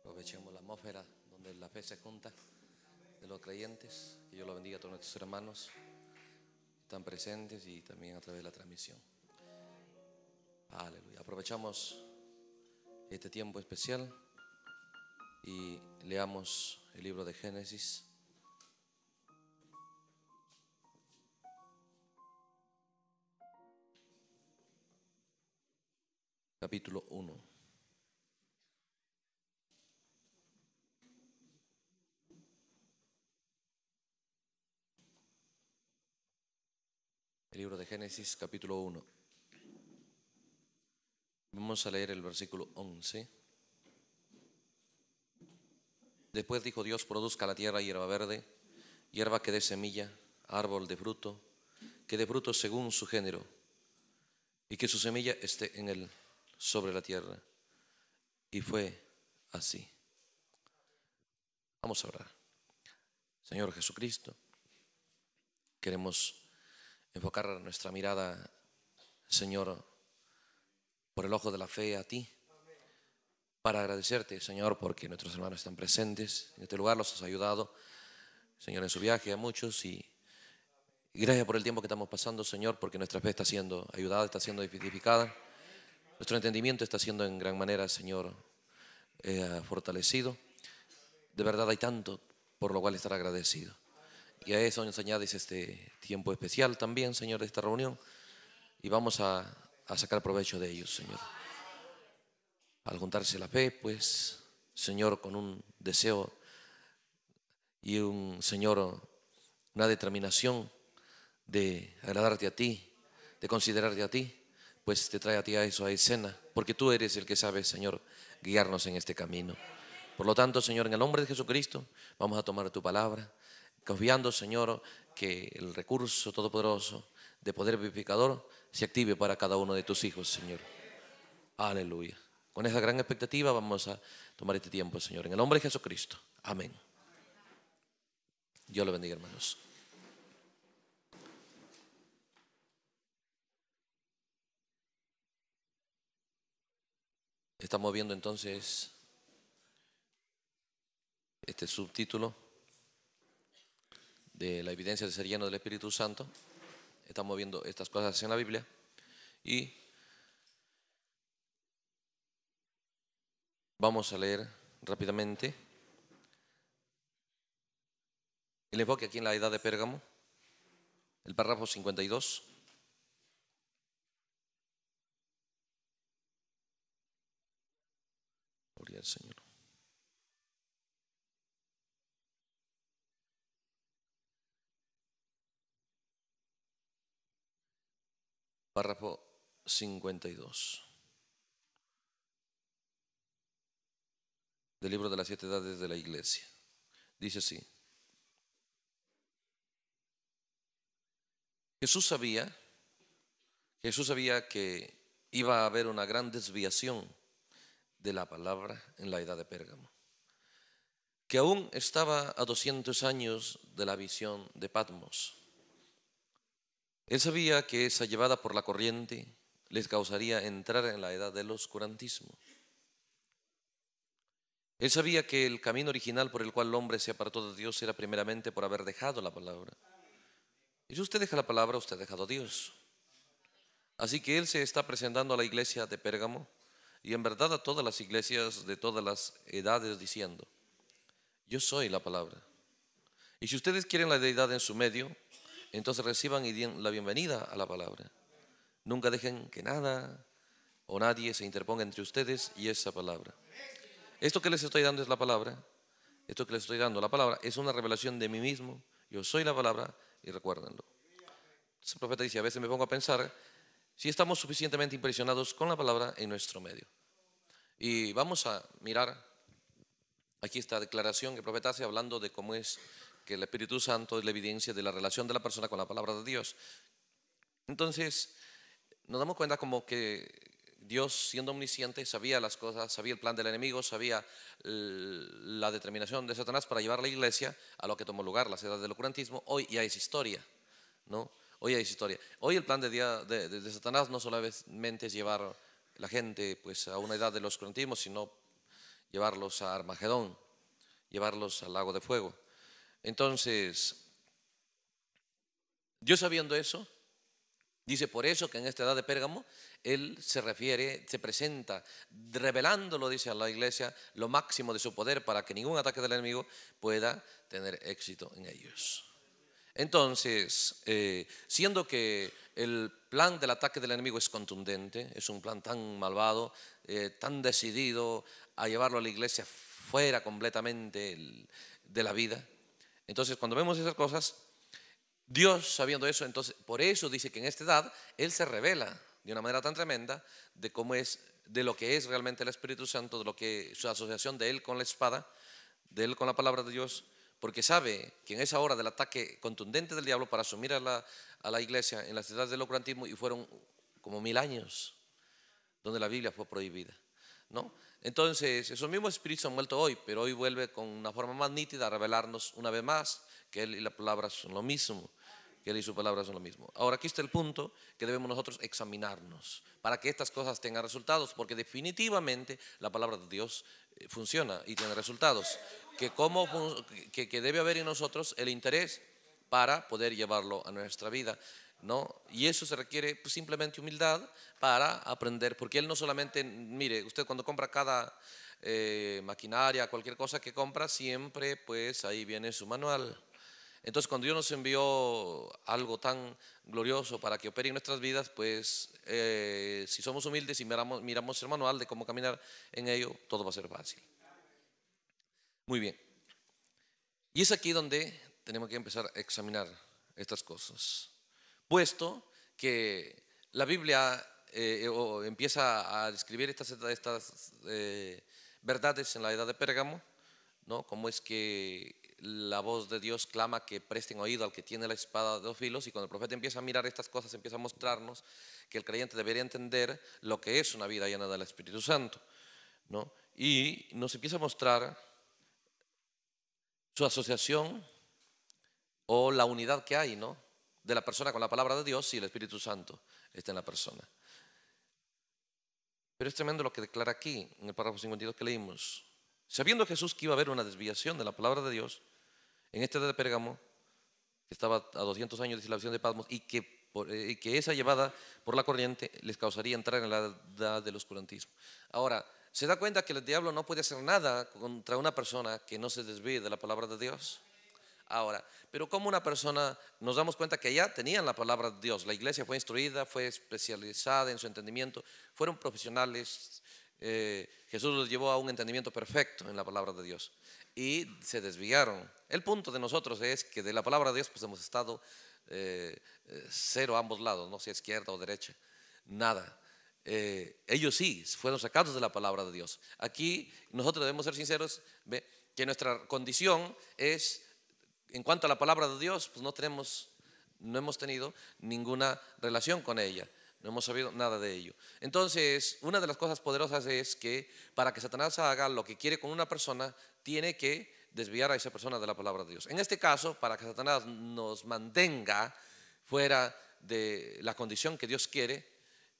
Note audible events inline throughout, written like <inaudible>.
Aprovechemos la atmósfera donde la fe se junta de los creyentes. Que Dios lo bendiga a todos nuestros hermanos que están presentes y también a través de la transmisión. Aleluya. Aprovechamos este tiempo especial y leamos el libro de Génesis capítulo 1. El libro de Génesis, capítulo 1. Vamos a leer el versículo 11. Después dijo Dios, produzca la tierra hierba verde, hierba que dé semilla, árbol de fruto, que dé fruto según su género, y que su semilla esté en el sobre la tierra. Y fue así. Vamos a orar. Señor Jesucristo, queremos enfocar nuestra mirada, Señor, por el ojo de la fe a ti, para agradecerte, Señor, porque nuestros hermanos están presentes. En este lugar los has ayudado, Señor, en su viaje a muchos y gracias por el tiempo que estamos pasando, Señor, porque nuestra fe está siendo ayudada, está siendo edificada. Nuestro entendimiento está siendo en gran manera, Señor, eh, fortalecido. De verdad hay tanto por lo cual estar agradecido. Y a eso nos añades este tiempo especial también, Señor, de esta reunión. Y vamos a, a sacar provecho de ellos, Señor. Al juntarse la fe, pues, Señor, con un deseo y un, Señor, una determinación de agradarte a ti, de considerarte a ti pues te trae a ti a eso, a escena, porque tú eres el que sabe, Señor, guiarnos en este camino. Por lo tanto, Señor, en el nombre de Jesucristo, vamos a tomar tu palabra, confiando, Señor, que el recurso todopoderoso de poder vivificador se active para cada uno de tus hijos, Señor. Aleluya. Con esa gran expectativa vamos a tomar este tiempo, Señor. En el nombre de Jesucristo. Amén. Dios lo bendiga, hermanos. Estamos viendo entonces este subtítulo de la evidencia de ser lleno del Espíritu Santo. Estamos viendo estas cosas en la Biblia. Y vamos a leer rápidamente el enfoque aquí en la edad de Pérgamo, el párrafo 52. el Señor. Párrafo 52. Del libro de las siete edades de la iglesia. Dice así. Jesús sabía, Jesús sabía que iba a haber una gran desviación de la palabra en la edad de Pérgamo, que aún estaba a 200 años de la visión de Patmos. Él sabía que esa llevada por la corriente les causaría entrar en la edad del oscurantismo. Él sabía que el camino original por el cual el hombre se apartó de Dios era primeramente por haber dejado la palabra. Y si usted deja la palabra, usted ha dejado a Dios. Así que él se está presentando a la iglesia de Pérgamo y en verdad a todas las iglesias de todas las edades diciendo, yo soy la palabra. Y si ustedes quieren la deidad en su medio, entonces reciban y den la bienvenida a la palabra. Nunca dejen que nada o nadie se interponga entre ustedes y esa palabra. Esto que les estoy dando es la palabra. Esto que les estoy dando, la palabra, es una revelación de mí mismo. Yo soy la palabra y recuérdenlo. el profeta dice, a veces me pongo a pensar si estamos suficientemente impresionados con la palabra en nuestro medio. Y vamos a mirar aquí esta declaración que el profeta hace hablando de cómo es que el Espíritu Santo es la evidencia de la relación de la persona con la palabra de Dios. Entonces, nos damos cuenta como que Dios, siendo omnisciente, sabía las cosas, sabía el plan del enemigo, sabía la determinación de Satanás para llevar la iglesia a lo que tomó lugar, la edades del ocurantismo. Hoy ya es historia, ¿no? Hoy ya es historia. Hoy el plan de, de, de, de Satanás no solamente es llevar la gente pues, a una edad de los cronotismos, sino llevarlos a Armagedón, llevarlos al lago de fuego. Entonces, Dios sabiendo eso, dice por eso que en esta edad de Pérgamo, Él se refiere, se presenta, revelándolo, dice a la iglesia, lo máximo de su poder para que ningún ataque del enemigo pueda tener éxito en ellos. Entonces, eh, siendo que el plan del ataque del enemigo es contundente, es un plan tan malvado, eh, tan decidido a llevarlo a la iglesia fuera completamente de la vida. Entonces, cuando vemos esas cosas, Dios sabiendo eso, entonces, por eso dice que en esta edad Él se revela de una manera tan tremenda de cómo es, de lo que es realmente el Espíritu Santo, de lo que su asociación de Él con la espada, de Él con la palabra de Dios, porque sabe que en esa hora del ataque contundente del diablo para asumir a la, iglesia en las ciudades del locurantismo y fueron como mil años donde la Biblia fue prohibida. ¿no? Entonces, esos mismos espíritus han muerto hoy, pero hoy vuelve con una forma más nítida a revelarnos una vez más que Él y la palabra son lo mismo que Él y su palabra son lo mismo. Ahora aquí está el punto que debemos nosotros examinarnos para que estas cosas tengan resultados, porque definitivamente la palabra de Dios eh, funciona y tiene resultados, que, que, debe haber en nosotros el interés para poder llevarlo a nuestra vida. ¿No? Y eso se requiere pues, simplemente humildad para aprender, porque él no solamente, mire, usted cuando compra cada eh, maquinaria, cualquier cosa que compra, siempre pues ahí viene su manual. Entonces, cuando Dios nos envió algo tan glorioso para que opere en nuestras vidas, pues eh, si somos humildes y miramos, miramos el manual de cómo caminar en ello, todo va a ser fácil. Muy bien. Y es aquí donde tenemos que empezar a examinar estas cosas. Puesto que la Biblia eh, eh, empieza a describir estas, estas verdades en la edad de Pérgamo, ¿no? Como es que la voz de Dios clama que presten oído al que tiene la espada de dos filos y cuando el profeta empieza a mirar estas cosas, empieza a mostrarnos que el creyente debería entender lo que es una vida llena del Espíritu Santo. Y nos empieza a mostrar su asociación o la unidad que hay ¿no? de la persona con la palabra de Dios y el Espíritu Santo está en la persona. Pero es tremendo lo que declara aquí en el párrafo 52 que leímos. Sabiendo Jesús que iba a haber una desviación de la palabra de Dios, en esta edad de Pérgamo, que estaba a 200 años de la visión de Patmos, eh, y que, esa llevada por la corriente les causaría entrar en la edad del oscurantismo. Ahora, ¿se da cuenta que el diablo no puede hacer nada contra una persona que no se desvíe de la palabra de Dios? Ahora, pero como una persona, nos damos cuenta que ya tenían la palabra de Dios, la iglesia fue instruida, fue especializada en su entendimiento, fueron profesionales, eh, Jesús los llevó a un entendimiento perfecto en la palabra de Dios y se desviaron. El punto de nosotros es que de la palabra de Dios pues hemos estado eh, eh, cero a ambos lados, no sé izquierda o derecha, nada. Eh, ellos sí fueron sacados de la palabra de Dios. Aquí nosotros debemos ser sinceros ¿ve? que nuestra condición es, en cuanto a la palabra de Dios, pues no tenemos, no hemos tenido ninguna relación con ella. No hemos sabido nada de ello. Entonces, una de las cosas poderosas es que para que Satanás haga lo que quiere con una persona, tiene que desviar a esa persona de la palabra de Dios. En este caso, para que Satanás nos mantenga fuera de la condición que Dios quiere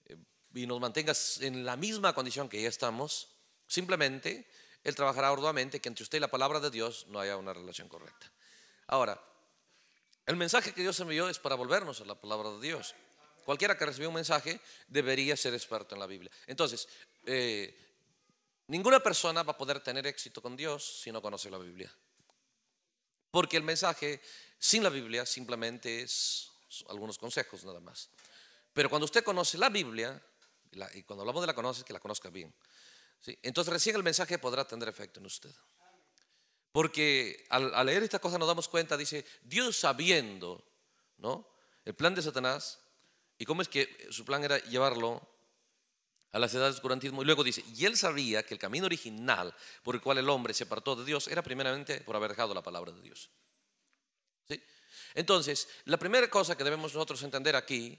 eh, y nos mantenga en la misma condición que ya estamos, simplemente Él trabajará arduamente que entre usted y la palabra de Dios no haya una relación correcta. Ahora, el mensaje que Dios envió es para volvernos a la palabra de Dios cualquiera que recibió un mensaje debería ser experto en la Biblia. Entonces, eh, ninguna persona va a poder tener éxito con Dios si no conoce la Biblia. Porque el mensaje sin la Biblia simplemente es algunos consejos nada más. Pero cuando usted conoce la Biblia, y cuando hablamos de la conoce, que la conozca bien. ¿sí? Entonces recién el mensaje podrá tener efecto en usted. Porque al, leer esta cosa nos damos cuenta, dice, Dios sabiendo, ¿no? El plan de Satanás ¿Y cómo es que su plan era llevarlo a las edades del curantismo? Y luego dice, y él sabía que el camino original por el cual el hombre se apartó de Dios era primeramente por haber dejado la palabra de Dios. ¿Sí? Entonces, la primera cosa que debemos nosotros entender aquí,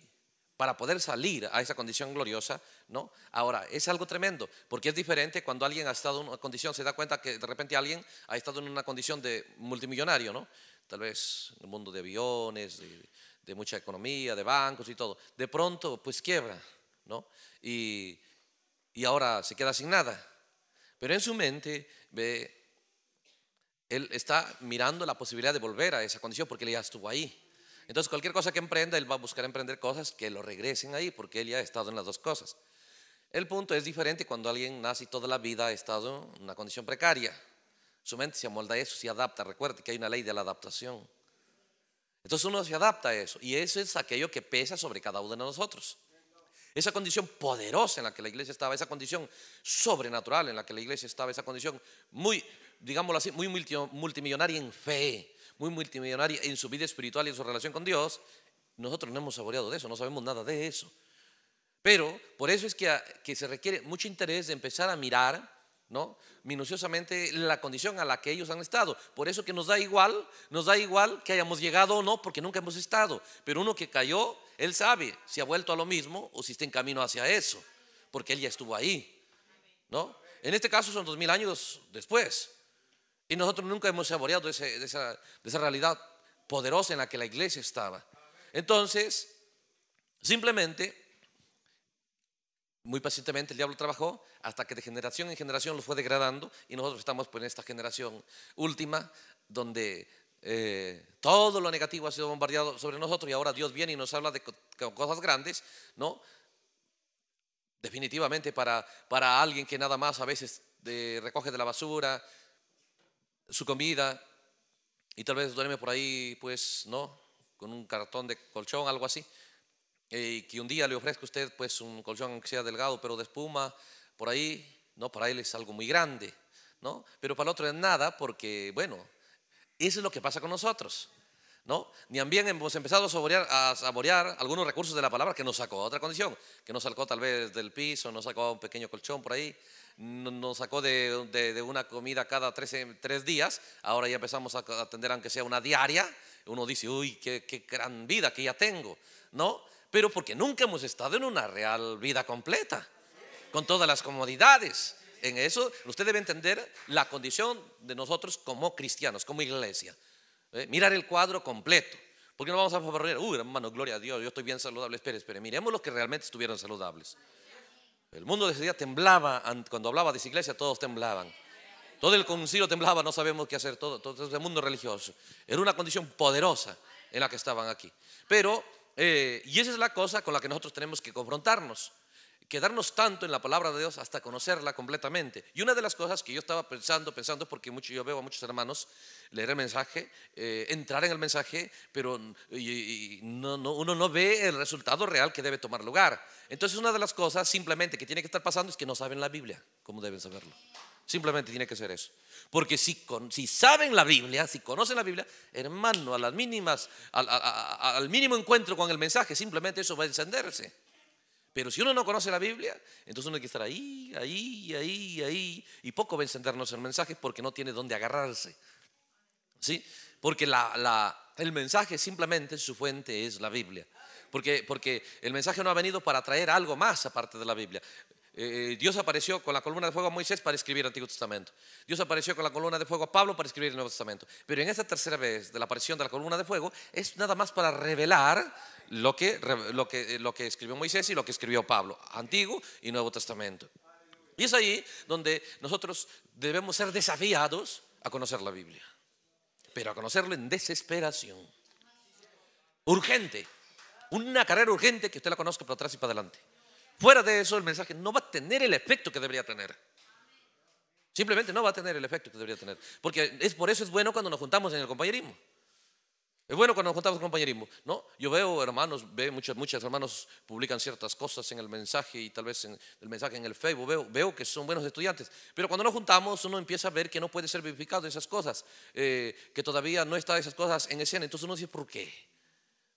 para poder salir a esa condición gloriosa, ¿no? Ahora, es algo tremendo, porque es diferente cuando alguien ha estado en una condición, se da cuenta que de repente alguien ha estado en una condición de multimillonario, ¿no? Tal vez en el mundo de aviones, de de mucha economía, de bancos y todo. De pronto, pues quiebra, ¿no? Y, y ahora se queda sin nada. Pero en su mente ve, él está mirando la posibilidad de volver a esa condición porque él ya estuvo ahí. Entonces, cualquier cosa que emprenda, él va a buscar emprender cosas que lo regresen ahí porque él ya ha estado en las dos cosas. El punto es diferente cuando alguien nace y toda la vida ha estado en una condición precaria. Su mente se amolda a eso, se adapta. Recuerde que hay una ley de la adaptación. Entonces uno se adapta a eso y eso es aquello que pesa sobre cada uno de nosotros. Esa condición poderosa en la que la iglesia estaba, esa condición sobrenatural en la que la iglesia estaba, esa condición muy, digámoslo así, muy multimillonaria en fe, muy multimillonaria en su vida espiritual y en su relación con Dios, nosotros no hemos saboreado de eso, no sabemos nada de eso. Pero por eso es que, que se requiere mucho interés de empezar a mirar ¿no? Minuciosamente la condición a la que ellos han estado. Por eso que nos da igual, nos da igual que hayamos llegado o no, porque nunca hemos estado. Pero uno que cayó, él sabe si ha vuelto a lo mismo o si está en camino hacia eso, porque él ya estuvo ahí, ¿no? En este caso son dos mil años después. Y nosotros nunca hemos saboreado de esa realidad poderosa en la que la iglesia estaba. Entonces, simplemente muy pacientemente el diablo trabajó hasta que de generación en generación lo fue degradando y nosotros estamos pues, en esta generación última donde eh, todo lo negativo ha sido bombardeado sobre nosotros y ahora Dios viene y nos habla de cosas grandes, ¿no? Definitivamente para, alguien que nada más a veces eh, recoge de la basura su comida y tal vez duerme por ahí, pues, ¿no? Con un cartón de colchón, algo así eh, y que un día le ofrezca a usted pues un colchón que sea delgado pero de espuma, por ahí, no, para él es algo muy grande, ¿no? Pero para el otro es nada porque, bueno, eso es lo que pasa con nosotros, ¿no? Ni también hemos empezado a saborear, algunos recursos de la palabra que nos sacó a otra condición, que nos sacó tal vez del piso, nos sacó un pequeño colchón por ahí, nos sacó de, una comida cada tres, eh, tres, días, ahora ya empezamos a atender aunque sea una diaria, uno dice, uy, qué, qué gran vida que ya tengo, ¿no? pero porque nunca hemos estado en una real vida completa, con todas las comodidades. En eso usted debe entender la condición de nosotros como cristianos, como iglesia. Eh, mirar el cuadro completo. Porque no vamos a poner, uy, hermano, gloria a Dios, yo estoy bien saludable. Espere, espere, miremos los que realmente estuvieron saludables. El mundo de ese día temblaba, cuando hablaba de esa iglesia todos temblaban. Todo el concilio temblaba, no sabemos qué hacer, todo, todo el mundo religioso. Era una condición poderosa en la que estaban aquí. Pero eh, y esa es la cosa con la que nosotros tenemos que confrontarnos, quedarnos tanto en la palabra de Dios hasta conocerla completamente. Y una de las cosas que yo estaba pensando, pensando, porque mucho, yo veo a muchos hermanos leer el mensaje, eh, entrar en el mensaje, pero uno no ve el resultado real que debe tomar lugar. Entonces una de las cosas simplemente que tiene que estar pasando es que no saben la Biblia, como deben saberlo. Simplemente tiene que ser eso. Porque si, saben la Biblia, si conocen la Biblia, hermano, a las mínimas, al, mínimo encuentro con el mensaje, simplemente eso va a encenderse. Pero si uno no conoce la Biblia, entonces uno hay que estar ahí, ahí, ahí, ahí, y poco va a encendernos el mensaje porque no tiene dónde agarrarse. ¿Sí? Porque la, el mensaje simplemente su fuente es la Biblia. Porque, porque, el mensaje no ha venido para traer algo más aparte de la Biblia. Eh, eh, Dios apareció con la columna de fuego a Moisés para escribir el Antiguo Testamento. Dios apareció con la columna de fuego a Pablo para escribir el Nuevo Testamento. Pero en esta tercera vez de la aparición de la columna de fuego es nada más para revelar lo que, lo que, eh, lo que escribió Moisés y lo que escribió Pablo, Antiguo y Nuevo Testamento. Y es ahí donde nosotros debemos ser desafiados a conocer la Biblia, pero a conocerla en desesperación. Urgente, una carrera urgente que usted la conozca para atrás y para adelante fuera de eso el mensaje no va a tener el efecto que debería tener. Simplemente no va a tener el efecto que debería tener. Porque es por eso es bueno cuando nos juntamos en el compañerismo. Es bueno cuando nos juntamos en el compañerismo. ¿no? Yo veo hermanos, veo muchas muchas hermanos publican ciertas cosas en el mensaje y tal vez en el mensaje en el Facebook. Veo, veo que son buenos estudiantes. Pero cuando nos juntamos uno empieza a ver que no puede ser verificado esas cosas, eh, que todavía no están esas cosas en escena. Entonces uno dice, ¿por qué?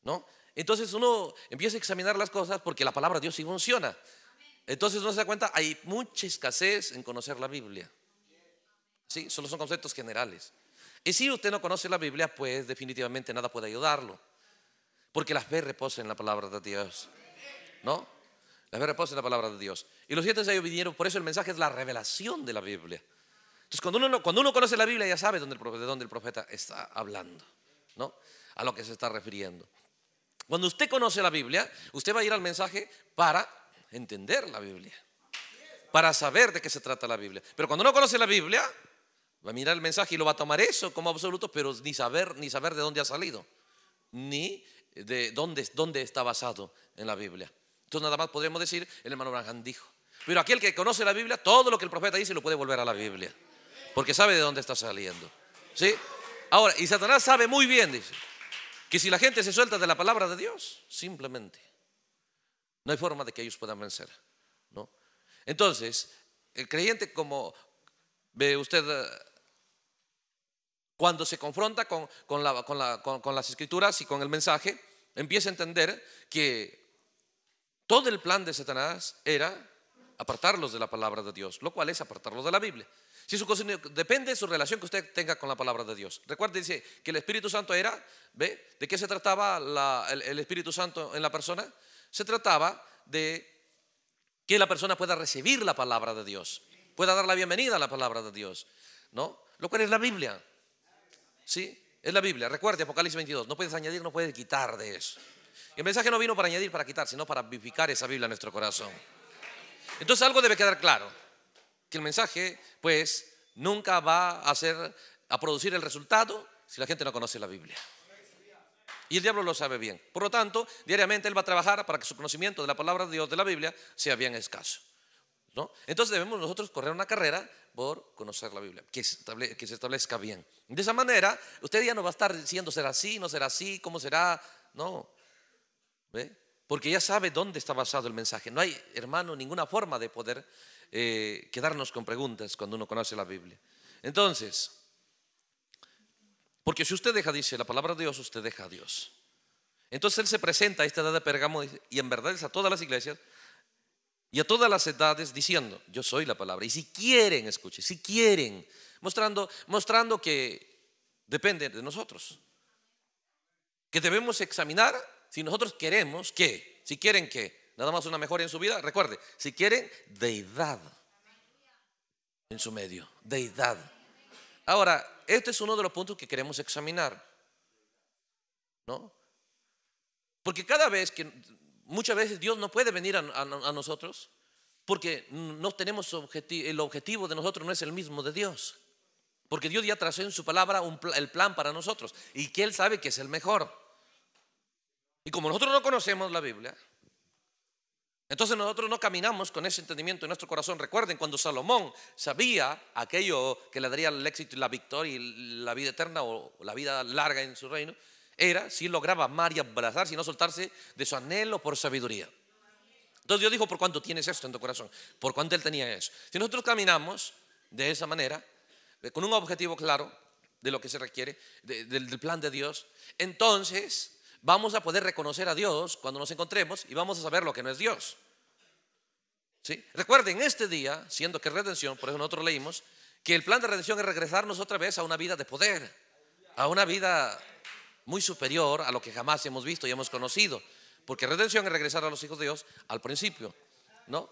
¿No? Entonces uno empieza a examinar las cosas porque la palabra de Dios sí funciona. Entonces uno se da cuenta, hay mucha escasez en conocer la Biblia. Sí, solo son conceptos generales. Y si usted no conoce la Biblia, pues definitivamente nada puede ayudarlo. Porque la fe reposa en la palabra de Dios. ¿No? La fe reposa en la palabra de Dios. Y los siete ensayos vinieron, por eso el mensaje es la revelación de la Biblia. Entonces, cuando uno, cuando conoce la Biblia, ya sabe de dónde el profeta está hablando, ¿no? A lo que se está refiriendo. Cuando usted conoce la Biblia, usted va a ir al mensaje para entender la Biblia, para saber de qué se trata la Biblia. Pero cuando no conoce la Biblia, va a mirar el mensaje y lo va a tomar eso como absoluto, pero ni saber, ni saber de dónde ha salido, ni de dónde, dónde está basado en la Biblia. Entonces nada más podríamos decir, el hermano Branham dijo. Pero aquel que conoce la Biblia, todo lo que el profeta dice lo puede volver a la Biblia, porque sabe de dónde está saliendo. ¿Sí? Ahora, y Satanás sabe muy bien, dice, que si la gente se suelta de la palabra de Dios, simplemente no hay forma de que ellos puedan vencer. ¿no? Entonces, el creyente, como ve usted, eh, cuando se confronta con, con las escrituras y con el mensaje, empieza a entender que todo el plan de Satanás era apartarlos de la palabra de Dios, lo cual es apartarlos de la Biblia. Si su depende de su relación que usted tenga con la palabra de Dios. Recuerde, dice que el Espíritu Santo era, ¿ve? ¿De qué se trataba el, Espíritu Santo en la persona? Se trataba de que la persona pueda recibir la palabra de Dios, pueda dar la bienvenida a la palabra de Dios, ¿no? Lo cual es la Biblia, ¿sí? Es la Biblia. Recuerde Apocalipsis 22, no puedes añadir, no puedes quitar de eso. el mensaje no vino para añadir, para quitar, sino para vivificar esa Biblia en nuestro corazón. Entonces algo debe quedar claro que el mensaje, pues, nunca va a, ser a producir el resultado si la gente no conoce la Biblia. Y el diablo lo sabe bien. Por lo tanto, diariamente él va a trabajar para que su conocimiento de la palabra de Dios, de la Biblia, sea bien escaso. ¿no? Entonces debemos nosotros correr una carrera por conocer la Biblia, que se, establezca, bien. De esa manera, usted ya no va a estar diciendo, ¿será así? ¿No será así? ¿Cómo será? No. Porque ya sabe dónde está basado el mensaje. No hay, hermano, ninguna forma de poder eh, quedarnos con preguntas cuando uno conoce la Biblia. Entonces, porque si usted deja, dice la palabra de Dios, usted deja a Dios. Entonces él se presenta a esta edad de Pergamo y en verdad es a todas las iglesias y a todas las edades diciendo, yo soy la palabra. Y si quieren, escuche, si quieren, mostrando, mostrando que depende de nosotros. Que debemos examinar si nosotros queremos que, si quieren que, Nada más una mejora en su vida. Recuerde, si quieren, deidad en su medio. Deidad. Ahora, este es uno de los puntos que queremos examinar. ¿No? Porque cada vez que, muchas veces Dios no puede venir a, nosotros porque no tenemos el objetivo de nosotros no es el mismo de Dios. Porque Dios ya trazó en su palabra el plan para nosotros y que Él sabe que es el mejor. Y como nosotros no conocemos la Biblia, entonces nosotros no caminamos con ese entendimiento en nuestro corazón. Recuerden, cuando Salomón sabía aquello que le daría el éxito y la victoria y la vida eterna o la vida larga en su reino, era si lograba amar y abrazar, si no soltarse de su anhelo por sabiduría. Entonces Dios dijo, ¿por cuánto tienes esto en tu corazón? ¿Por cuánto Él tenía eso? Si nosotros caminamos de esa manera, con un objetivo claro de lo que se requiere, del plan de Dios, entonces vamos a poder reconocer a Dios cuando nos encontremos y vamos a saber lo que no es Dios. ¿Sí? Recuerden, este día, siendo que redención, por eso nosotros leímos, que el plan de redención es regresarnos otra vez a una vida de poder, a una vida muy superior a lo que jamás hemos visto y hemos conocido, porque redención es regresar a los hijos de Dios al principio, ¿no?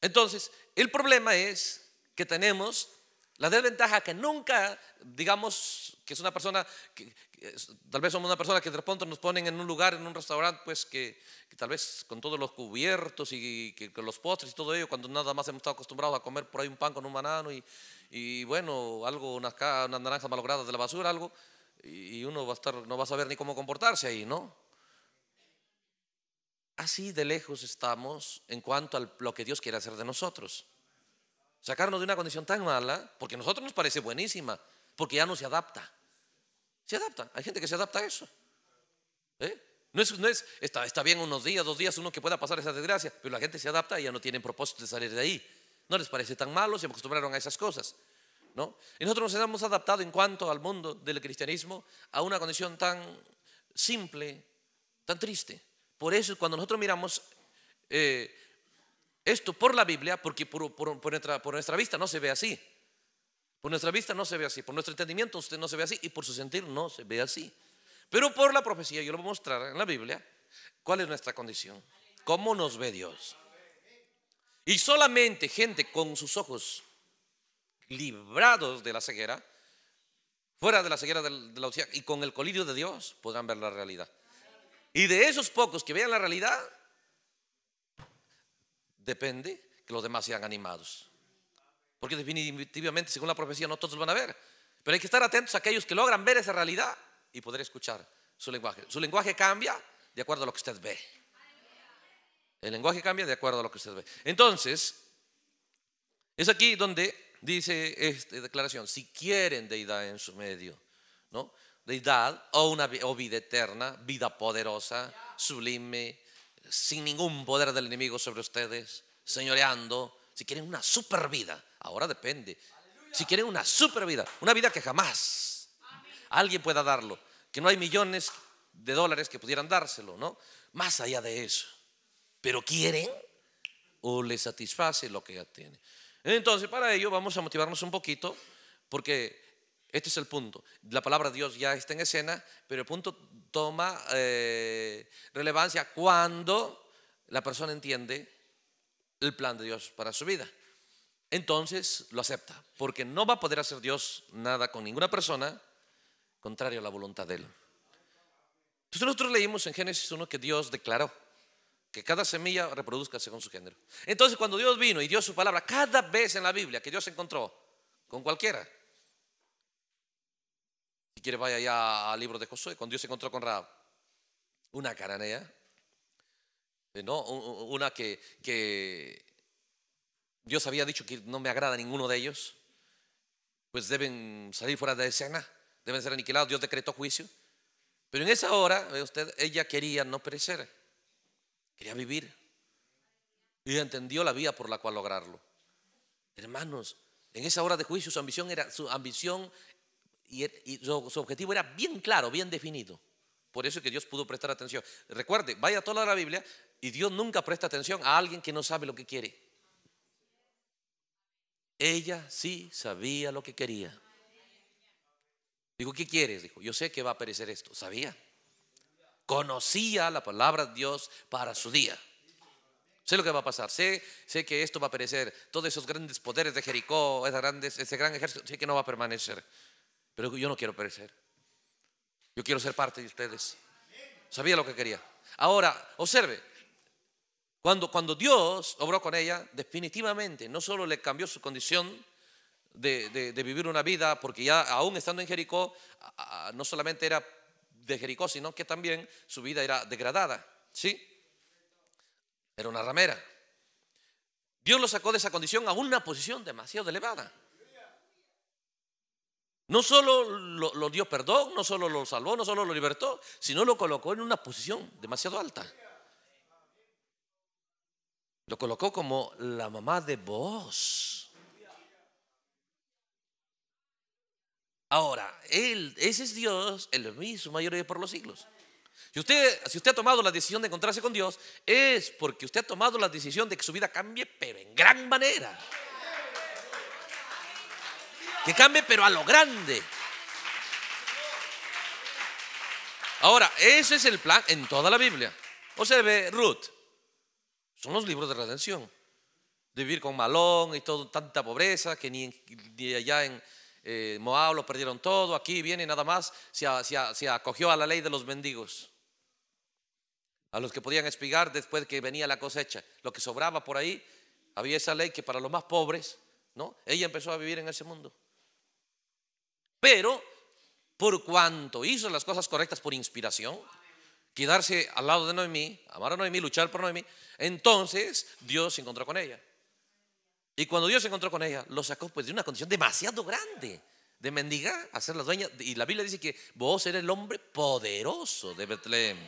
Entonces, el problema es que tenemos la desventaja que nunca, digamos, que es una persona que, tal vez somos una persona que de pronto nos ponen en un lugar, en un restaurante, pues que, tal vez con todos los cubiertos y que, los postres y todo ello, cuando nada más hemos estado acostumbrados a comer por ahí un pan con un banano y, bueno, algo, unas, naranjas malogradas de la basura, algo, y uno va a estar, no va a saber ni cómo comportarse ahí, ¿no? Así de lejos estamos en cuanto a lo que Dios quiere hacer de nosotros. Sacarnos de una condición tan mala, porque a nosotros nos parece buenísima, porque ya no se adapta. Se adaptan. Hay gente que se adapta a eso. ¿eh? No es, no está, bien unos días, dos días, uno que pueda pasar esa desgracia, pero la gente se adapta y ya no tienen propósito de salir de ahí. No les parece tan malo, se acostumbraron a esas cosas. ¿no? Y nosotros nos hemos adaptado en cuanto al mundo del cristianismo a una condición tan simple, tan triste. Por eso cuando nosotros miramos eh, esto por la Biblia, porque por nuestra vista no se ve así, por nuestra vista no se ve así, por nuestro entendimiento usted no se ve así y por su sentir no se ve así. Pero por la profecía, yo lo voy a mostrar en la Biblia, cuál es nuestra condición, cómo nos ve Dios. Y solamente gente con sus ojos librados de la ceguera, fuera de la ceguera de la y con el colirio de Dios podrán ver la realidad. Y de esos pocos que vean la realidad, depende que los demás sean animados. Porque definitivamente, según la profecía, no todos lo van a ver. Pero hay que estar atentos a aquellos que logran ver esa realidad y poder escuchar su lenguaje. Su lenguaje cambia de acuerdo a lo que usted ve. El lenguaje cambia de acuerdo a lo que usted ve. Entonces, es aquí donde dice esta declaración, si quieren deidad en su medio, ¿no? Deidad o, una, o vida eterna, vida poderosa, sublime, sin ningún poder del enemigo sobre ustedes, señoreando, si quieren una super vida, Ahora depende. Si quieren una super vida, una vida que jamás alguien pueda darlo, que no hay millones de dólares que pudieran dárselo, ¿no? Más allá de eso. Pero quieren o les satisface lo que ya tienen. Entonces, para ello vamos a motivarnos un poquito, porque este es el punto. La palabra de Dios ya está en escena, pero el punto toma eh, relevancia cuando la persona entiende el plan de Dios para su vida entonces lo acepta, porque no va a poder hacer Dios nada con ninguna persona contrario a la voluntad de Él. Entonces nosotros leímos en Génesis 1 que Dios declaró que cada semilla reproduzca según su género. Entonces cuando Dios vino y dio su palabra, cada vez en la Biblia que Dios se encontró con cualquiera, si quiere vaya ya al libro de Josué, cuando Dios se encontró con Raab, una caranea eh, no, una que, que Dios había dicho que no me agrada ninguno de ellos, pues deben salir fuera de escena, deben ser aniquilados, Dios decretó juicio. Pero en esa hora, usted, ella quería no perecer, quería vivir. Y entendió la vía por la cual lograrlo. Hermanos, en esa hora de juicio su ambición era su ambición y, er, su, objetivo era bien claro, bien definido. Por eso es que Dios pudo prestar atención. Recuerde, vaya toda la Biblia y Dios nunca presta atención a alguien que no sabe lo que quiere. Ella sí sabía lo que quería. Digo, ¿qué quieres? Dijo, yo sé que va a perecer esto. Sabía. Conocía la palabra de Dios para su día. Sé lo que va a pasar. Sé, sé que esto va a perecer. Todos esos grandes poderes de Jericó, ese gran ejército, sé que no va a permanecer. Pero yo no quiero perecer. Yo quiero ser parte de ustedes. Sabía lo que quería. Ahora, observe, cuando, Dios obró con ella, definitivamente no solo le cambió su condición de, vivir una vida, porque ya aún estando en Jericó, no solamente era de Jericó, sino que también su vida era degradada. ¿Sí? Era una ramera. Dios lo sacó de esa condición a una posición demasiado elevada. No solo lo, dio perdón, no solo lo salvó, no solo lo libertó, sino lo colocó en una posición demasiado alta. Lo colocó como la mamá de vos. Ahora, él, ese es Dios, el mismo mayor de por los siglos. Si usted, si usted ha tomado la decisión de encontrarse con Dios, es porque usted ha tomado la decisión de que su vida cambie, pero en gran manera. Que cambie, pero a lo grande. Ahora, ese es el plan en toda la Biblia. Observe Ruth. Son los libros de redención. vivir con Malón y todo, tanta pobreza que ni, allá en eh, Moab lo perdieron todo, aquí viene nada más, se, acogió a la ley de los mendigos, a los que podían espigar después que venía la cosecha. Lo que sobraba por ahí, había esa ley que para los más pobres, ¿no? Ella empezó a vivir en ese mundo. Pero por cuanto hizo las cosas correctas por inspiración, quedarse al lado de Noemí, amar a Noemí, luchar por Noemí, entonces Dios se encontró con ella. Y cuando Dios se encontró con ella, lo sacó pues de una condición demasiado grande de mendigar hacer la dueña. Y la Biblia dice que vos eres el hombre poderoso de Betlehem.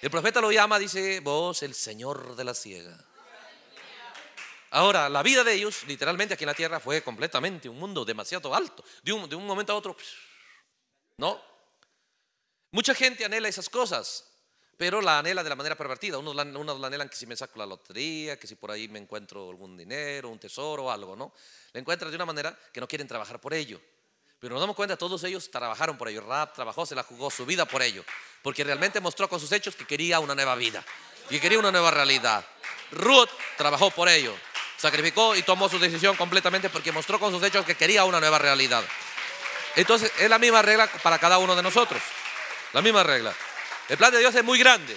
El profeta lo llama, dice, vos el Señor de la ciega. Ahora, la vida de ellos, literalmente aquí en la tierra, fue completamente un mundo demasiado alto. De un, de un momento a otro, no. Mucha gente anhela esas cosas pero la anhela de la manera pervertida. Unos la, anhelan que si me saco la lotería, que si por ahí me encuentro algún dinero, un tesoro, algo, ¿no? La encuentran de una manera que no quieren trabajar por ello. Pero nos damos cuenta, todos ellos trabajaron por ello. Rap trabajó, se la jugó su vida por ello. Porque realmente mostró con sus hechos que quería una nueva vida. Y quería una nueva realidad. Ruth trabajó por ello. Sacrificó y tomó su decisión completamente porque mostró con sus hechos que quería una nueva realidad. Entonces, es la misma regla para cada uno de nosotros. La misma regla. El plan de Dios es muy grande.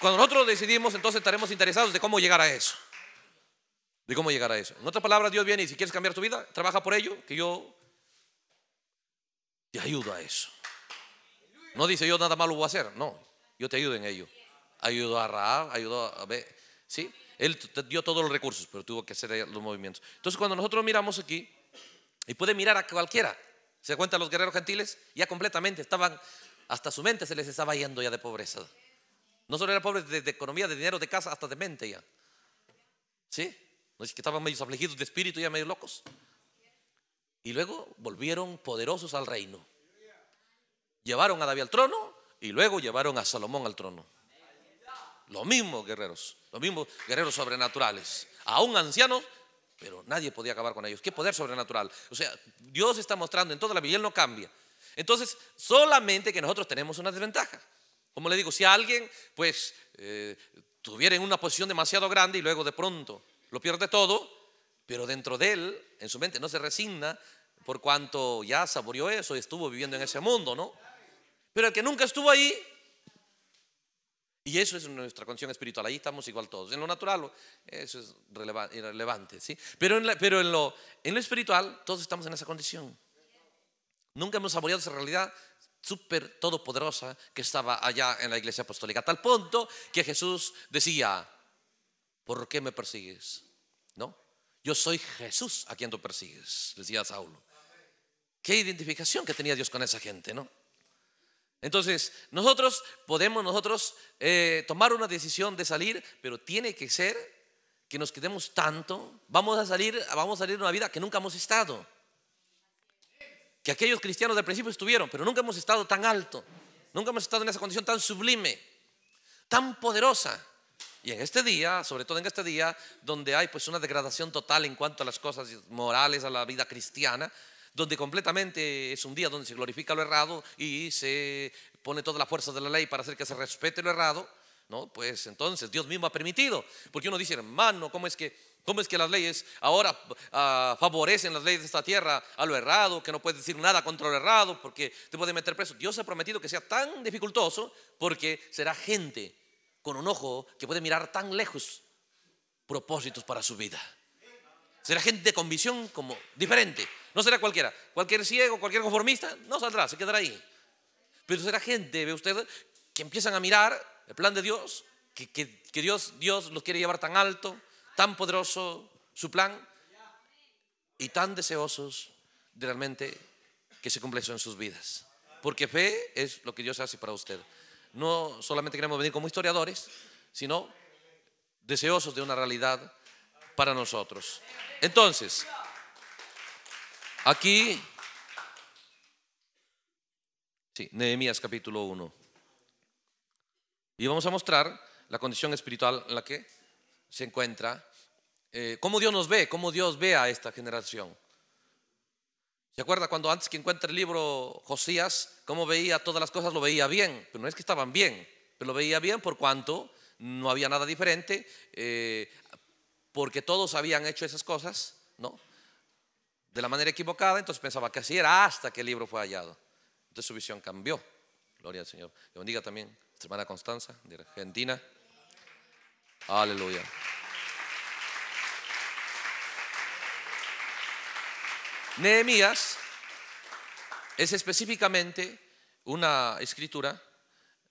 Cuando nosotros decidimos, entonces estaremos interesados de cómo llegar a eso. De cómo llegar a eso. En otras palabras, Dios viene y si quieres cambiar tu vida, trabaja por ello, que yo te ayudo a eso. No dice yo nada malo voy a hacer, no, yo te ayudo en ello. Ayudo a Raab, Ayudo a ver, ¿sí? Él te dio todos los recursos, pero tuvo que hacer los movimientos. Entonces, cuando nosotros miramos aquí, y puede mirar a cualquiera, ¿se cuenta los guerreros gentiles? Ya completamente estaban hasta su mente se les estaba yendo ya de pobreza. No solo era pobre de, economía, de dinero, de casa, hasta de mente ya. ¿Sí? No es que estaban medio afligidos de espíritu, ya medio locos. Y luego volvieron poderosos al reino. Llevaron a David al trono y luego llevaron a Salomón al trono. lo mismo guerreros, los mismos guerreros sobrenaturales, aún ancianos, pero nadie podía acabar con ellos. Qué poder sobrenatural. O sea, Dios está mostrando en toda la Biblia, Él no cambia. Entonces, solamente que nosotros tenemos una desventaja. Como le digo, si alguien, pues, eh, tuviera en una posición demasiado grande y luego de pronto lo pierde todo, pero dentro de él, en su mente, no se resigna por cuanto ya saboreó eso y estuvo viviendo en ese mundo, ¿no? Pero el que nunca estuvo ahí, y eso es nuestra condición espiritual, ahí estamos igual todos. En lo natural, eso es relevante, ¿sí? Pero, pero en, lo, en lo espiritual, todos estamos en esa condición. Nunca hemos saboreado esa realidad súper todopoderosa que estaba allá en la iglesia apostólica. A tal punto que Jesús decía, ¿por qué me persigues? ¿No? Yo soy Jesús a quien tú persigues, decía Saulo. Qué identificación que tenía Dios con esa gente, ¿no? Entonces, nosotros podemos nosotros eh, tomar una decisión de salir, pero tiene que ser que nos quedemos tanto, vamos a salir, vamos a salir de una vida que nunca hemos estado que aquellos cristianos del principio estuvieron, pero nunca hemos estado tan alto, nunca hemos estado en esa condición tan sublime, tan poderosa. Y en este día, sobre todo en este día, donde hay pues una degradación total en cuanto a las cosas morales, a la vida cristiana, donde completamente es un día donde se glorifica lo errado y se pone toda la fuerza de la ley para hacer que se respete lo errado, ¿no? Pues entonces Dios mismo ha permitido, porque uno dice, hermano, ¿cómo es que ¿Cómo es que las leyes ahora ah, favorecen las leyes de esta tierra a lo errado, que no puedes decir nada contra lo errado porque te puede meter preso? Dios ha prometido que sea tan dificultoso porque será gente con un ojo que puede mirar tan lejos propósitos para su vida. Será gente de convicción como diferente. No será cualquiera. Cualquier ciego, cualquier conformista, no saldrá, se quedará ahí. Pero será gente, ve usted, que empiezan a mirar el plan de Dios, que, Dios, Dios los quiere llevar tan alto tan poderoso su plan y tan deseosos de realmente que se cumpla eso en sus vidas. Porque fe es lo que Dios hace para usted. No solamente queremos venir como historiadores, sino deseosos de una realidad para nosotros. Entonces, aquí, sí, Nehemías capítulo 1. Y vamos a mostrar la condición espiritual en la que se encuentra eh, cómo Dios nos ve, cómo Dios ve a esta generación. ¿Se acuerda cuando antes que encuentra el libro Josías, cómo veía todas las cosas? Lo veía bien, pero no es que estaban bien, pero lo veía bien por cuanto no había nada diferente, eh, porque todos habían hecho esas cosas, ¿no? De la manera equivocada, entonces pensaba que así era hasta que el libro fue hallado. Entonces su visión cambió. Gloria al Señor. Le bendiga también, hermana Constanza, de Argentina. Aleluya. Nehemías es específicamente una escritura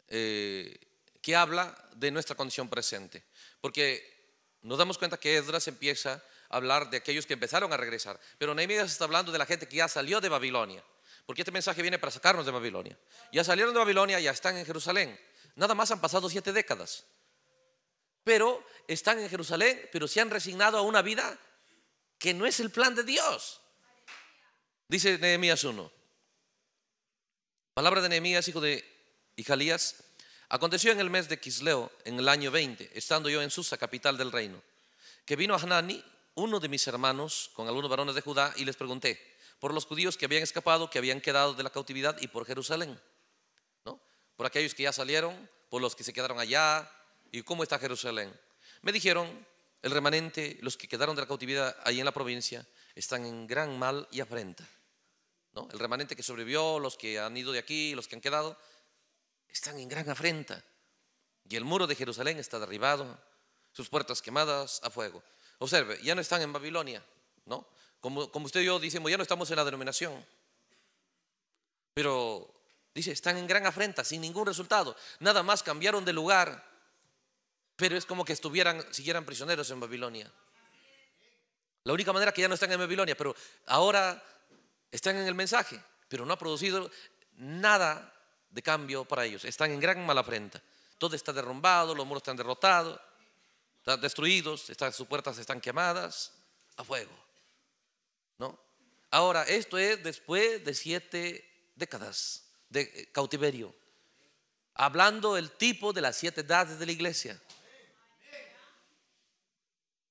eh, que habla de nuestra condición presente, porque nos damos cuenta que Esdras empieza a hablar de aquellos que empezaron a regresar, pero Nehemías está hablando de la gente que ya salió de Babilonia, porque este mensaje viene para sacarnos de Babilonia. Ya salieron de Babilonia, ya están en Jerusalén. Nada más han pasado siete décadas, pero están en Jerusalén, pero se han resignado a una vida que no es el plan de Dios. Dice Nehemías 1. Palabra de Nehemías, hijo de Ijalías Aconteció en el mes de Quisleo, en el año 20, estando yo en Susa, capital del reino, que vino a Hanani, uno de mis hermanos, con algunos varones de Judá, y les pregunté por los judíos que habían escapado, que habían quedado de la cautividad, y por Jerusalén, por aquellos que ya salieron, por los que se quedaron allá, y cómo está Jerusalén. Me dijeron, el remanente, los que quedaron de la cautividad ahí en la provincia, están en gran mal y afrenta el remanente que sobrevivió, los que han ido de aquí, los que han quedado, están en gran afrenta. Y el muro de Jerusalén está derribado, sus puertas quemadas a fuego. Observe, ya no están en Babilonia, ¿no? Como, usted y yo decimos, ya no estamos en la denominación. Pero dice, están en gran afrenta, sin ningún resultado. Nada más cambiaron de lugar, pero es como que estuvieran, siguieran prisioneros en Babilonia. La única manera que ya no están en Babilonia, pero ahora están en el mensaje, pero no ha producido nada de cambio para ellos. Están en gran mala afrenta. Todo está derrumbado, los muros están derrotados, están destruidos, sus puertas están quemadas a fuego. ¿No? Ahora, esto es después de siete décadas de eh, cautiverio, hablando el tipo de las siete edades de la iglesia.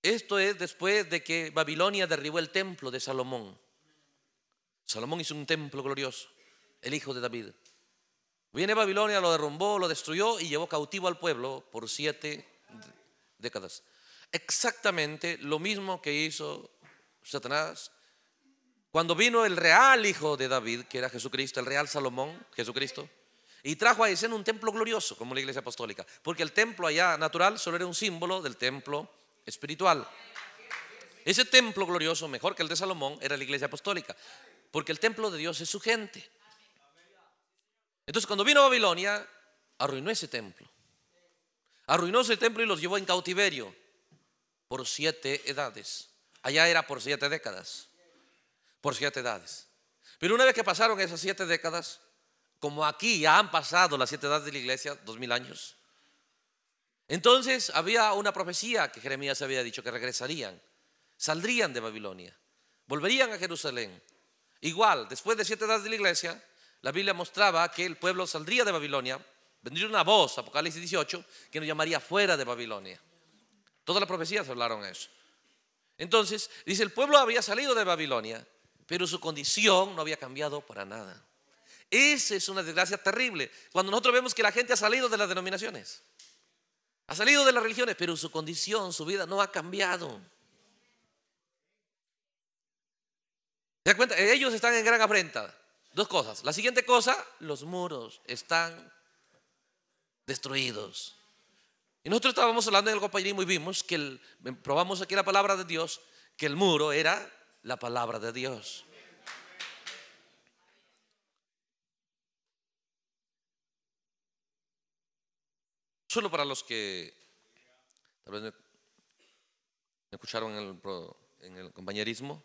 Esto es después de que Babilonia derribó el templo de Salomón. Salomón hizo un templo glorioso, el hijo de David. Viene Babilonia, lo derrumbó, lo destruyó y llevó cautivo al pueblo por siete décadas. Exactamente lo mismo que hizo Satanás cuando vino el real hijo de David, que era Jesucristo, el real Salomón, Jesucristo, y trajo a Esen un templo glorioso, como la iglesia apostólica, porque el templo allá natural solo era un símbolo del templo espiritual. Ese templo glorioso, mejor que el de Salomón, era la iglesia apostólica porque el templo de Dios es su gente. Entonces cuando vino a Babilonia, arruinó ese templo. Arruinó ese templo y los llevó en cautiverio por siete edades. Allá era por siete décadas. Por siete edades. Pero una vez que pasaron esas siete décadas, como aquí ya han pasado las siete edades de la iglesia, dos mil años, entonces había una profecía que Jeremías había dicho que regresarían, saldrían de Babilonia, volverían a Jerusalén, Igual, después de siete edades de la iglesia, la Biblia mostraba que el pueblo saldría de Babilonia, vendría una voz, Apocalipsis 18, que nos llamaría fuera de Babilonia. Todas las profecías hablaron eso. Entonces, dice, el pueblo había salido de Babilonia, pero su condición no había cambiado para nada. Esa es una desgracia terrible, cuando nosotros vemos que la gente ha salido de las denominaciones, ha salido de las religiones, pero su condición, su vida no ha cambiado. Ellos están en gran afrenta. Dos cosas. La siguiente cosa, los muros están destruidos. Y nosotros estábamos hablando en el compañerismo y vimos que probamos aquí la palabra de Dios, que el muro era la palabra de Dios. Solo para los que tal vez me escucharon en el compañerismo,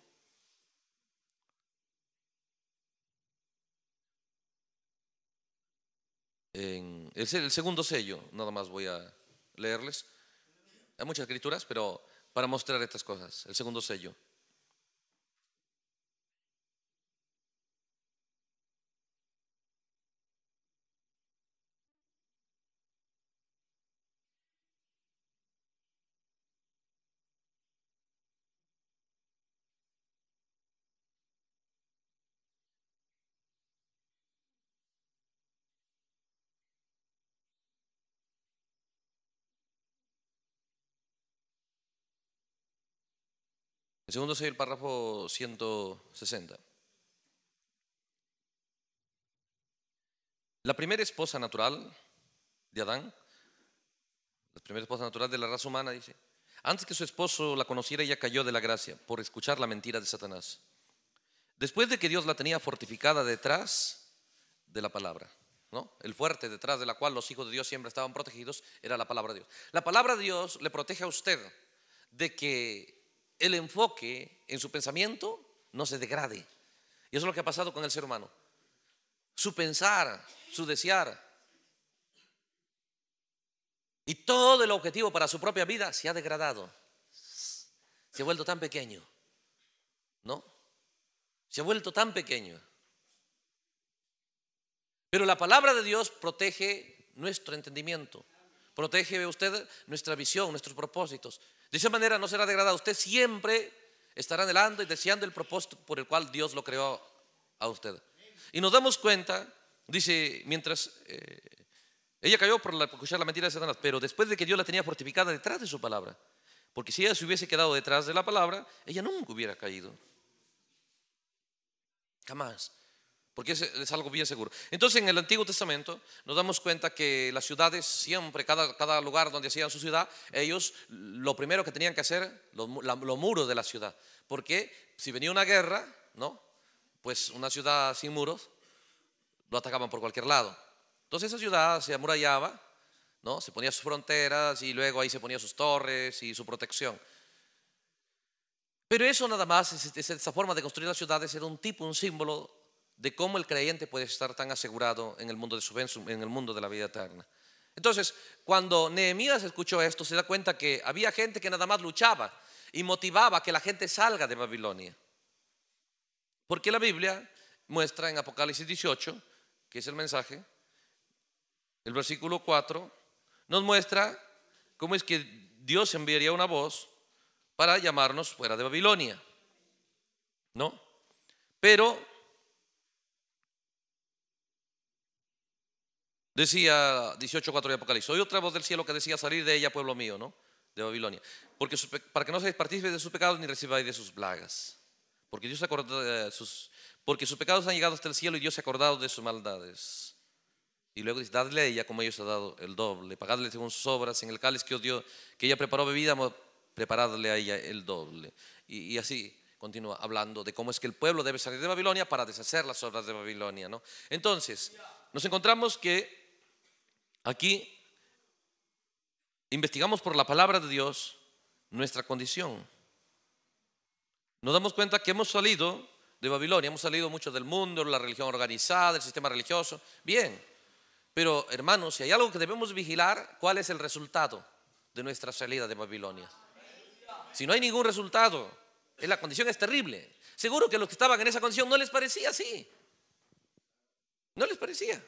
el segundo sello, nada más voy a leerles. Hay muchas escrituras, pero para mostrar estas cosas, el segundo sello. segundo soy el párrafo 160. La primera esposa natural de Adán, la primera esposa natural de la raza humana, dice, antes que su esposo la conociera, ella cayó de la gracia por escuchar la mentira de Satanás. Después de que Dios la tenía fortificada detrás de la palabra, ¿no? El fuerte detrás de la cual los hijos de Dios siempre estaban protegidos era la palabra de Dios. La palabra de Dios le protege a usted de que el enfoque en su pensamiento no se degrade. Y eso es lo que ha pasado con el ser humano. Su pensar, su desear. Y todo el objetivo para su propia vida se ha degradado. Se ha vuelto tan pequeño. ¿No? Se ha vuelto tan pequeño. Pero la palabra de Dios protege nuestro entendimiento. Protege, usted, nuestra visión, nuestros propósitos. De esa manera no será degradado. Usted siempre estará anhelando y deseando el propósito por el cual Dios lo creó a usted. Y nos damos cuenta, dice, mientras eh, ella cayó por, por, escuchar la mentira de Satanás, pero después de que Dios la tenía fortificada detrás de su palabra, porque si ella se hubiese quedado detrás de la palabra, ella nunca hubiera caído. Jamás porque es, algo bien seguro. Entonces en el Antiguo Testamento nos damos cuenta que las ciudades siempre, cada, lugar donde hacían su ciudad, ellos lo primero que tenían que hacer, los, muros de la ciudad, porque si venía una guerra, ¿no? Pues una ciudad sin muros, lo atacaban por cualquier lado. Entonces esa ciudad se amurallaba, ¿no? Se ponía sus fronteras y luego ahí se ponía sus torres y su protección. Pero eso nada más, esa forma de construir las ciudades era un tipo, un símbolo de cómo el creyente puede estar tan asegurado en el mundo de su en el mundo de la vida eterna. Entonces, cuando Nehemías escuchó esto, se da cuenta que había gente que nada más luchaba y motivaba que la gente salga de Babilonia. Porque la Biblia muestra en Apocalipsis 18, que es el mensaje, el versículo 4, nos muestra cómo es que Dios enviaría una voz para llamarnos fuera de Babilonia. ¿No? Pero Decía 18.4 de Apocalipsis, oí otra voz del cielo que decía salir de ella, pueblo mío, ¿no? De Babilonia. Porque para que no seáis partícipes de sus pecados ni recibáis de sus plagas. Porque Dios sus, porque sus pecados han llegado hasta el cielo y Dios se ha acordado de sus maldades. Y luego dice, dadle a ella como ellos ha dado el doble, pagadle según sus obras en el cáliz que que ella preparó bebida, preparadle a ella el doble. Y, y, así continúa hablando de cómo es que el pueblo debe salir de Babilonia para deshacer las obras de Babilonia. ¿no? Entonces, nos encontramos que Aquí investigamos por la palabra de Dios nuestra condición. Nos damos cuenta que hemos salido de Babilonia, hemos salido mucho del mundo, la religión organizada, el sistema religioso. Bien, pero hermanos, si hay algo que debemos vigilar, ¿cuál es el resultado de nuestra salida de Babilonia? Si no hay ningún resultado, la condición es terrible. Seguro que los que estaban en esa condición no les parecía así. No les parecía.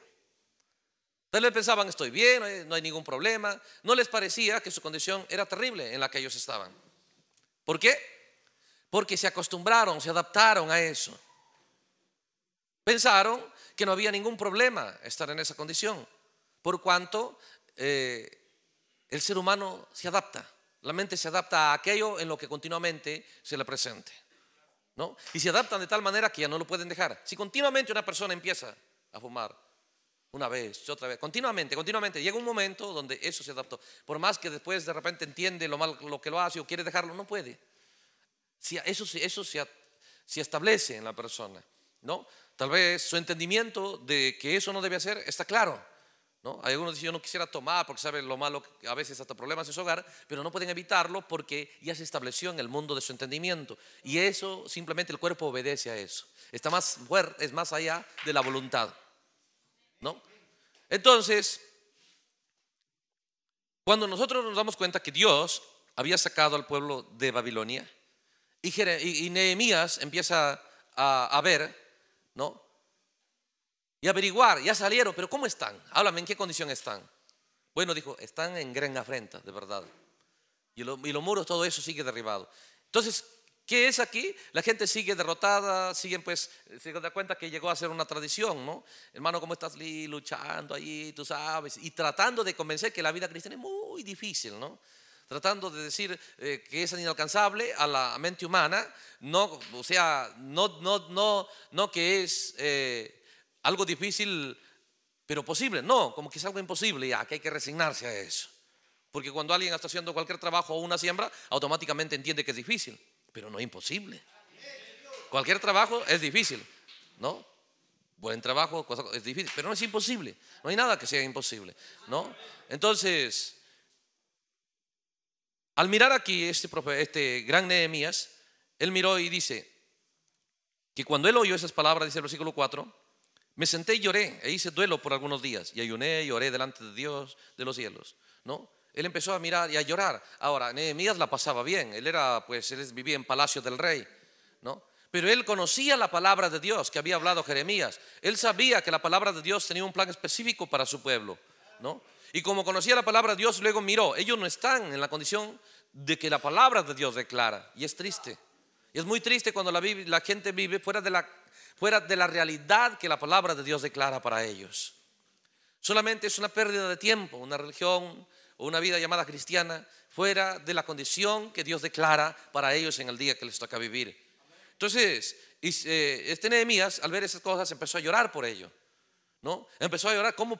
Tal vez pensaban, estoy bien, eh, no hay, ningún problema. No les parecía que su condición era terrible en la que ellos estaban. ¿Por qué? Porque se acostumbraron, se adaptaron a eso. Pensaron que no había ningún problema estar en esa condición, por cuanto eh, el ser humano se adapta, la mente se adapta a aquello en lo que continuamente se le presente. Y se adaptan de tal manera que ya no lo pueden dejar. Si continuamente una persona empieza a fumar, una vez, otra vez, continuamente, continuamente. Llega un momento donde eso se adaptó. Por más que después de repente entiende lo mal lo que lo hace o quiere dejarlo, no puede. Eso, eso se, establece en la persona, ¿no? Tal vez su entendimiento de que eso no debe hacer está claro. ¿No? Algunos dicen, yo no quisiera tomar porque sabe lo malo, que a veces hasta problemas en su hogar, pero no pueden evitarlo porque ya se estableció en el mundo de su entendimiento. Y eso simplemente el cuerpo obedece a eso. Está más fuerte, es más allá de la voluntad. ¿no? Entonces, cuando nosotros nos damos cuenta que Dios había sacado al pueblo de Babilonia y, Nehemías empieza a, ver, ¿no? Y averiguar, ya salieron, pero ¿cómo están? Háblame, ¿en qué condición están? Bueno, dijo, están en gran afrenta, de verdad. Y, y los muros, todo eso sigue derribado. Entonces, ¿Qué es aquí? La gente sigue derrotada, siguen pues, se da cuenta que llegó a ser una tradición, ¿no? Hermano, ¿cómo estás luchando ahí, tú sabes? Y tratando de convencer que la vida cristiana es muy difícil, ¿no? Tratando de decir eh, que es inalcanzable a la mente humana, no, o sea, no, no, no, no que es eh, algo difícil, pero posible, no, como que es algo imposible, ya que hay que resignarse a eso. Porque cuando alguien está haciendo cualquier trabajo o una siembra, automáticamente entiende que es difícil pero no es imposible. Cualquier trabajo es difícil, ¿no? Buen trabajo es difícil, pero no es imposible. No hay nada que sea imposible, ¿no? Entonces, al mirar aquí este, este gran Nehemías, él miró y dice que cuando él oyó esas palabras, dice el versículo 4, me senté y lloré e hice duelo por algunos días y ayuné y lloré delante de Dios de los cielos, ¿no? Él empezó a mirar y a llorar. Ahora, Nehemías la pasaba bien. Él era, pues, él vivía en palacio del rey, ¿no? Pero él conocía la palabra de Dios que había hablado Jeremías. Él sabía que la palabra de Dios tenía un plan específico para su pueblo, ¿no? Y como conocía la palabra de Dios, luego miró, ellos no están en la condición de que la palabra de Dios declara. Y es triste. es muy triste cuando la, gente vive fuera de la realidad que la palabra de Dios declara para ellos. Solamente es una pérdida de tiempo, una religión, o una vida llamada cristiana fuera de la condición que Dios declara para ellos en el día que les toca vivir. Entonces, eh, este Nehemías, al ver esas cosas, empezó a llorar por ello. ¿no? Empezó a llorar, ¿cómo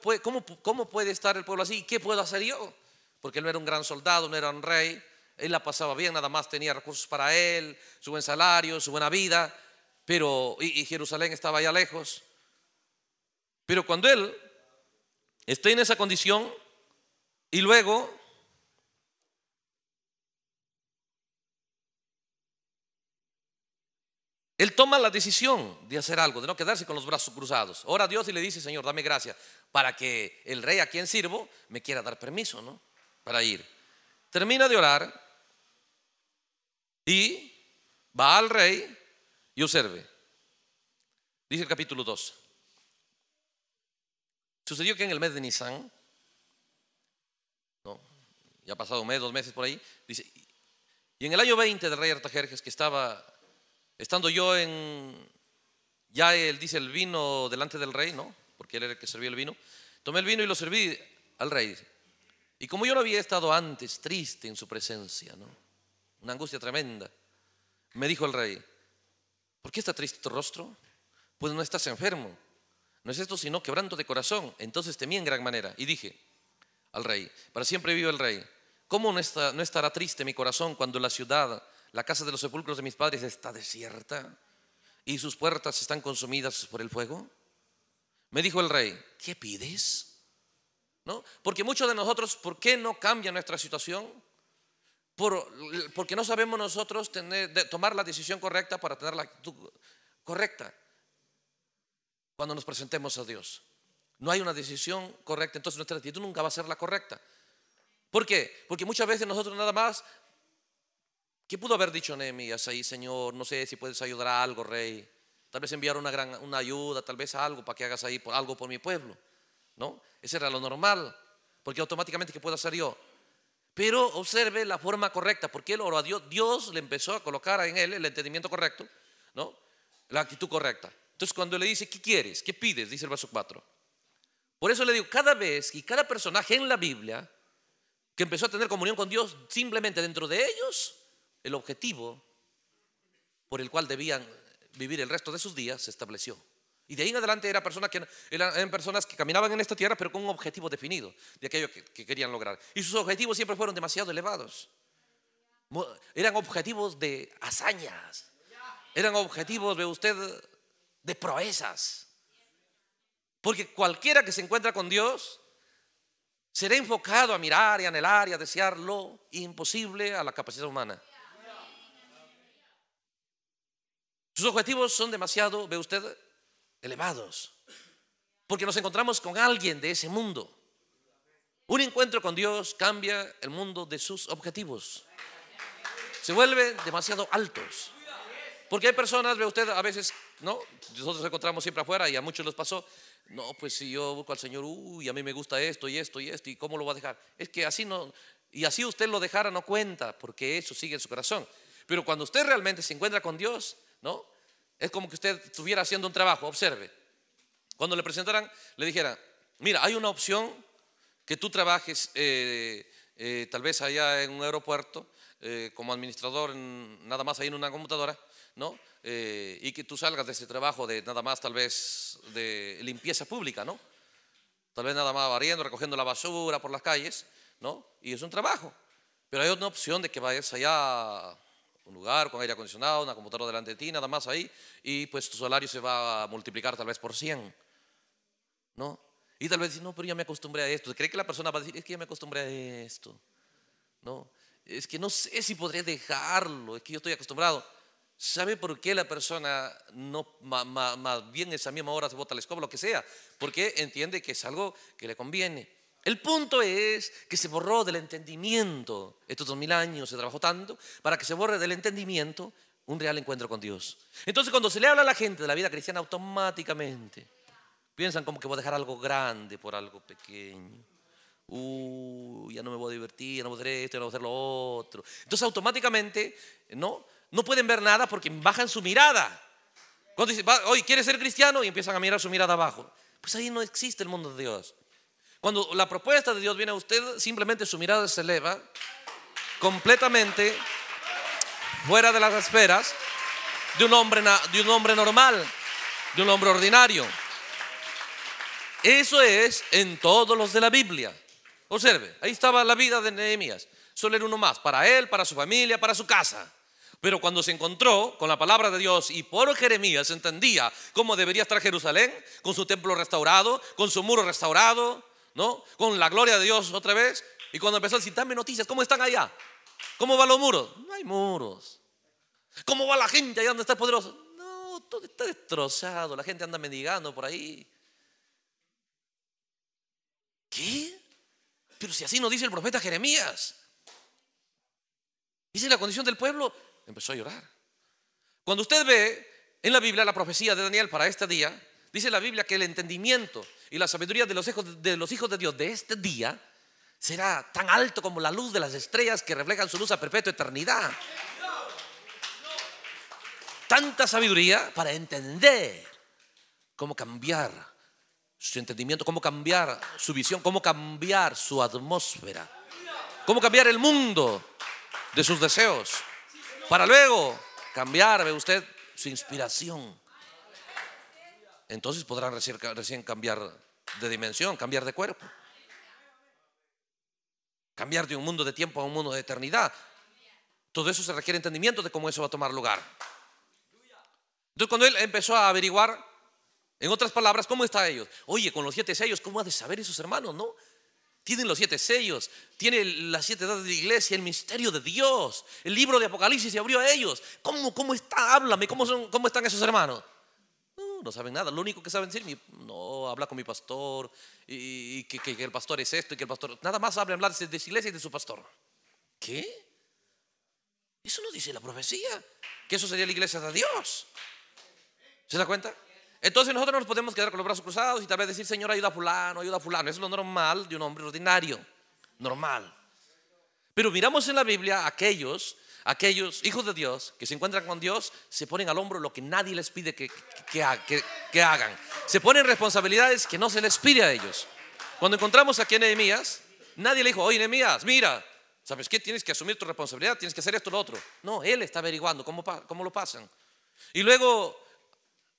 puede, estar el pueblo así? ¿Qué puedo hacer yo? Porque él no era un gran soldado, no era un rey, él la pasaba bien, nada más tenía recursos para él, su buen salario, su buena vida, pero y, y Jerusalén estaba allá lejos. Pero cuando él está en esa condición, y luego Él toma la decisión de hacer algo, de no quedarse con los brazos cruzados. Ora a Dios y le dice, Señor, dame gracia para que el rey a quien sirvo me quiera dar permiso, ¿no? Para ir. Termina de orar y va al rey y observe. Dice el capítulo 2. Sucedió que en el mes de Nisan, ya ha pasado un mes, dos meses por ahí, dice, y en el año 20 del rey Artajerjes, que estaba, estando yo en, ya él dice el vino delante del rey, ¿no? Porque él era el que servía el vino, tomé el vino y lo serví al rey. Y como yo no había estado antes triste en su presencia, ¿no? Una angustia tremenda, me dijo el rey, ¿por qué está triste tu rostro? Pues no estás enfermo. No es esto sino quebranto de corazón. Entonces temí en gran manera y dije al rey, para siempre vive el rey. ¿Cómo no, estará triste mi corazón cuando la ciudad, la casa de los sepulcros de mis padres está desierta y sus puertas están consumidas por el fuego? Me dijo el rey, ¿qué pides? ¿No? Porque muchos de nosotros, ¿por qué no cambia nuestra situación? porque no sabemos nosotros tomar la decisión correcta para tener la actitud correcta cuando nos presentemos a Dios. No hay una decisión correcta, entonces nuestra actitud nunca va a ser la correcta. ¿Por qué? Porque muchas veces nosotros nada más, ¿qué pudo haber dicho Nehemías ahí, Señor? No sé si puedes ayudar a algo, Rey. Tal vez enviar una, gran, ayuda, tal vez algo para que hagas ahí algo por mi pueblo. ¿No? Ese era lo normal. Porque automáticamente, que puedo hacer yo? Pero observe la forma correcta, porque él a Dios. le empezó a colocar en él el entendimiento correcto, ¿no? La actitud correcta. Entonces, cuando le dice, ¿qué quieres? ¿Qué pides? Dice el verso 4. Por eso le digo, cada vez y cada personaje en la Biblia que empezó a tener comunión con Dios simplemente dentro de ellos, el objetivo por el cual debían vivir el resto de sus días se estableció. Y de ahí en adelante eran personas que, eran personas que caminaban en esta tierra, pero con un objetivo definido de aquello que, querían lograr. Y sus objetivos siempre fueron demasiado elevados. Eran objetivos de hazañas. Eran objetivos, de usted, de proezas. Porque cualquiera que se encuentra con Dios Seré enfocado a mirar y anhelar y a desear lo imposible a la capacidad humana. Sus objetivos son demasiado, ve usted, elevados. Porque nos encontramos con alguien de ese mundo. Un encuentro con Dios cambia el mundo de sus objetivos. Se vuelven demasiado altos. Porque hay personas, ve usted, a veces, ¿no? Nosotros nos encontramos siempre afuera y a muchos les pasó no, pues si yo busco al Señor, uy, a mí me gusta esto y esto y esto, ¿y cómo lo va a dejar? Es que así no, y así usted lo dejara no cuenta, porque eso sigue en su corazón. Pero cuando usted realmente se encuentra con Dios, ¿no? Es como que usted estuviera haciendo un trabajo, observe. Cuando le presentaran, le dijeran, mira, hay una opción que tú trabajes eh, eh, tal vez allá en un aeropuerto, eh, como administrador, nada más ahí en una computadora, ¿no? Eh, y que tú salgas de ese trabajo de nada más tal vez de limpieza pública, ¿no? Tal vez nada más barriendo, recogiendo la basura por las calles, ¿no? Y es un trabajo. Pero hay otra opción de que vayas allá a un lugar con aire acondicionado, una computadora delante de ti, nada más ahí, y pues tu salario se va a multiplicar tal vez por 100, ¿no? Y tal vez dices, no, pero ya me acostumbré a esto. ¿Cree que la persona va a decir, es que ya me acostumbré a esto? ¿No? Es que no sé si podré dejarlo, es que yo estoy acostumbrado. ¿Sabe por qué la persona no, más bien esa misma hora se bota la escoba, lo que sea? Porque entiende que es algo que le conviene. El punto es que se borró del entendimiento, estos dos mil años se trabajó tanto, para que se borre del entendimiento un real encuentro con Dios. Entonces cuando se le habla a la gente de la vida cristiana, automáticamente piensan como que voy a dejar algo grande por algo pequeño. Uy ya no me voy a divertir, ya no voy a hacer esto, ya no voy a hacer lo otro. Entonces automáticamente, ¿no? no pueden ver nada porque bajan su mirada. Cuando dicen, hoy quiere ser cristiano? Y empiezan a mirar su mirada abajo. Pues ahí no existe el mundo de Dios. Cuando la propuesta de Dios viene a usted, simplemente su mirada se eleva completamente fuera de las esferas de un hombre, de un hombre normal, de un hombre ordinario. Eso es en todos los de la Biblia. Observe, ahí estaba la vida de Nehemías. Solo era uno más, para él, para su familia, para su casa. Pero cuando se encontró con la palabra de Dios y por Jeremías entendía cómo debería estar Jerusalén, con su templo restaurado, con su muro restaurado, ¿no? Con la gloria de Dios otra vez. Y cuando empezó a citarme noticias, ¿cómo están allá? ¿Cómo van los muros? No hay muros. ¿Cómo va la gente allá donde está el poderoso? No, todo está destrozado, la gente anda mendigando por ahí. ¿Qué? Pero si así nos dice el profeta Jeremías. Dice la condición del pueblo, empezó a llorar. Cuando usted ve en la Biblia la profecía de Daniel para este día, dice la Biblia que el entendimiento y la sabiduría de los hijos de, Dios de este día será tan alto como la luz de las estrellas que reflejan su luz a perpetua eternidad. Tanta sabiduría para entender cómo cambiar su entendimiento, cómo cambiar su visión, cómo cambiar su atmósfera, cómo cambiar el mundo de sus deseos para luego cambiar, ve usted, su inspiración. Entonces podrán recién, cambiar de dimensión, cambiar de cuerpo. Cambiar de un mundo de tiempo a un mundo de eternidad. Todo eso se requiere entendimiento de cómo eso va a tomar lugar. Entonces cuando él empezó a averiguar, en otras palabras, ¿cómo está ellos? Oye, con los siete sellos, ¿cómo ha de saber esos hermanos, no? tienen los siete sellos, tiene las siete edades de la iglesia, el misterio de Dios, el libro de Apocalipsis se abrió a ellos. ¿Cómo, cómo está? Háblame, ¿cómo, son, cómo están esos hermanos? No, saben nada, lo único que saben decir, no, habla con mi pastor, y, que, el pastor es esto, y que el pastor, nada más habla hablar de su iglesia y de su pastor. ¿Qué? Eso no dice la profecía, que eso sería la iglesia de Dios. ¿Se da cuenta? Entonces nosotros nos podemos quedar con los brazos cruzados y tal vez decir, Señor, ayuda a fulano, ayuda a fulano. Es lo normal de un hombre ordinario, normal. Pero miramos en la Biblia aquellos, aquellos hijos de Dios que se encuentran con Dios, se ponen al hombro lo que nadie les pide que, que, hagan. Se ponen responsabilidades que no se les pide a ellos. Cuando encontramos aquí a Nehemías, nadie le dijo, oye Nehemías, mira, ¿sabes qué? Tienes que asumir tu responsabilidad, tienes que hacer esto o lo otro. No, él está averiguando cómo, cómo lo pasan. Y luego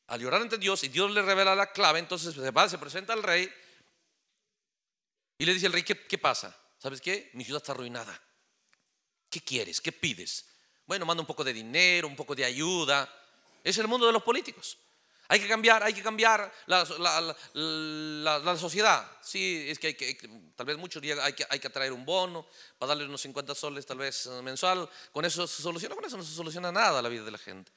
al llorar ante Dios y Dios le revela la clave, entonces se se presenta al rey y le dice al rey, ¿qué, pasa? ¿Sabes qué? Mi ciudad está arruinada. ¿Qué quieres? ¿Qué pides? Bueno, manda un poco de dinero, un poco de ayuda. Es el mundo de los políticos. Hay que cambiar, hay que cambiar la, sociedad. Sí, es que, hay que tal vez muchos días hay que, hay que traer un bono para darle unos 50 soles tal vez eh, mensual. Con eso se soluciona, con eso no se soluciona nada la vida de la gente.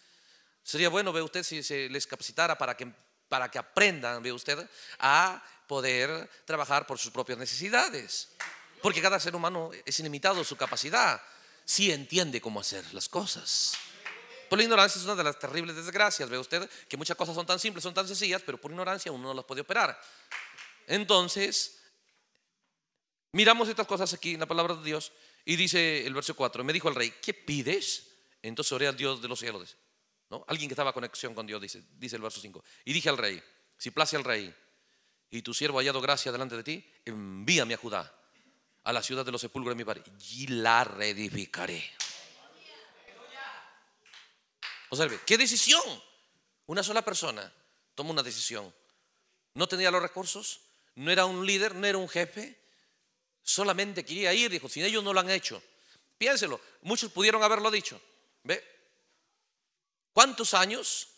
Sería bueno, ve usted, si se les capacitara para que, para que aprendan, ve usted, a poder trabajar por sus propias necesidades. Porque cada ser humano es ilimitado su capacidad si entiende cómo hacer las cosas. Por la ignorancia es una de las terribles desgracias. Ve usted que muchas cosas son tan simples, son tan sencillas, pero por ignorancia uno no las puede operar. Entonces, miramos estas cosas aquí en la palabra de Dios y dice el verso 4, me dijo el rey, ¿qué pides? Entonces oré al Dios de los cielos Alguien que estaba en conexión con Dios, dice, dice el verso 5. Y dije al rey, si place al rey y tu siervo hallado gracia delante de ti, envíame a Judá, a la ciudad de los sepulcros de mi padre, y la reedificaré. Observe, ¿qué decisión? Una sola persona tomó una decisión. No tenía los recursos, no era un líder, no era un jefe, solamente quería ir, dijo, sin ellos no lo han hecho. Piénselo, muchos pudieron haberlo dicho. ¿Ve? ¿Cuántos años?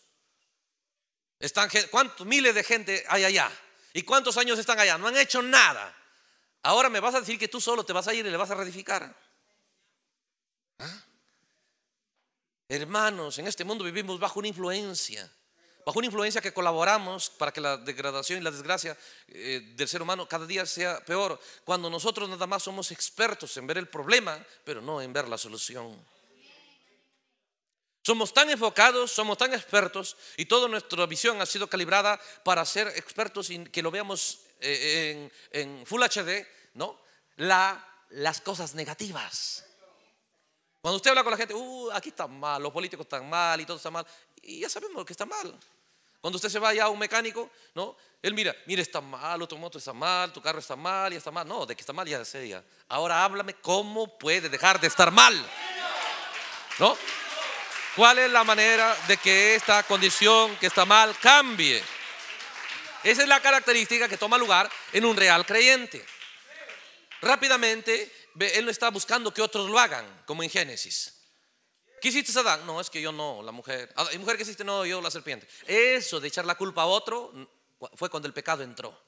Están, ¿Cuántos miles de gente hay allá? ¿Y cuántos años están allá? No han hecho nada. Ahora me vas a decir que tú solo te vas a ir y le vas a ratificar. ¿Ah? Hermanos, en este mundo vivimos bajo una influencia, bajo una influencia que colaboramos para que la degradación y la desgracia eh, del ser humano cada día sea peor, cuando nosotros nada más somos expertos en ver el problema, pero no en ver la solución. Somos tan enfocados, somos tan expertos y toda nuestra visión ha sido calibrada para ser expertos y que lo veamos eh, en, en Full HD, ¿no? La, las cosas negativas. Cuando usted habla con la gente, uh, aquí está mal, los políticos están mal y todo está mal, y ya sabemos que está mal. Cuando usted se va ya a un mecánico, ¿no? Él mira, mire, está mal, tu moto está mal, tu carro está mal, y está mal. No, de que está mal ya sé ya. Ahora háblame cómo puede dejar de estar mal. ¿No? ¿Cuál es la manera de que esta condición que está mal cambie? Esa es la característica que toma lugar en un real creyente. Rápidamente, él no está buscando que otros lo hagan, como en Génesis. ¿Qué hiciste Adán? No, es que yo no, la mujer. Ah, ¿Y mujer que hiciste? No, yo la serpiente. Eso de echar la culpa a otro fue cuando el pecado entró.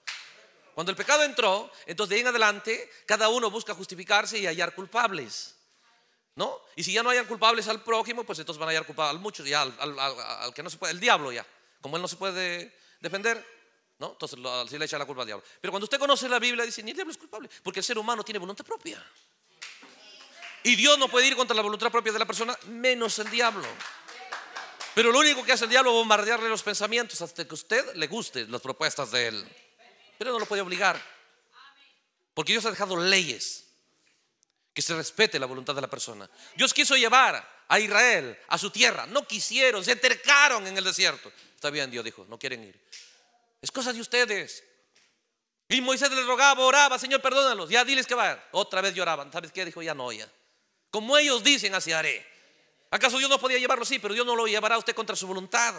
Cuando el pecado entró, entonces de ahí en adelante, cada uno busca justificarse y hallar culpables. ¿No? Y si ya no hayan culpables al prójimo, pues entonces van a hallar culpables al al, que no se puede, el diablo ya. Como él no se puede defender, ¿no? Entonces le echa la culpa al diablo. Pero cuando usted conoce la Biblia, dice, ni el diablo es culpable, porque el ser humano tiene voluntad propia. Y Dios no puede ir contra la voluntad propia de la persona, menos el diablo. Pero lo único que hace el diablo es bombardearle los pensamientos hasta que usted le guste las propuestas de él. Pero no lo puede obligar. Porque Dios ha dejado leyes que se respete la voluntad de la persona. Dios quiso llevar a Israel a su tierra, no quisieron, se tercaron en el desierto. Está bien, Dios dijo, no quieren ir. Es cosa de ustedes. Y Moisés le rogaba, oraba, Señor, perdónalos, ya diles que va Otra vez lloraban, ¿sabes qué? Dijo, ya no, ya. Como ellos dicen, así haré. ¿Acaso Dios no podía llevarlo? Sí, pero Dios no lo llevará a usted contra su voluntad.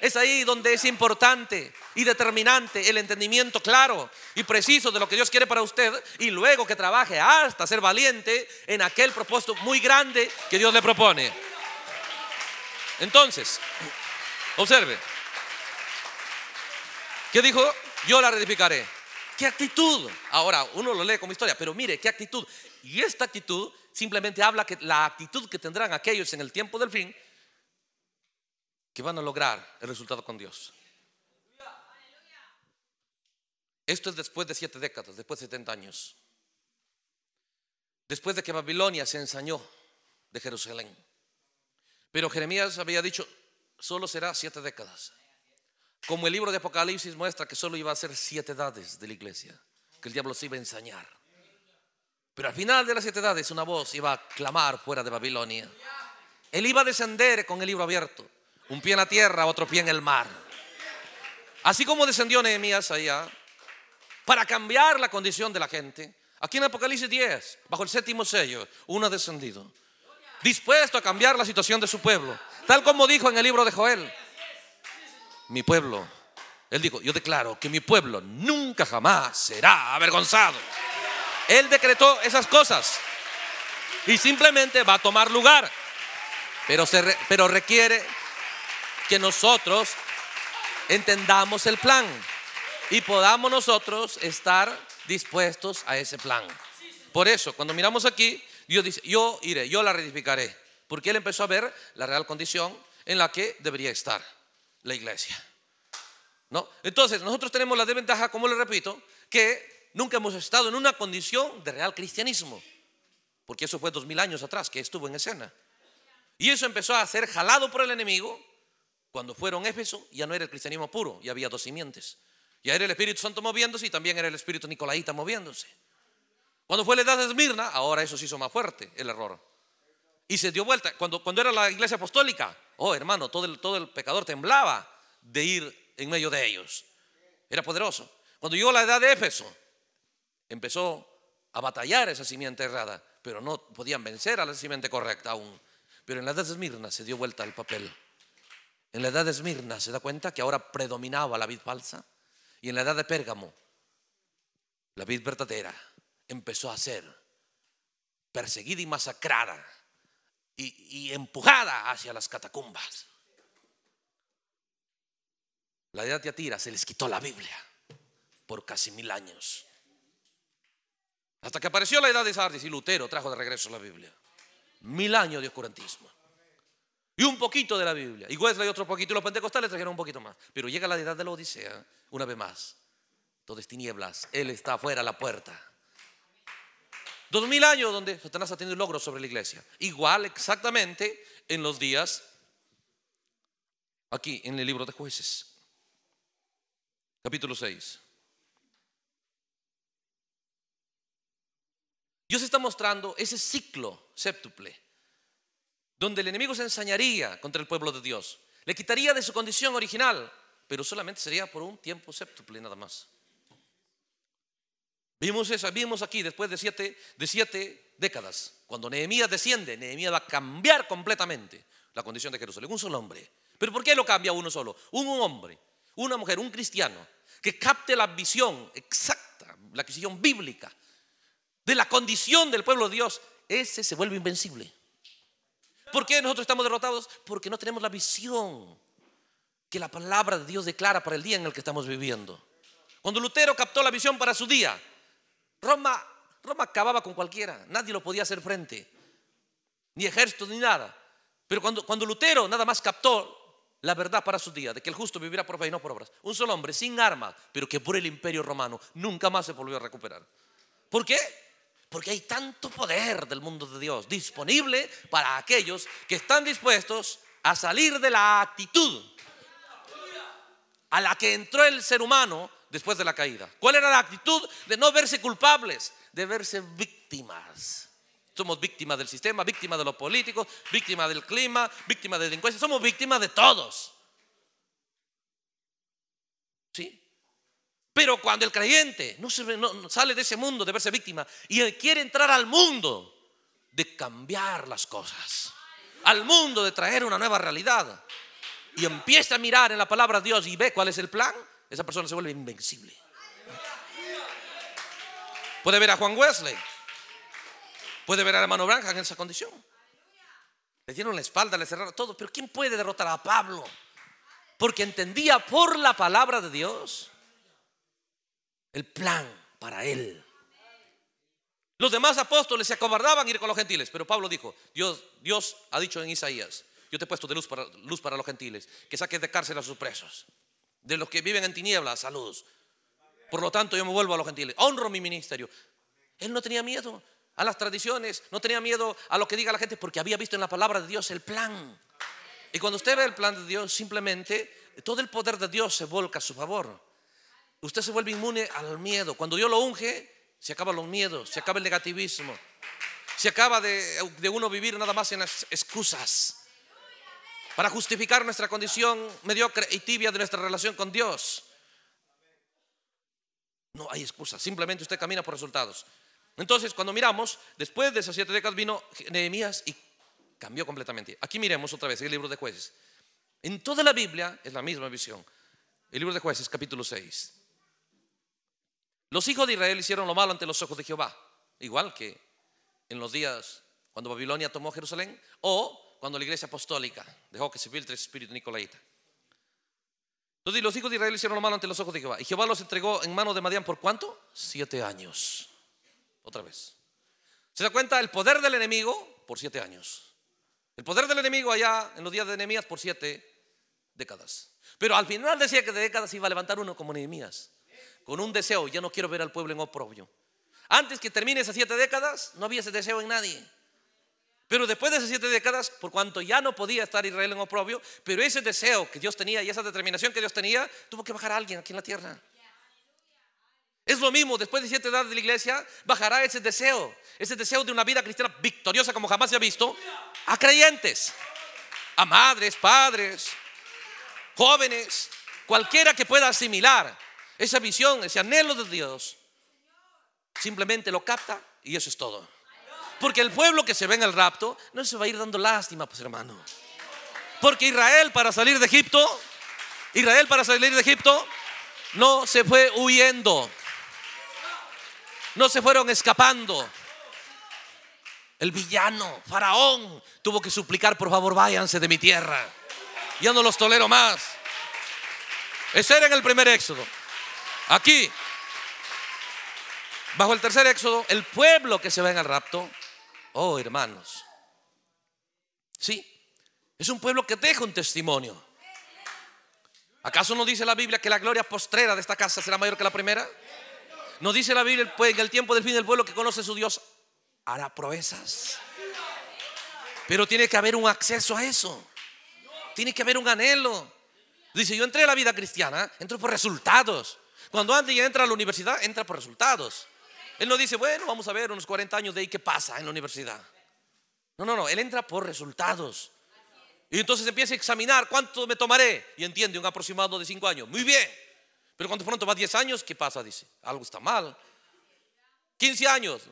Es ahí donde es importante y determinante el entendimiento claro y preciso de lo que Dios quiere para usted y luego que trabaje hasta ser valiente en aquel propósito muy grande que Dios le propone. Entonces, observe. ¿Qué dijo? Yo la reedificaré. ¿Qué actitud? Ahora, uno lo lee como historia, pero mire, ¿qué actitud? Y esta actitud simplemente habla que la actitud que tendrán aquellos en el tiempo del fin que van a lograr el resultado con Dios. Esto es después de siete décadas, después de 70 años. Después de que Babilonia se ensañó de Jerusalén. Pero Jeremías había dicho, solo será siete décadas. Como el libro de Apocalipsis muestra que solo iba a ser siete edades de la iglesia, que el diablo se iba a ensañar. Pero al final de las siete edades una voz iba a clamar fuera de Babilonia. Él iba a descender con el libro abierto. Un pie en la tierra, otro pie en el mar. Así como descendió Nehemías allá, para cambiar la condición de la gente, aquí en Apocalipsis 10, bajo el séptimo sello, uno ha descendido, dispuesto a cambiar la situación de su pueblo, tal como dijo en el libro de Joel, mi pueblo, él dijo, yo declaro que mi pueblo nunca jamás será avergonzado. Él decretó esas cosas y simplemente va a tomar lugar, pero, se pero requiere que nosotros entendamos el plan y podamos nosotros estar dispuestos a ese plan. Por eso, cuando miramos aquí, Dios dice, yo iré, yo la reedificaré, porque Él empezó a ver la real condición en la que debería estar la iglesia. ¿No? Entonces, nosotros tenemos la desventaja, como le repito, que nunca hemos estado en una condición de real cristianismo, porque eso fue dos mil años atrás que estuvo en escena. Y eso empezó a ser jalado por el enemigo cuando fueron Éfeso, ya no era el cristianismo puro, ya había dos simientes. Ya era el Espíritu Santo moviéndose y también era el Espíritu Nicolaita moviéndose. Cuando fue la edad de Esmirna, ahora eso se hizo más fuerte, el error. Y se dio vuelta. Cuando, cuando era la iglesia apostólica, oh hermano, todo el, pecador temblaba de ir en medio de ellos. Era poderoso. Cuando llegó la edad de Éfeso, empezó a batallar esa simiente errada, pero no podían vencer a la simiente correcta aún. Pero en la edad de Esmirna se dio vuelta el papel. En la edad de Esmirna se da cuenta que ahora predominaba la vid falsa y en la edad de Pérgamo la vid verdadera empezó a ser perseguida y masacrada y, empujada hacia las catacumbas. La edad de Atira se les quitó la Biblia por casi mil años. Hasta que apareció la edad de Sardis y Lutero trajo de regreso la Biblia. Mil años de oscurantismo y un poquito de la Biblia. Y Wesley otro poquito, y los pentecostales trajeron un poquito más. Pero llega la edad de la Odisea, una vez más. Todas tinieblas, Él está afuera la puerta. Dos mil años donde Satanás ha tenido logros sobre la iglesia. Igual exactamente en los días, aquí en el libro de jueces, capítulo 6. Dios está mostrando ese ciclo séptuple donde el enemigo se ensañaría contra el pueblo de Dios, le quitaría de su condición original, pero solamente sería por un tiempo séptuple nada más. Vimos eso, vimos aquí después de siete, de décadas, cuando Nehemías desciende, Nehemías va a cambiar completamente la condición de Jerusalén, un solo hombre. ¿Pero por qué lo cambia uno solo? Un, un hombre, una mujer, un cristiano, que capte la visión exacta, la visión bíblica de la condición del pueblo de Dios, ese se vuelve invencible. ¿Por qué nosotros estamos derrotados? Porque no tenemos la visión que la palabra de Dios declara para el día en el que estamos viviendo. Cuando Lutero captó la visión para su día, Roma, Roma acababa con cualquiera, nadie lo podía hacer frente, ni ejércitos ni nada. Pero cuando, cuando Lutero nada más captó la verdad para su día, de que el justo vivirá por fe y no por obras, un solo hombre sin armas, pero que por el imperio romano nunca más se volvió a recuperar. ¿Por qué? Porque hay tanto poder del mundo de Dios disponible para aquellos que están dispuestos a salir de la actitud a la que entró el ser humano después de la caída. ¿Cuál era la actitud de no verse culpables, de verse víctimas? Somos víctimas del sistema, víctimas de los políticos, víctimas del clima, víctimas de delincuencia, somos víctimas de todos. Pero cuando el creyente no, sale de ese mundo de verse víctima y quiere entrar al mundo de cambiar las cosas, al mundo de traer una nueva realidad y empieza a mirar en la palabra de Dios y ve cuál es el plan, esa persona se vuelve invencible. Puede ver a Juan Wesley. Puede ver a hermano Branham en esa condición. Le dieron la espalda, le cerraron todo. Pero ¿quién puede derrotar a Pablo? Porque entendía por la palabra de Dios el plan para él. Los demás apóstoles se acobardaban ir con los gentiles, pero Pablo dijo, Dios, Dios ha dicho en Isaías, yo te he puesto de luz para, luz para los gentiles, que saques de cárcel a sus presos, de los que viven en tinieblas, a luz. Por lo tanto, yo me vuelvo a los gentiles, honro mi ministerio. Él no tenía miedo a las tradiciones, no tenía miedo a lo que diga la gente, porque había visto en la palabra de Dios el plan. Y cuando usted ve el plan de Dios, simplemente todo el poder de Dios se volca a su favor usted se vuelve inmune al miedo. Cuando Dios lo unge, se acaban los miedos, se acaba el negativismo, se acaba de, uno vivir nada más en las excusas para justificar nuestra condición mediocre y tibia de nuestra relación con Dios. No hay excusas, simplemente usted camina por resultados. Entonces, cuando miramos, después de esas siete décadas vino Nehemías y cambió completamente. Aquí miremos otra vez el libro de jueces. En toda la Biblia es la misma visión. El libro de jueces, capítulo 6. Los hijos de Israel hicieron lo malo ante los ojos de Jehová, igual que en los días cuando Babilonia tomó Jerusalén o cuando la iglesia apostólica dejó que se filtre el espíritu nicolaita. Entonces los hijos de Israel hicieron lo malo ante los ojos de Jehová. Y Jehová los entregó en manos de Madián por cuánto? Siete años. Otra vez. ¿Se da cuenta? El poder del enemigo por siete años. El poder del enemigo allá en los días de Nehemías por siete décadas. Pero al final decía que de décadas iba a levantar uno como Nehemías con un deseo, ya no quiero ver al pueblo en oprobio. Antes que termine esas siete décadas, no había ese deseo en nadie. Pero después de esas siete décadas, por cuanto ya no podía estar Israel en oprobio, pero ese deseo que Dios tenía y esa determinación que Dios tenía, tuvo que bajar a alguien aquí en la tierra. Es lo mismo, después de siete edades de la iglesia, bajará ese deseo, ese deseo de una vida cristiana victoriosa como jamás se ha visto, a creyentes, a madres, padres, jóvenes, cualquiera que pueda asimilar esa visión, ese anhelo de Dios, simplemente lo capta y eso es todo. Porque el pueblo que se ve en el rapto no se va a ir dando lástima, pues hermano. Porque Israel para salir de Egipto, Israel para salir de Egipto, no se fue huyendo. No se fueron escapando. El villano, Faraón, tuvo que suplicar, por favor, váyanse de mi tierra. Ya no los tolero más. Ese era en el primer éxodo. Aquí, bajo el tercer éxodo, el pueblo que se va en el rapto, oh hermanos, sí, es un pueblo que deja un testimonio. ¿Acaso no dice la Biblia que la gloria postrera de esta casa será mayor que la primera? ¿No dice la Biblia pues, en el tiempo del fin del pueblo que conoce su Dios hará proezas? Pero tiene que haber un acceso a eso. Tiene que haber un anhelo. Dice, yo entré a la vida cristiana, entro por resultados. Cuando Andy entra a la universidad, entra por resultados. Él no dice, bueno, vamos a ver unos 40 años de ahí qué pasa en la universidad. No, no, no, él entra por resultados. Y entonces empieza a examinar cuánto me tomaré. Y entiende, un aproximado de 5 años. Muy bien. Pero cuando pronto va 10 años, ¿qué pasa? Dice, algo está mal. 15 años.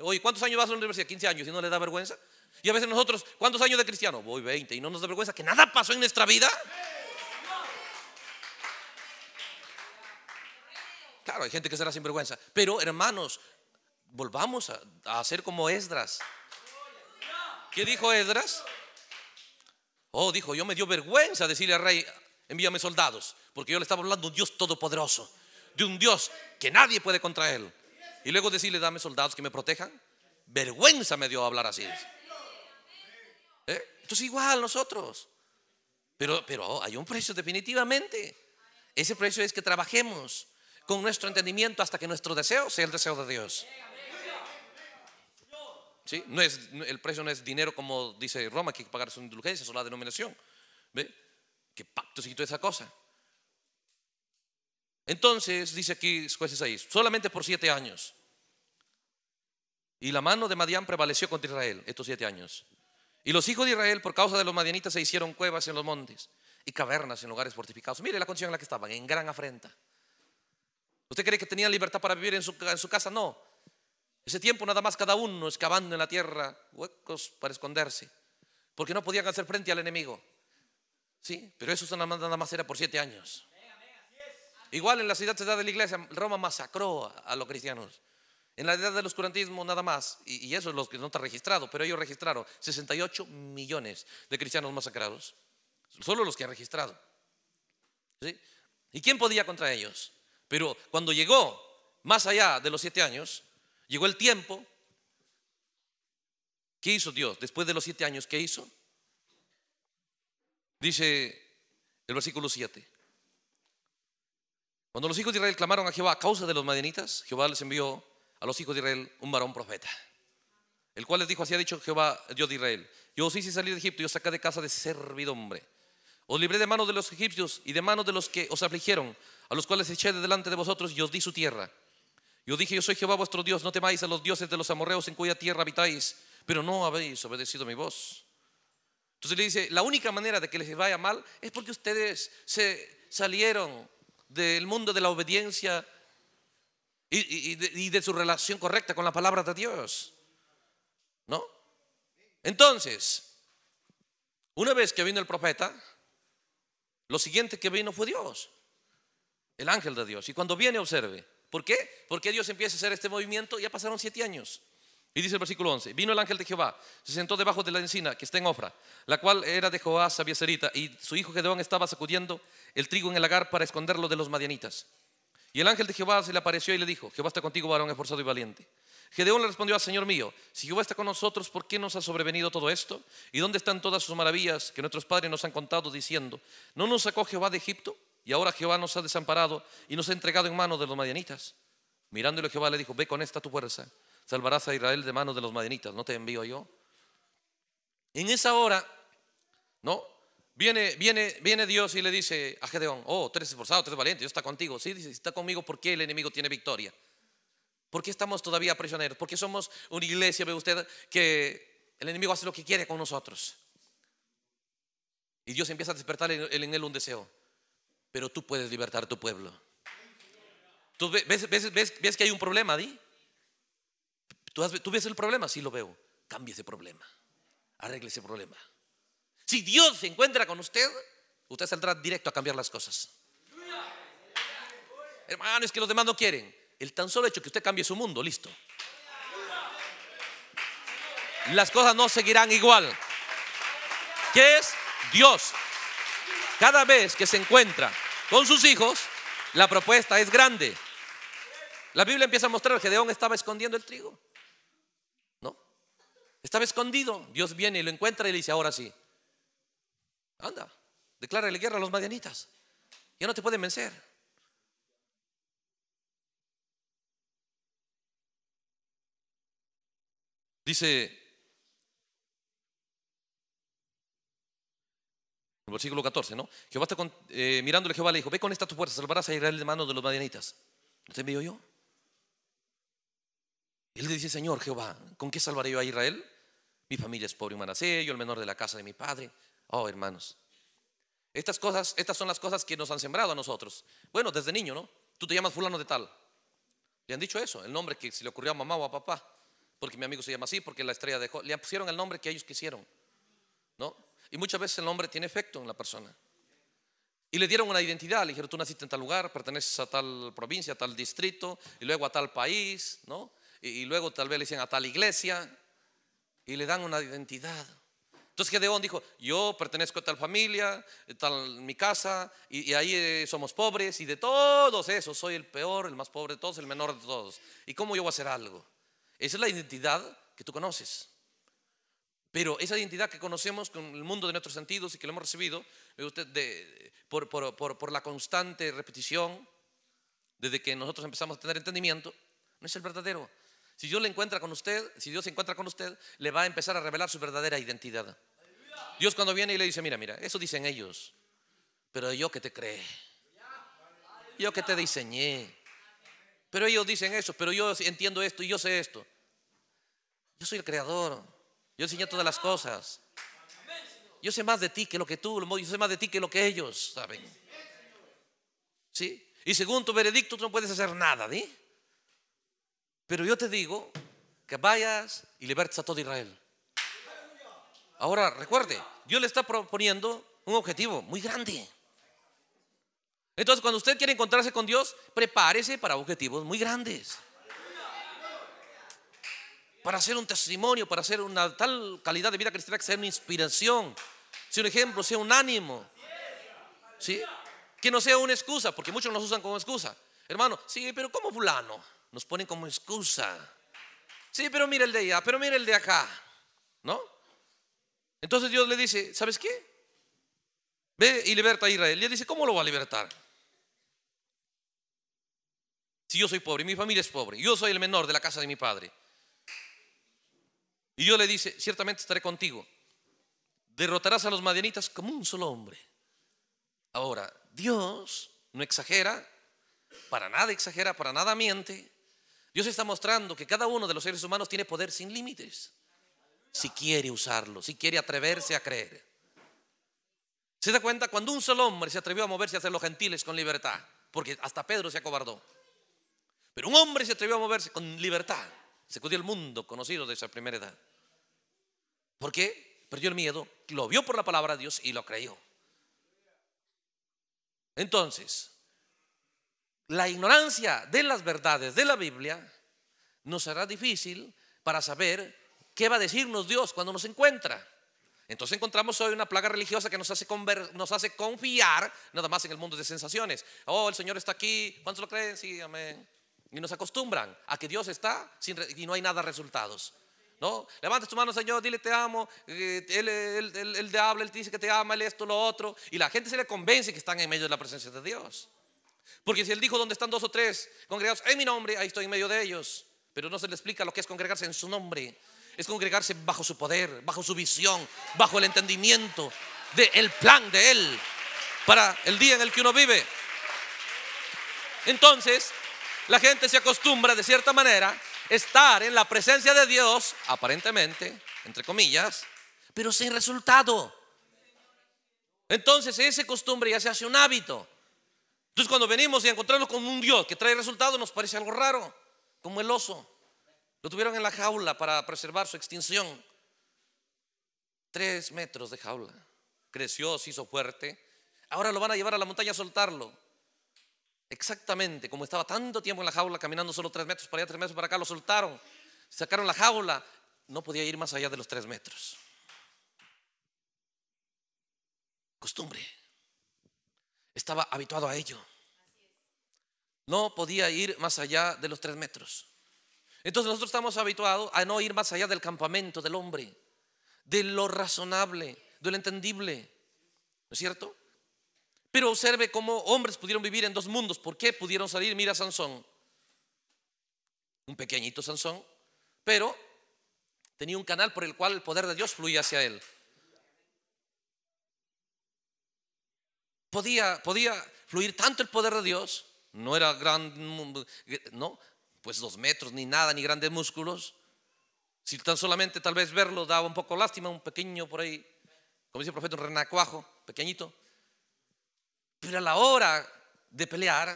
oye, ¿cuántos años vas a la universidad? 15 años. ¿Y no le da vergüenza? Y a veces nosotros, ¿cuántos años de cristiano? Voy 20. ¿Y no nos da vergüenza que nada pasó en nuestra vida? Claro, hay gente que será sin vergüenza, Pero hermanos, volvamos a, hacer como Esdras. ¿Qué dijo Esdras? Oh, dijo, yo me dio vergüenza decirle al rey, envíame soldados, porque yo le estaba hablando de un Dios todopoderoso, de un Dios que nadie puede contra él. Y luego decirle, dame soldados que me protejan. Vergüenza me dio hablar así. ¿Eh? Entonces igual nosotros. Pero, pero hay un precio definitivamente. Ese precio es que trabajemos, con nuestro entendimiento hasta que nuestro deseo sea el deseo de Dios. ¿Sí? No es, el precio no es dinero como dice Roma, que hay que pagar su indulgencia, su la denominación. ¿Ve? Que pactos y toda esa cosa. Entonces, dice aquí jueces 6, solamente por siete años. Y la mano de Madián prevaleció contra Israel estos siete años. Y los hijos de Israel, por causa de los madianitas, se hicieron cuevas en los montes y cavernas en lugares fortificados. Mire la condición en la que estaban, en gran afrenta. ¿Usted cree que tenía libertad para vivir en su, casa? No. Ese tiempo nada más cada uno excavando en la tierra huecos para esconderse, porque no podían hacer frente al enemigo. Sí, pero eso nada más era por siete años. Igual en la ciudad de la iglesia, Roma masacró a los cristianos. En la edad del oscurantismo nada más, y, eso es lo que no está registrado, pero ellos registraron 68 millones de cristianos masacrados. Solo los que han registrado. ¿Sí? ¿Y quién podía contra ellos? Pero cuando llegó más allá de los siete años, llegó el tiempo. ¿Qué hizo Dios después de los siete años? ¿Qué hizo? Dice el versículo 7. Cuando los hijos de Israel clamaron a Jehová a causa de los madianitas, Jehová les envió a los hijos de Israel un varón profeta, el cual les dijo, así ha dicho Jehová, Dios de Israel, yo os hice salir de Egipto y os saqué de casa de servidumbre. Os libré de manos de los egipcios y de manos de los que os afligieron a los cuales eché de delante de vosotros y os di su tierra. Yo dije, yo soy Jehová vuestro Dios, no temáis a los dioses de los amorreos en cuya tierra habitáis, pero no habéis obedecido mi voz. Entonces le dice, la única manera de que les vaya mal es porque ustedes se salieron del mundo de la obediencia y, de, y de su relación correcta con la palabra de Dios. ¿No? Entonces, una vez que vino el profeta, lo siguiente que vino fue Dios el ángel de Dios. Y cuando viene, observe. ¿Por qué? Porque Dios empieza a hacer este movimiento, ya pasaron siete años. Y dice el versículo 11, vino el ángel de Jehová, se sentó debajo de la encina que está en Ofra, la cual era de Jehová sabiacerita y su hijo Gedeón estaba sacudiendo el trigo en el lagar para esconderlo de los madianitas. Y el ángel de Jehová se le apareció y le dijo, Jehová está contigo, varón esforzado y valiente. Gedeón le respondió al ah, Señor mío, si Jehová está con nosotros, ¿por qué nos ha sobrevenido todo esto? ¿Y dónde están todas sus maravillas que nuestros padres nos han contado diciendo, ¿no nos sacó Jehová de Egipto? Y ahora Jehová nos ha desamparado y nos ha entregado en manos de los madianitas. Mirándole Jehová le dijo, ve con esta tu fuerza, salvarás a Israel de manos de los madianitas, no te envío yo. En esa hora, ¿no? Viene, viene, viene Dios y le dice a Gedeón, oh, tú eres esforzado, tú eres valiente, Dios está contigo. Sí, dice, está conmigo porque el enemigo tiene victoria. ¿Por qué estamos todavía prisioneros? Porque somos una iglesia, ve usted, que el enemigo hace lo que quiere con nosotros. Y Dios empieza a despertar en él un deseo pero tú puedes libertar a tu pueblo. ¿Tú ves, que hay un problema, Di? ¿Tú, ves el problema? Sí lo veo. Cambia ese problema. Arregle ese problema. Si Dios se encuentra con usted, usted saldrá directo a cambiar las cosas. Hermano, es que los demás no quieren. El tan solo hecho que usted cambie su mundo, listo. Las cosas no seguirán igual. ¿Qué es? Dios. Cada vez que se encuentra con sus hijos, la propuesta es grande. La Biblia empieza a mostrar que Gedeón estaba escondiendo el trigo. ¿No? Estaba escondido. Dios viene y lo encuentra y le dice, ahora sí. Anda, la guerra a los madianitas. Ya no te pueden vencer. Dice El versículo 14, ¿no? Jehová está eh, mirándole, Jehová le dijo, ve con esta tu fuerza, salvarás a Israel de manos de los madianitas. ¿No te envío yo? Él le dice, Señor Jehová, ¿con qué salvaré yo a Israel? Mi familia es pobre y manasé, yo el menor de la casa de mi padre. Oh, hermanos, estas cosas, estas son las cosas que nos han sembrado a nosotros. Bueno, desde niño, ¿no? Tú te llamas fulano de tal. Le han dicho eso, el nombre que se le ocurrió a mamá o a papá, porque mi amigo se llama así, porque la estrella dejó, le pusieron el nombre que ellos quisieron, ¿no? Y muchas veces el nombre tiene efecto en la persona. Y le dieron una identidad, le dijeron, tú naciste en tal lugar, perteneces a tal provincia, a tal distrito, y luego a tal país, ¿no? Y, luego tal vez le dicen a tal iglesia, y le dan una identidad. Entonces Gedeón dijo, yo pertenezco a tal familia, a eh, tal mi casa, y, ahí eh, somos pobres, y de todos esos soy el peor, el más pobre de todos, el menor de todos. ¿Y cómo yo voy a hacer algo? Esa es la identidad que tú conoces. Pero esa identidad que conocemos con el mundo de nuestros sentidos y que lo hemos recibido usted, por, la constante repetición, desde que nosotros empezamos a tener entendimiento, no es el verdadero. Si Dios le encuentra con usted, si Dios se encuentra con usted, le va a empezar a revelar su verdadera identidad. Dios cuando viene y le dice, mira, mira, eso dicen ellos, pero yo que te cree, yo que te diseñé, pero ellos dicen eso, pero yo entiendo esto y yo sé esto. Yo soy el creador. Yo enseñé todas las cosas. Yo sé más de ti que lo que tú, yo sé más de ti que lo que ellos saben. ¿Sí? Y según tu veredicto tú no puedes hacer nada, ¿sí? Pero yo te digo que vayas y libertes a todo Israel. Ahora recuerde, Dios le está proponiendo un objetivo muy grande. Entonces, cuando usted quiere encontrarse con Dios, prepárese para objetivos muy grandes para hacer un testimonio, para hacer una tal calidad de vida cristiana que sea una inspiración, sea un ejemplo, sea un ánimo. ¿Sí? Que no sea una excusa, porque muchos nos usan como excusa. Hermano, sí, pero como fulano, nos ponen como excusa. Sí, pero mira el de allá, pero mira el de acá, ¿no? Entonces Dios le dice, ¿sabes qué? Ve y liberta a Israel. Y él dice, ¿cómo lo va a libertar? Si yo soy pobre, mi familia es pobre, yo soy el menor de la casa de mi padre. Y yo le dice, ciertamente estaré contigo. Derrotarás a los madianitas como un solo hombre. Ahora, Dios no exagera, para nada exagera, para nada miente. Dios está mostrando que cada uno de los seres humanos tiene poder sin límites. Si quiere usarlo, si quiere atreverse a creer. ¿Se da cuenta? Cuando un solo hombre se atrevió a moverse hacia los gentiles con libertad, porque hasta Pedro se acobardó. Pero un hombre se atrevió a moverse con libertad, se cuidó el mundo conocido de esa primera edad. ¿Por qué? Perdió el miedo, lo vio por la palabra de Dios y lo creyó. Entonces, la ignorancia de las verdades de la Biblia nos será difícil para saber qué va a decirnos Dios cuando nos encuentra. Entonces encontramos hoy una plaga religiosa que nos hace, nos hace confiar nada más en el mundo de sensaciones. Oh, el Señor está aquí. ¿Cuántos lo creen? Sí, amén. Y nos acostumbran a que Dios está sin y no hay nada resultados. No, levanta tu mano, Señor, dile te amo. Eh, él, te habla, él te dice que te ama, él esto, lo otro. Y la gente se le convence que están en medio de la presencia de Dios. Porque si él dijo donde están dos o tres congregados en mi nombre, ahí estoy en medio de ellos. Pero no se le explica lo que es congregarse en su nombre. Es congregarse bajo su poder, bajo su visión, bajo el entendimiento del plan de él para el día en el que uno vive. Entonces, la gente se acostumbra de cierta manera estar en la presencia de Dios, aparentemente, entre comillas, pero sin resultado. Entonces esa costumbre ya se hace un hábito. Entonces cuando venimos y encontramos con un Dios que trae resultado nos parece algo raro, como el oso. Lo tuvieron en la jaula para preservar su extinción. Tres metros de jaula. Creció, se hizo fuerte. Ahora lo van a llevar a la montaña a soltarlo. Exactamente, como estaba tanto tiempo en la jaula, caminando solo tres metros para allá, tres metros para acá, lo soltaron, sacaron la jaula, no podía ir más allá de los tres metros. Costumbre. Estaba habituado a ello. No podía ir más allá de los tres metros. Entonces nosotros estamos habituados a no ir más allá del campamento del hombre, de lo razonable, de lo entendible. ¿No es cierto? Pero observe cómo hombres pudieron vivir en dos mundos. ¿Por qué pudieron salir? Mira Sansón. Un pequeñito Sansón, pero tenía un canal por el cual el poder de Dios fluía hacia él. Podía, podía fluir tanto el poder de Dios, no era gran, no, pues dos metros ni nada, ni grandes músculos. Si tan solamente tal vez verlo daba un poco lástima, un pequeño por ahí, como dice el profeta, un renacuajo, pequeñito. Pero a la hora de pelear,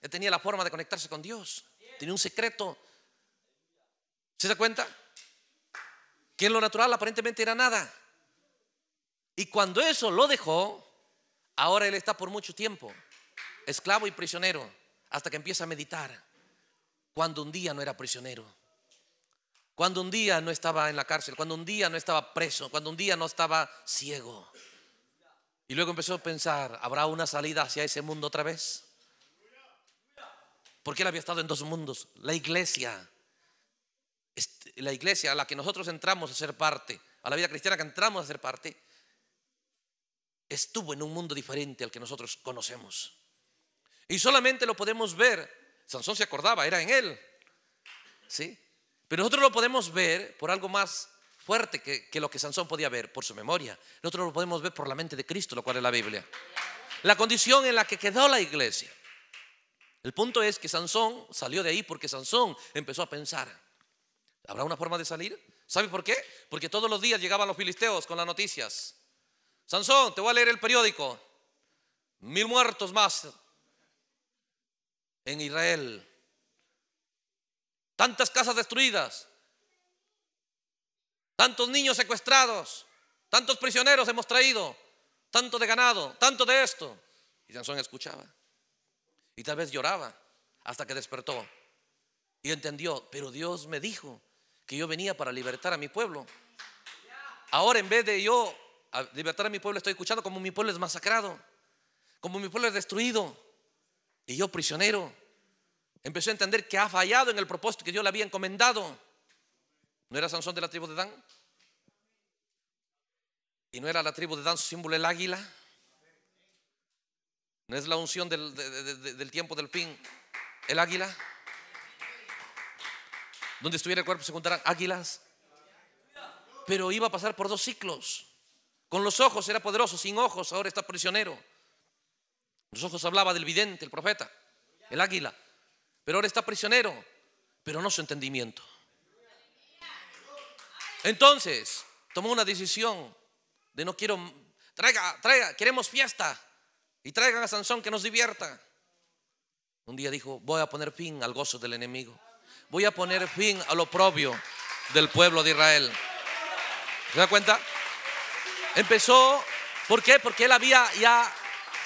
él tenía la forma de conectarse con Dios. Tenía un secreto. ¿Se da cuenta? Que en lo natural aparentemente era nada. Y cuando eso lo dejó, ahora él está por mucho tiempo, esclavo y prisionero, hasta que empieza a meditar. Cuando un día no era prisionero, cuando un día no estaba en la cárcel, cuando un día no estaba preso, cuando un día no estaba ciego. Y luego empezó a pensar, ¿habrá una salida hacia ese mundo otra vez? Porque él había estado en dos mundos. La iglesia, este, la iglesia a la que nosotros entramos a ser parte, a la vida cristiana que entramos a ser parte, estuvo en un mundo diferente al que nosotros conocemos. Y solamente lo podemos ver, Sansón se acordaba, era en él. ¿Sí? Pero nosotros lo podemos ver por algo más fuerte que, lo que Sansón podía ver por su memoria. Nosotros lo podemos ver por la mente de Cristo, lo cual es la Biblia. La condición en la que quedó la iglesia. El punto es que Sansón salió de ahí porque Sansón empezó a pensar, ¿habrá una forma de salir? ¿Sabe por qué? Porque todos los días llegaban los filisteos con las noticias. Sansón, te voy a leer el periódico. Mil muertos más en Israel. Tantas casas destruidas tantos niños secuestrados, tantos prisioneros hemos traído, tanto de ganado, tanto de esto. Y Sansón escuchaba y tal vez lloraba hasta que despertó y entendió, pero Dios me dijo que yo venía para libertar a mi pueblo. Ahora en vez de yo libertar a mi pueblo, estoy escuchando como mi pueblo es masacrado, como mi pueblo es destruido y yo prisionero. Empezó a entender que ha fallado en el propósito que Dios le había encomendado. ¿No era Sansón de la tribu de Dan? ¿Y no era la tribu de Dan su símbolo el águila? ¿No es la unción del, tiempo del pin el águila? Donde estuviera el cuerpo se juntarán águilas. Pero iba a pasar por dos ciclos. Con los ojos era poderoso, sin ojos ahora está prisionero. Los ojos hablaba del vidente, el profeta, el águila. Pero ahora está prisionero, pero no su entendimiento. Entonces, tomó una decisión de no quiero, traiga, traiga, queremos fiesta y traigan a Sansón que nos divierta. Un día dijo, voy a poner fin al gozo del enemigo, voy a poner fin a lo propio del pueblo de Israel. ¿Se da cuenta? Empezó, ¿por qué? Porque él había ya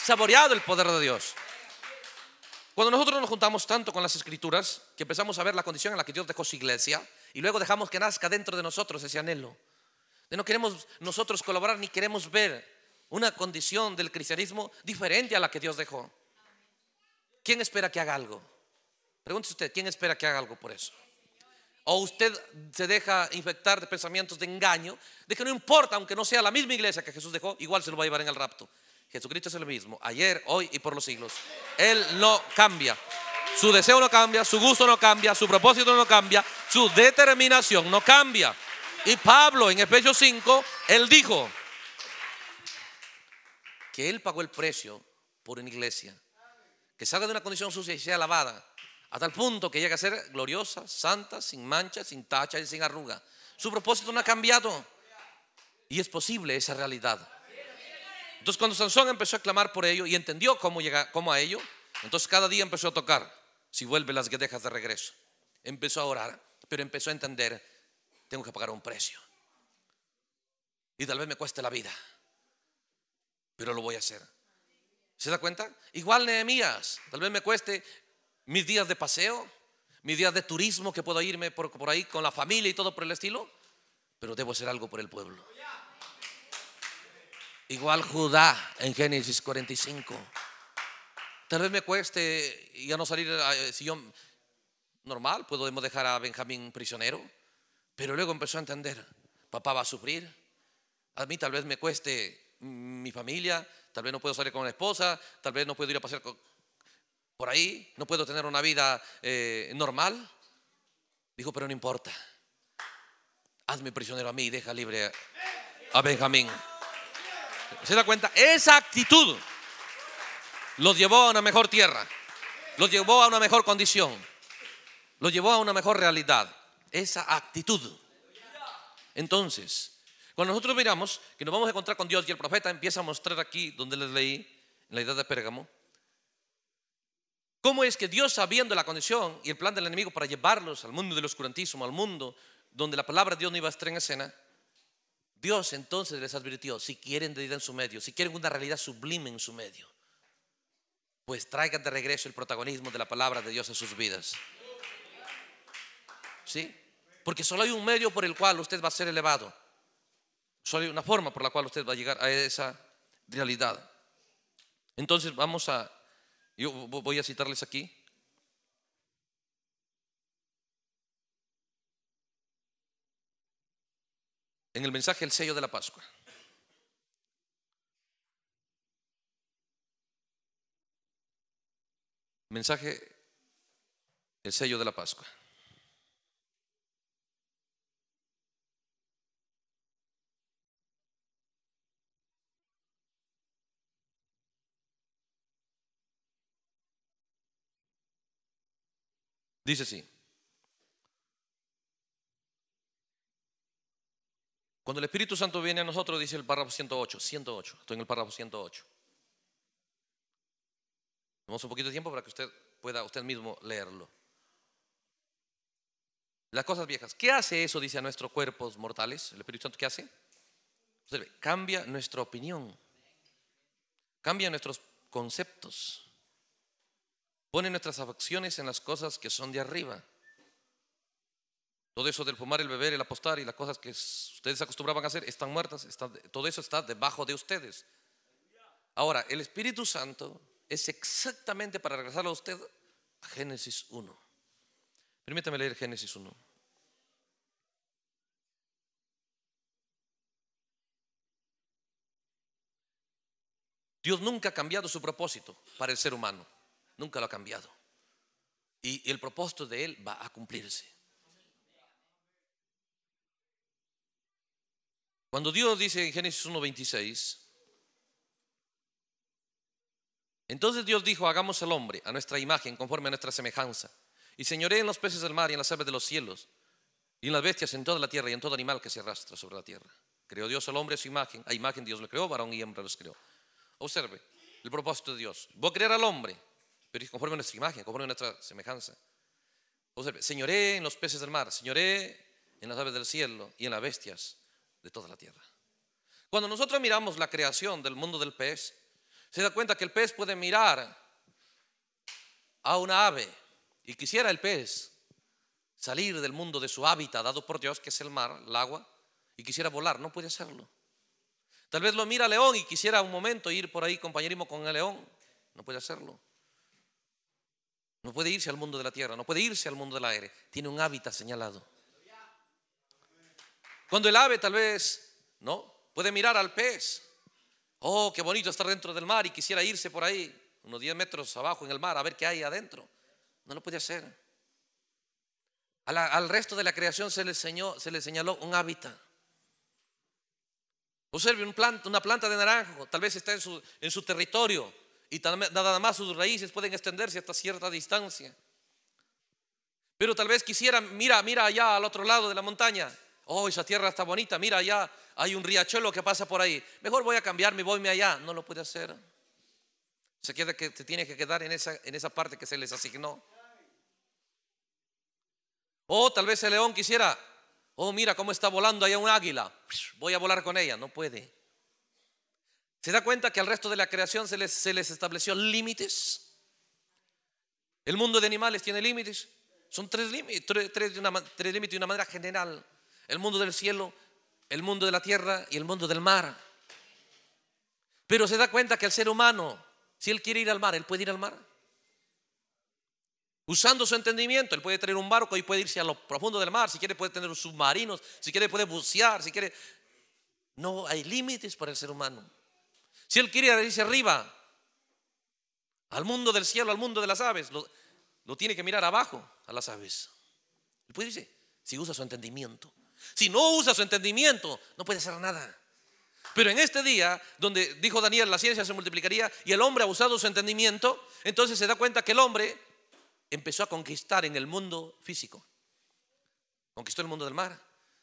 saboreado el poder de Dios. Cuando nosotros nos juntamos tanto con las escrituras, que empezamos a ver la condición en la que Dios dejó su iglesia, y luego dejamos que nazca dentro de nosotros ese anhelo. De no queremos nosotros colaborar ni queremos ver una condición del cristianismo diferente a la que Dios dejó. ¿Quién espera que haga algo? Pregúntese usted, ¿quién espera que haga algo por eso? O usted se deja infectar de pensamientos de engaño, de que no importa, aunque no sea la misma iglesia que Jesús dejó, igual se lo va a llevar en el rapto. Jesucristo es el mismo, ayer, hoy y por los siglos. Él no cambia. Su deseo no cambia, su gusto no cambia, su propósito no cambia, su determinación no cambia. Y Pablo en Efesios 5, él dijo que él pagó el precio por una iglesia que salga de una condición sucia y sea lavada a tal punto que llega a ser gloriosa, santa, sin mancha, sin tacha y sin arruga. Su propósito no ha cambiado y es posible esa realidad. Entonces cuando Sansón empezó a clamar por ello y entendió cómo, cómo a ello, entonces cada día empezó a tocar si vuelve las guedejas de regreso. Empezó a orar, pero empezó a entender, tengo que pagar un precio. Y tal vez me cueste la vida, pero lo voy a hacer. ¿Se da cuenta? Igual Nehemías, tal vez me cueste mis días de paseo, mis días de turismo que puedo irme por, por ahí con la familia y todo por el estilo, pero debo hacer algo por el pueblo. Igual Judá en Génesis 45. Tal vez me cueste ya no salir, ah, eh, si yo normal, podemos dejar a Benjamín prisionero, pero luego empezó a entender, papá va a sufrir, a mí tal vez me cueste mi familia, tal vez no puedo salir con la esposa, tal vez no puedo ir a pasear por ahí, no puedo tener una vida eh, normal. Dijo, pero no importa, hazme prisionero a mí y deja libre a Benjamín. ¿Se da cuenta? Esa actitud los llevó a una mejor tierra. Los llevó a una mejor condición. Los llevó a una mejor realidad. Esa actitud. Entonces, cuando nosotros miramos que nos vamos a encontrar con Dios y el profeta empieza a mostrar aquí donde les leí, en la edad de Pérgamo, cómo es que Dios sabiendo la condición y el plan del enemigo para llevarlos al mundo del oscurantismo, al mundo donde la palabra de Dios no iba a estar en escena, Dios entonces les advirtió, si quieren de vida en su medio, si quieren una realidad sublime en su medio, pues traigan de regreso el protagonismo de la palabra de Dios en sus vidas. ¿Sí? Porque solo hay un medio por el cual usted va a ser elevado. Solo hay una forma por la cual usted va a llegar a esa realidad. Entonces vamos a, yo voy a citarles aquí. En el mensaje El sello de la Pascua. Mensaje, el sello de la Pascua. Dice así. Cuando el Espíritu Santo viene a nosotros, dice el párrafo 108, 108, estoy en el párrafo 108. Tenemos un poquito de tiempo para que usted pueda usted mismo leerlo. Las cosas viejas. ¿Qué hace eso, dice, a nuestros cuerpos mortales? ¿El Espíritu Santo qué hace? cambia nuestra opinión. Cambia nuestros conceptos. Pone nuestras afecciones en las cosas que son de arriba. Todo eso del fumar, el beber, el apostar y las cosas que ustedes acostumbraban a hacer están muertas. todo eso está debajo de ustedes. Ahora, el Espíritu Santo es exactamente para regresarlo a usted a Génesis 1. Permítame leer Génesis 1. Dios nunca ha cambiado su propósito para el ser humano, nunca lo ha cambiado. Y el propósito de Él va a cumplirse. Cuando Dios dice en Génesis 1.26, entonces Dios dijo, hagamos al hombre a nuestra imagen, conforme a nuestra semejanza, y señoré en los peces del mar y en las aves de los cielos, y en las bestias, en toda la tierra y en todo animal que se arrastra sobre la tierra. Creó Dios al hombre a su imagen, a imagen Dios lo creó, varón y hembra los creó. Observe el propósito de Dios. Voy a crear al hombre, pero conforme a nuestra imagen, conforme a nuestra semejanza. Observe, señoré en los peces del mar, señoré en las aves del cielo y en las bestias de toda la tierra. Cuando nosotros miramos la creación del mundo del pez, se da cuenta que el pez puede mirar a una ave y quisiera el pez salir del mundo de su hábitat dado por Dios, que es el mar, el agua, y quisiera volar, no puede hacerlo. Tal vez lo mira león y quisiera un momento ir por ahí compañerismo con el león, no puede hacerlo. No puede irse al mundo de la tierra, no puede irse al mundo del aire, tiene un hábitat señalado. Cuando el ave tal vez, ¿no? Puede mirar al pez Oh, qué bonito estar dentro del mar y quisiera irse por ahí, unos 10 metros abajo en el mar, a ver qué hay adentro. No lo puede hacer. al, resto de la creación se le, se le señaló un hábitat. Observe una planta de naranjo, tal vez está en su, territorio y nada más sus raíces pueden extenderse hasta cierta distancia. Pero tal vez quisiera, mira, mira allá al otro lado de la montaña. Oh, esa tierra está bonita, mira allá hay un riachuelo que pasa por ahí, mejor voy a cambiarme y voyme allá. No lo puede hacer. Se, queda que, te tiene que quedar en esa, en esa parte que se les asignó. O oh, tal vez el león quisiera, oh mira cómo está volando allá un águila, voy a volar con ella, no puede. ¿Se da cuenta que al resto de la creación se les, estableció límites? El mundo de animales tiene límites. Son tres límites, tres, tres límites de una manera general. El mundo del cielo el mundo de la tierra y el mundo del mar. Pero se da cuenta que el ser humano, si él quiere ir al mar, él puede ir al mar. Usando su entendimiento, él puede tener un barco y puede irse a lo profundo del mar. Si quiere, puede tener submarinos. Si quiere, puede bucear. Si quiere. No hay límites para el ser humano. Si él quiere irse arriba, al mundo del cielo, al mundo de las aves, lo, tiene que mirar abajo a las aves. Él puede irse si usa su entendimiento. Si no usa su entendimiento, no puede hacer nada. Pero en este día, donde dijo Daniel, la ciencia se multiplicaría y el hombre ha usado su entendimiento, entonces se da cuenta que el hombre empezó a conquistar en el mundo físico. Conquistó el mundo del mar,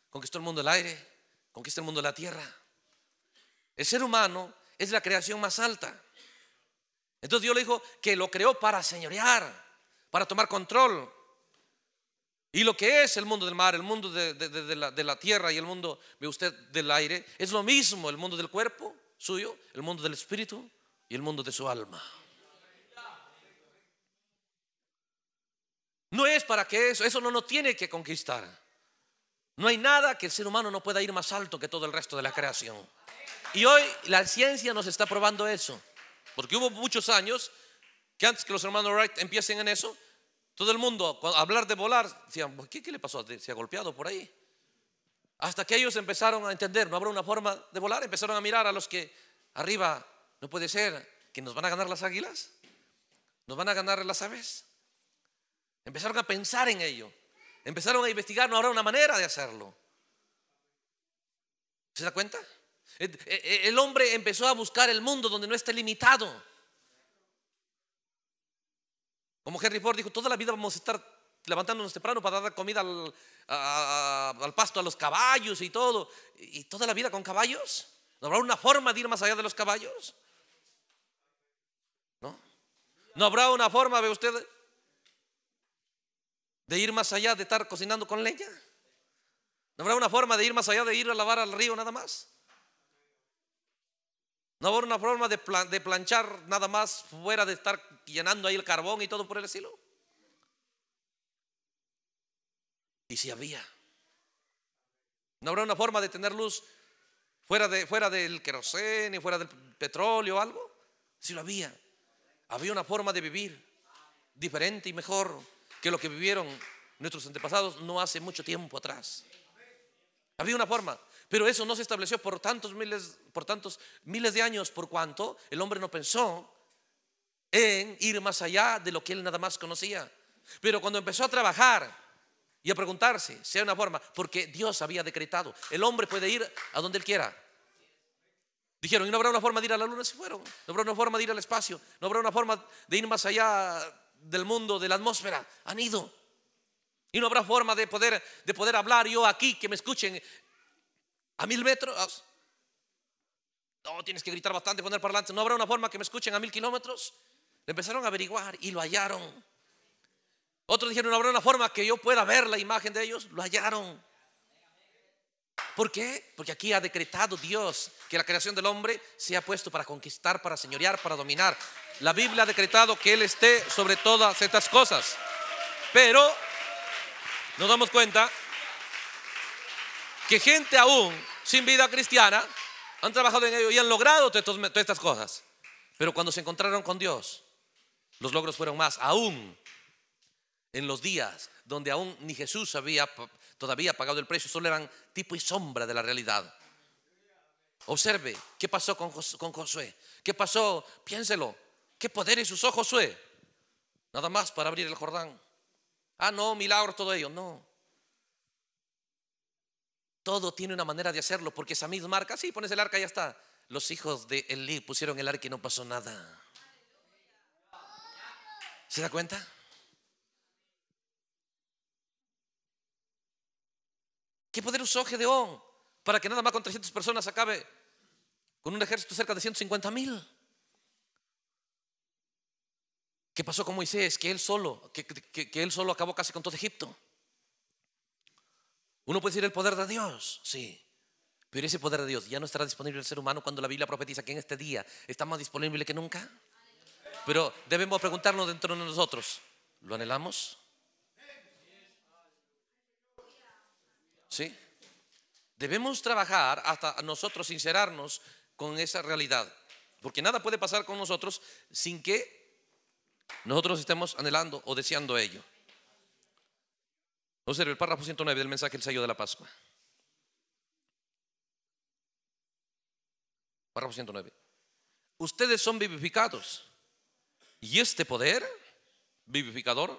conquistó el mundo del aire, conquistó el mundo de la tierra. El ser humano es la creación más alta. Entonces Dios le dijo que lo creó para señorear, para tomar control, y lo que es el mundo del mar, el mundo de, la, tierra y el mundo, ve usted, del aire, es lo mismo el mundo del cuerpo suyo, el mundo del espíritu y el mundo de su alma. No es para que eso, eso no nos tiene que conquistar. No hay nada que el ser humano no pueda ir más alto que todo el resto de la creación. Y hoy la ciencia nos está probando eso. Porque hubo muchos años que antes que los hermanos Wright empiecen en eso, todo el mundo, cuando hablar de volar, decían, ¿qué, ¿qué, le pasó? ¿Se ha golpeado por ahí? Hasta que ellos empezaron a entender, no habrá una forma de volar, empezaron a mirar a los que arriba, no puede ser, que nos van a ganar las águilas, nos van a ganar las aves. Empezaron a pensar en ello, empezaron a investigar, no habrá una manera de hacerlo. ¿Se da cuenta? El hombre empezó a buscar el mundo donde no esté limitado. Como Henry Ford dijo, toda la vida vamos a estar levantándonos temprano para dar comida al, pasto a los caballos y todo. ¿Y toda la vida con caballos? ¿No habrá una forma de ir más allá de los caballos? ¿No? ¿No habrá una forma, ve usted, de ir más allá de estar cocinando con leña? ¿No habrá una forma de ir más allá de ir a lavar al río nada más? No habrá una forma de, planchar nada más fuera de estar llenando ahí el carbón y todo por el estilo. Y si había, no habrá una forma de tener luz fuera, de, fuera del queroseno, fuera del petróleo o algo. Si lo había, había una forma de vivir diferente y mejor que lo que vivieron nuestros antepasados no hace mucho tiempo atrás. Había una forma. Pero eso no se estableció por tantos miles, por tantos miles de años, por cuanto el hombre no pensó en ir más allá de lo que él nada más conocía. Pero cuando empezó a trabajar y a preguntarse, sea una forma, porque Dios había decretado, el hombre puede ir a donde él quiera. Dijeron, ¿y no habrá una forma de ir a la luna? si fueron. No habrá una forma de ir al espacio. No habrá una forma de ir más allá del mundo, de la atmósfera. Han ido. Y no habrá forma de poder, de poder hablar yo aquí, que me escuchen ¿A mil metros? Ah, no, tienes que gritar bastante, poner parlante. ¿No habrá una forma que me escuchen a mil kilómetros? Le empezaron a averiguar y lo hallaron. Otros dijeron, ¿no habrá una forma que yo pueda ver la imagen de ellos? Lo hallaron. ¿Por qué? Porque aquí ha decretado Dios que la creación del hombre se ha puesto para conquistar, para señorear, para dominar. La Biblia ha decretado que Él esté sobre todas estas cosas. Pero nos damos cuenta que gente aún sin vida cristiana, han trabajado en ello y han logrado todas estas cosas. Pero cuando se encontraron con Dios, los logros fueron más, aún en los días donde aún ni Jesús había todavía pagado el precio, solo eran tipo y sombra de la realidad. Observe qué pasó con, Josué, qué pasó, piénselo, qué poder en sus ojos Josué, nada más para abrir el Jordán. Ah, no, milagro todo ello, no. Todo tiene una manera de hacerlo, porque esa misma marca, sí, pones el arca y ya está. Los hijos de Elí pusieron el arca y no pasó nada. ¿Se da cuenta? ¿Qué poder usó Gedeón para que nada más con 300 personas acabe con un ejército cerca de 150 mil? ¿Qué pasó con Moisés? Que él solo, que él solo acabó casi con todo Egipto. Uno puede decir el poder de Dios, sí. Pero ese poder de Dios ya no estará disponible al ser humano cuando la Biblia profetiza que en este día está más disponible que nunca. Pero debemos preguntarnos dentro de nosotros, ¿lo anhelamos? ¿Sí? Debemos trabajar hasta nosotros sincerarnos con esa realidad. Porque nada puede pasar con nosotros sin que nosotros estemos anhelando o deseando ello. No Observe el párrafo 109 del mensaje del sello de la Pascua. Párrafo 109. Ustedes son vivificados y este poder vivificador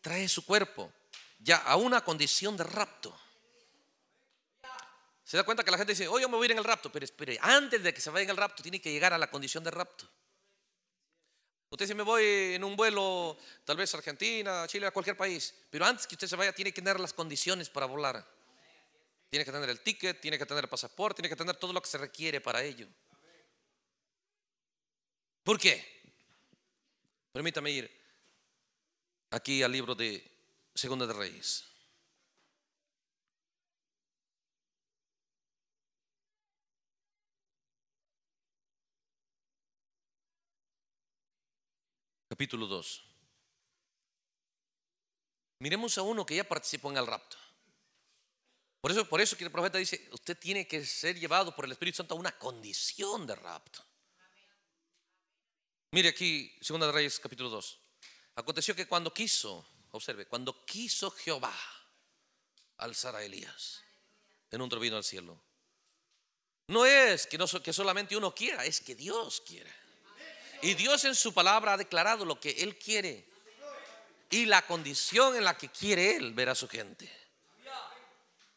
trae su cuerpo ya a una condición de rapto. Se da cuenta que la gente dice, oye, oh, yo me voy a ir en el rapto, pero espere, antes de que se vaya en el rapto, tiene que llegar a la condición de rapto. Usted si me voy en un vuelo, tal vez a Argentina, Chile, a cualquier país. Pero antes que usted se vaya, tiene que tener las condiciones para volar. Tiene que tener el ticket, tiene que tener el pasaporte, tiene que tener todo lo que se requiere para ello. ¿Por qué? Permítame ir aquí al libro de Segunda de Reyes. capítulo 2. Miremos a uno que ya participó en el rapto. Por eso, por eso que el profeta dice, usted tiene que ser llevado por el Espíritu Santo a una condición de rapto. Mire aquí, Segunda de Reyes, capítulo 2. Aconteció que cuando quiso, observe, cuando quiso Jehová alzar a Elías en un trovino al cielo. No es que, no, que solamente uno quiera, es que Dios quiera. Y Dios en su palabra ha declarado lo que Él quiere y la condición en la que quiere Él ver a su gente.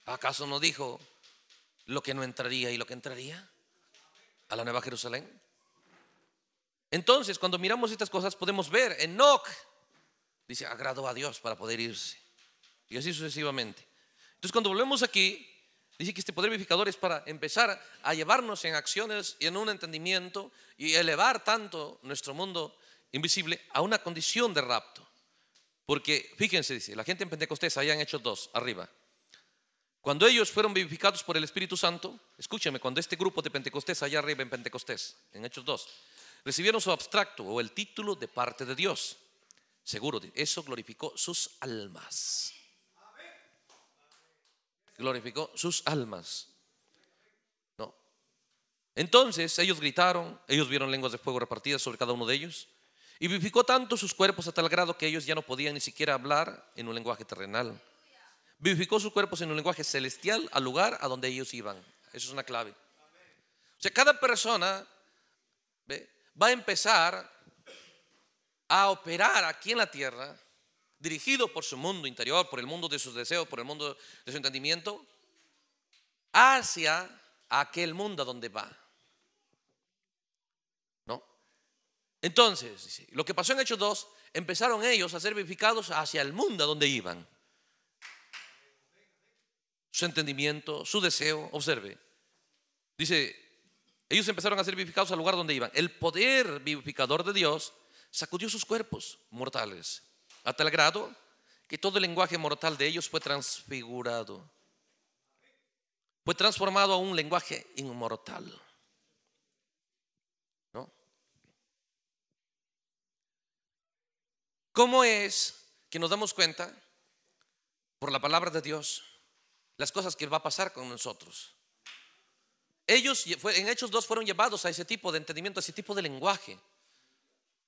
¿Acaso no dijo lo que no entraría y lo que entraría a la Nueva Jerusalén? Entonces, cuando miramos estas cosas, podemos ver, Enoch dice, agradó a Dios para poder irse. Y así sucesivamente. Entonces, cuando volvemos aquí, Dice que este poder vivificador es para empezar a llevarnos en acciones y en un entendimiento y elevar tanto nuestro mundo invisible a una condición de rapto. Porque fíjense, dice, la gente en Pentecostés, allá en Hechos 2, arriba. Cuando ellos fueron vivificados por el Espíritu Santo, escúcheme cuando este grupo de Pentecostés, allá arriba en Pentecostés, en Hechos 2, recibieron su abstracto o el título de parte de Dios. Seguro, eso glorificó sus almas glorificó sus almas. No. Entonces ellos gritaron, ellos vieron lenguas de fuego repartidas sobre cada uno de ellos. Y vivificó tanto sus cuerpos a tal grado que ellos ya no podían ni siquiera hablar en un lenguaje terrenal. Vivificó sus cuerpos en un lenguaje celestial al lugar a donde ellos iban. Eso es una clave. O sea, cada persona va a empezar a operar aquí en la tierra Dirigido por su mundo interior, por el mundo de sus deseos, por el mundo de su entendimiento, hacia aquel mundo a donde va. ¿No? Entonces, lo que pasó en Hechos 2, empezaron ellos a ser vivificados hacia el mundo a donde iban. Su entendimiento, su deseo, observe. Dice, ellos empezaron a ser vivificados al lugar donde iban. El poder vivificador de Dios sacudió sus cuerpos mortales a tal grado que todo el lenguaje mortal de ellos fue transfigurado, fue transformado a un lenguaje inmortal. ¿No? ¿Cómo es que nos damos cuenta por la palabra de Dios las cosas que va a pasar con nosotros? Ellos en Hechos dos fueron llevados a ese tipo de entendimiento, a ese tipo de lenguaje.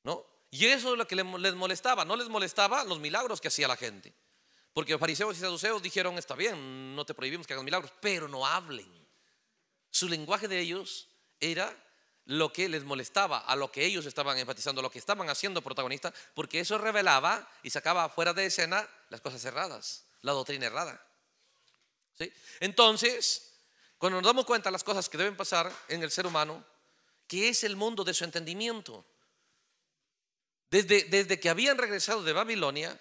¿No? Y eso es lo que les molestaba. No les molestaba los milagros que hacía la gente. Porque los fariseos y saduceos dijeron, está bien, no te prohibimos que hagas milagros, pero no hablen. Su lenguaje de ellos era lo que les molestaba, a lo que ellos estaban enfatizando, lo que estaban haciendo protagonista, porque eso revelaba y sacaba fuera de escena las cosas erradas, la doctrina errada. ¿Sí? Entonces, cuando nos damos cuenta de las cosas que deben pasar en el ser humano, que es el mundo de su entendimiento, desde, que habían regresado de Babilonia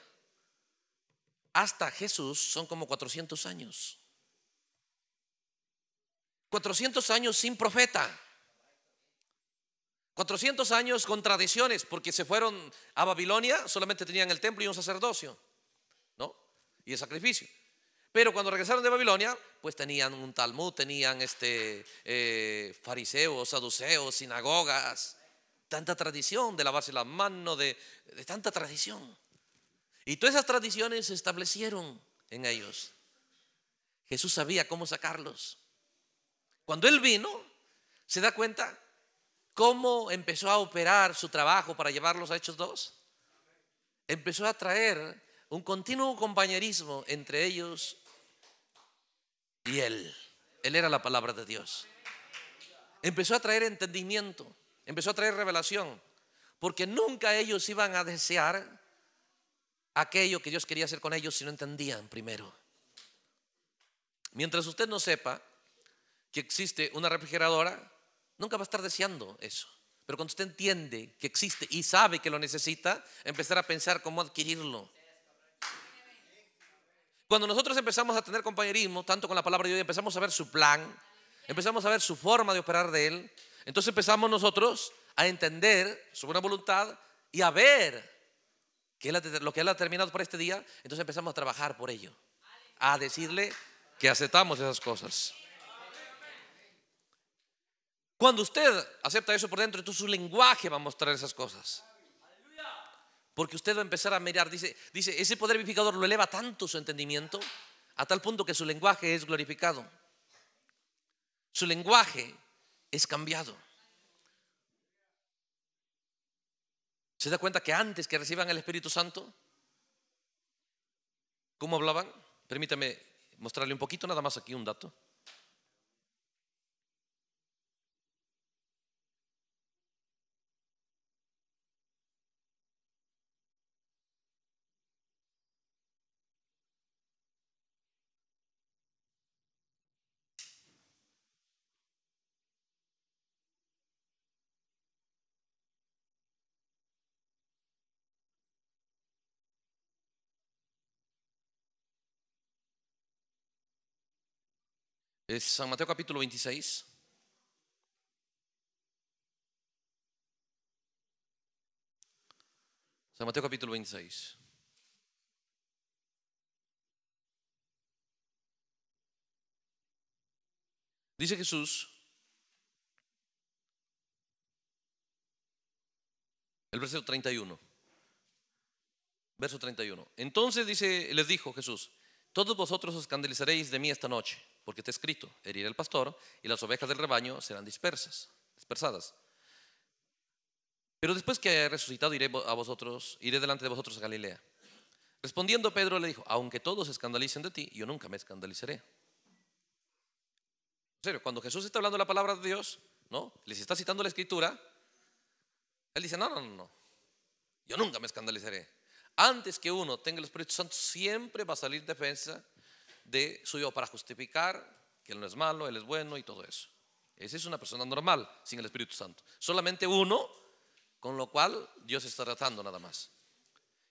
hasta Jesús son como 400 años. 400 años sin profeta. 400 años con tradiciones, porque se fueron a Babilonia, solamente tenían el templo y un sacerdocio, ¿no? Y el sacrificio. Pero cuando regresaron de Babilonia, pues tenían un Talmud, tenían este, eh, fariseos, saduceos, sinagogas, tanta tradición de lavarse las manos, de, tanta tradición. Y todas esas tradiciones se establecieron en ellos. Jesús sabía cómo sacarlos. Cuando Él vino, se da cuenta cómo empezó a operar su trabajo para llevarlos a Hechos dos Empezó a traer un continuo compañerismo entre ellos y Él. Él era la palabra de Dios. Empezó a traer entendimiento empezó a traer revelación, porque nunca ellos iban a desear aquello que Dios quería hacer con ellos si no entendían primero. Mientras usted no sepa que existe una refrigeradora, nunca va a estar deseando eso. Pero cuando usted entiende que existe y sabe que lo necesita, empezar a pensar cómo adquirirlo. Cuando nosotros empezamos a tener compañerismo, tanto con la palabra de Dios, empezamos a ver su plan, empezamos a ver su forma de operar de Él, entonces empezamos nosotros a entender su buena voluntad y a ver lo que Él ha terminado para este día. Entonces empezamos a trabajar por ello, a decirle que aceptamos esas cosas. Cuando usted acepta eso por dentro, entonces su lenguaje va a mostrar esas cosas. Porque usted va a empezar a mirar, dice, dice, ese poder vivificador lo eleva tanto su entendimiento, a tal punto que su lenguaje es glorificado. Su lenguaje es cambiado. ¿Se da cuenta que antes que reciban el Espíritu Santo, cómo hablaban? Permítame mostrarle un poquito, nada más aquí un dato. Es San Mateo capítulo 26. San Mateo capítulo 26. Dice Jesús, el verso 31. Verso 31. Entonces dice, les dijo Jesús, todos vosotros os escandalizaréis de mí esta noche porque he escrito, heriré al pastor y las ovejas del rebaño serán dispersas, dispersadas. Pero después que haya resucitado iré a vosotros, iré delante de vosotros a Galilea. Respondiendo Pedro le dijo, aunque todos se escandalicen de ti, yo nunca me escandalizaré En serio, cuando Jesús está hablando la palabra de Dios, ¿no? Les está citando la escritura, él dice, no, no, no, yo nunca me escandalizaré Antes que uno tenga el Espíritu Santo, siempre va a salir defensa de suyo para justificar que Él no es malo, Él es bueno y todo eso. Ese es una persona normal sin el Espíritu Santo. Solamente uno con lo cual Dios está tratando nada más.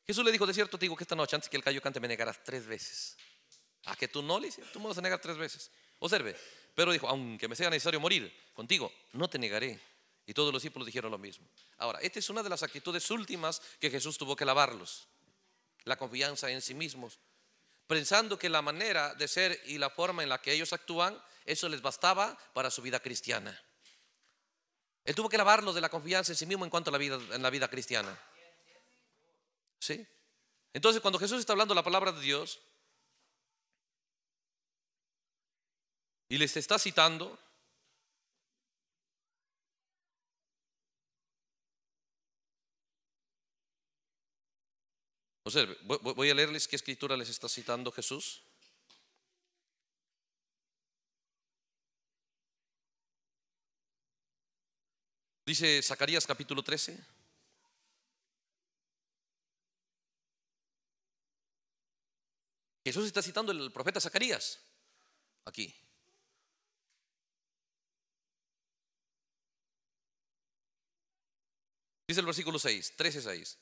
Jesús le dijo, de cierto te digo que esta noche antes que el cayo cante me negarás tres veces. A que tú no le tú me vas a negar tres veces. Observe, Pero dijo, aunque me sea necesario morir contigo, no te negaré. Y todos los discípulos dijeron lo mismo. Ahora, esta es una de las actitudes últimas que Jesús tuvo que lavarlos. La confianza en sí mismos, pensando que la manera de ser y la forma en la que ellos actúan, eso les bastaba para su vida cristiana. Él tuvo que lavarlos de la confianza en sí mismo en cuanto a la vida, en la vida cristiana. ¿Sí? Entonces, cuando Jesús está hablando la palabra de Dios y les está citando, voy a leerles qué escritura les está citando Jesús. Dice Zacarías capítulo 13. Jesús está citando el profeta Zacarías aquí. Dice el versículo 6, 13, 6.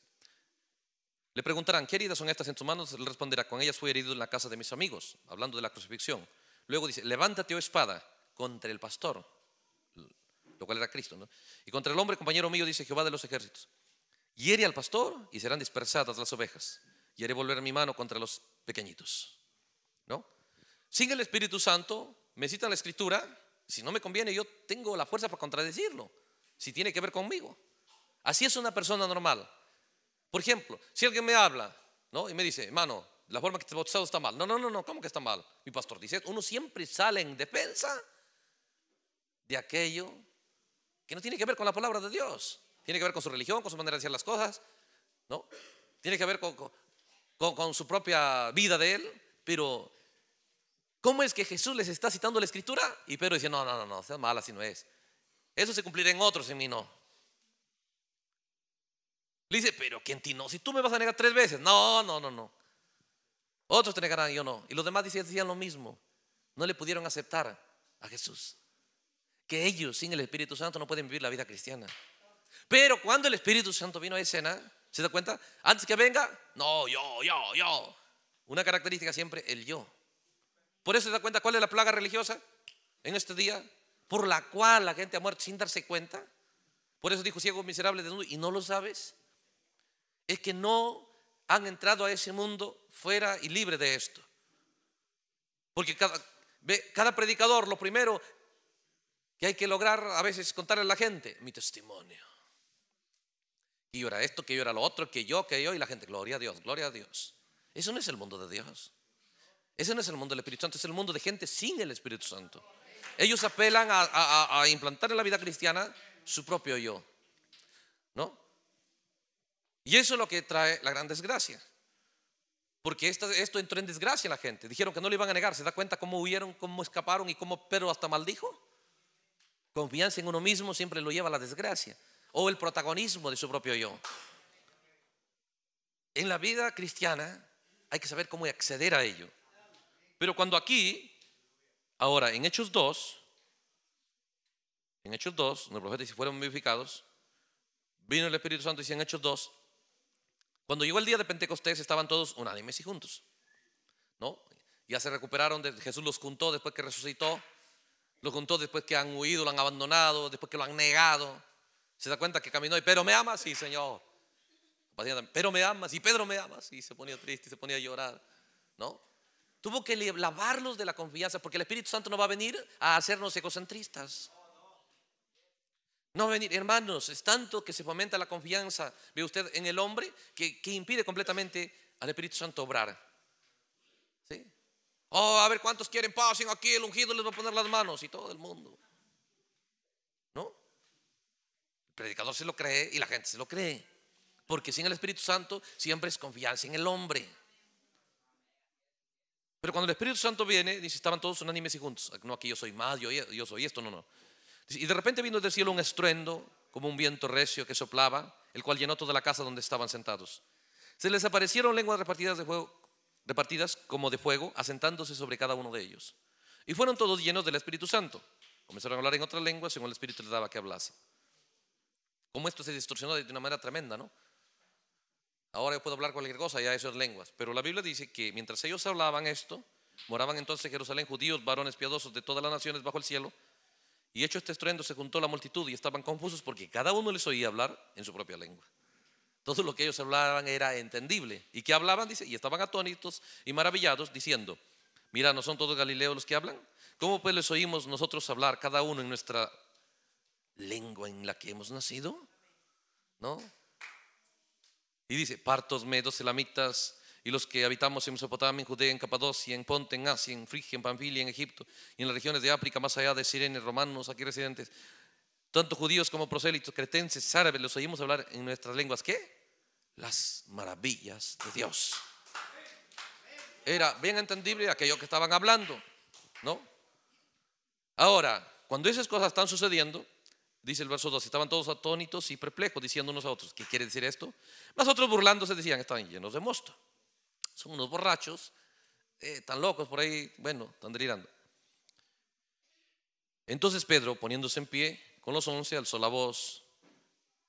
Le preguntarán, ¿qué heridas son estas en tus manos? Le responderá, con ellas fui herido en la casa de mis amigos, hablando de la crucifixión. Luego dice, levántate, oh espada, contra el pastor, lo cual era Cristo, Y contra el hombre, compañero mío, dice Jehová de los ejércitos, hiere al pastor y serán dispersadas las ovejas, y haré volver mi mano contra los pequeñitos, ¿no? Sin el Espíritu Santo, me cita la Escritura, si no me conviene, yo tengo la fuerza para contradecirlo, si tiene que ver conmigo. Así es una persona normal. Por ejemplo, si alguien me habla ¿no? y me dice, hermano, la forma que te bautizado está mal. No, no, no, no, ¿cómo que está mal? Mi pastor dice, uno siempre sale en defensa de aquello que no tiene que ver con la palabra de Dios. Tiene que ver con su religión, con su manera de hacer las cosas, ¿no? Tiene que ver con, su propia vida de él, pero ¿cómo es que Jesús les está citando la escritura? Y Pedro dice, no, no, no, no, sea mal, así no es. Eso se cumplirá en otros, en mí no dice, pero ¿quién ti no? Si tú me vas a negar tres veces. No, no, no, no. Otros te negarán, yo no. Y los demás decían, decían lo mismo. No le pudieron aceptar a Jesús. Que ellos sin el Espíritu Santo no pueden vivir la vida cristiana. Pero cuando el Espíritu Santo vino a escena, ¿se da cuenta? Antes que venga, no, yo, yo, yo. Una característica siempre, el yo. Por eso se da cuenta cuál es la plaga religiosa en este día, por la cual la gente ha muerto sin darse cuenta. Por eso dijo ciego, miserable, desnudo, y no lo sabes es que no han entrado a ese mundo fuera y libre de esto. Porque cada, predicador, lo primero que hay que lograr a veces contarle a la gente, mi testimonio. Que yo era esto, que yo era lo otro, que yo, que yo, y la gente, gloria a Dios, gloria a Dios. Eso no es el mundo de Dios. Ese no es el mundo del Espíritu Santo, es el mundo de gente sin el Espíritu Santo. Ellos apelan a, a implantar en la vida cristiana su propio yo. ¿No? Y eso es lo que trae la gran desgracia. Porque esto, entró en desgracia la gente. Dijeron que no le iban a negar. ¿Se da cuenta cómo huyeron, cómo escaparon y cómo pero hasta maldijo? Confianza en uno mismo siempre lo lleva a la desgracia. O el protagonismo de su propio yo. En la vida cristiana hay que saber cómo acceder a ello. Pero cuando aquí, ahora en Hechos 2, en Hechos 2, los profetas fueron vivificados, vino el Espíritu Santo y en Hechos 2, cuando llegó el día de Pentecostés estaban todos unánimes y juntos. ¿No? Ya se recuperaron, de, Jesús los juntó después que resucitó, los juntó después que han huido, lo han abandonado, después que lo han negado. Se da cuenta que caminó y pero me amas, sí, Señor. Pero me amas y Pedro me amas y se ponía triste, se ponía a llorar, ¿no? Tuvo que lavarlos de la confianza porque el Espíritu Santo no va a venir a hacernos egocentristas. No venir, hermanos, es tanto que se fomenta la confianza, ve usted, en el hombre que, impide completamente al Espíritu Santo obrar. ¿Sí? Oh, a ver cuántos quieren, pasen aquí, el ungido les va a poner las manos y todo el mundo. ¿No? El predicador se lo cree y la gente se lo cree. Porque sin el Espíritu Santo siempre es confianza en el hombre. Pero cuando el Espíritu Santo viene, dice, estaban todos unánimes y juntos. Ah, no, aquí yo soy más, yo, yo soy esto, no, no. Y de repente vino del cielo un estruendo, como un viento recio que soplaba, el cual llenó toda la casa donde estaban sentados. Se les aparecieron lenguas repartidas, fuego, repartidas como de fuego, asentándose sobre cada uno de ellos. Y fueron todos llenos del Espíritu Santo. Comenzaron a hablar en otras lenguas según el Espíritu les daba que hablase. Como esto se distorsionó de una manera tremenda, ¿no? Ahora yo puedo hablar cualquier cosa, ya eso es lenguas. Pero la Biblia dice que mientras ellos hablaban esto, moraban entonces en Jerusalén judíos, varones piadosos de todas las naciones bajo el cielo. Y hecho este estruendo se juntó la multitud y estaban confusos porque cada uno les oía hablar en su propia lengua. Todo lo que ellos hablaban era entendible. ¿Y que hablaban? Dice, y estaban atónitos y maravillados diciendo, mira, ¿no son todos galileos los que hablan? ¿Cómo pues les oímos nosotros hablar cada uno en nuestra lengua en la que hemos nacido? ¿No? Y dice, partos, medos, elamitas, y los que habitamos en Mesopotamia, en Judea, en Capadocia, en Ponte, en Asia, en Frigia, en Pamfilia, en Egipto y en las regiones de África, más allá de Sirene, romanos aquí residentes, tanto judíos como prosélitos, cretenses, árabes, los oímos hablar en nuestras lenguas, ¿qué? Las maravillas de Dios. Era bien entendible aquello que estaban hablando, ¿no? Ahora, cuando esas cosas están sucediendo, dice el verso 2, estaban todos atónitos y perplejos, diciendo unos a otros, ¿qué quiere decir esto? Más otros burlándose decían, están llenos de mosto son unos borrachos, eh, tan locos por ahí, bueno, están delirando. Entonces Pedro, poniéndose en pie con los once, alzó la voz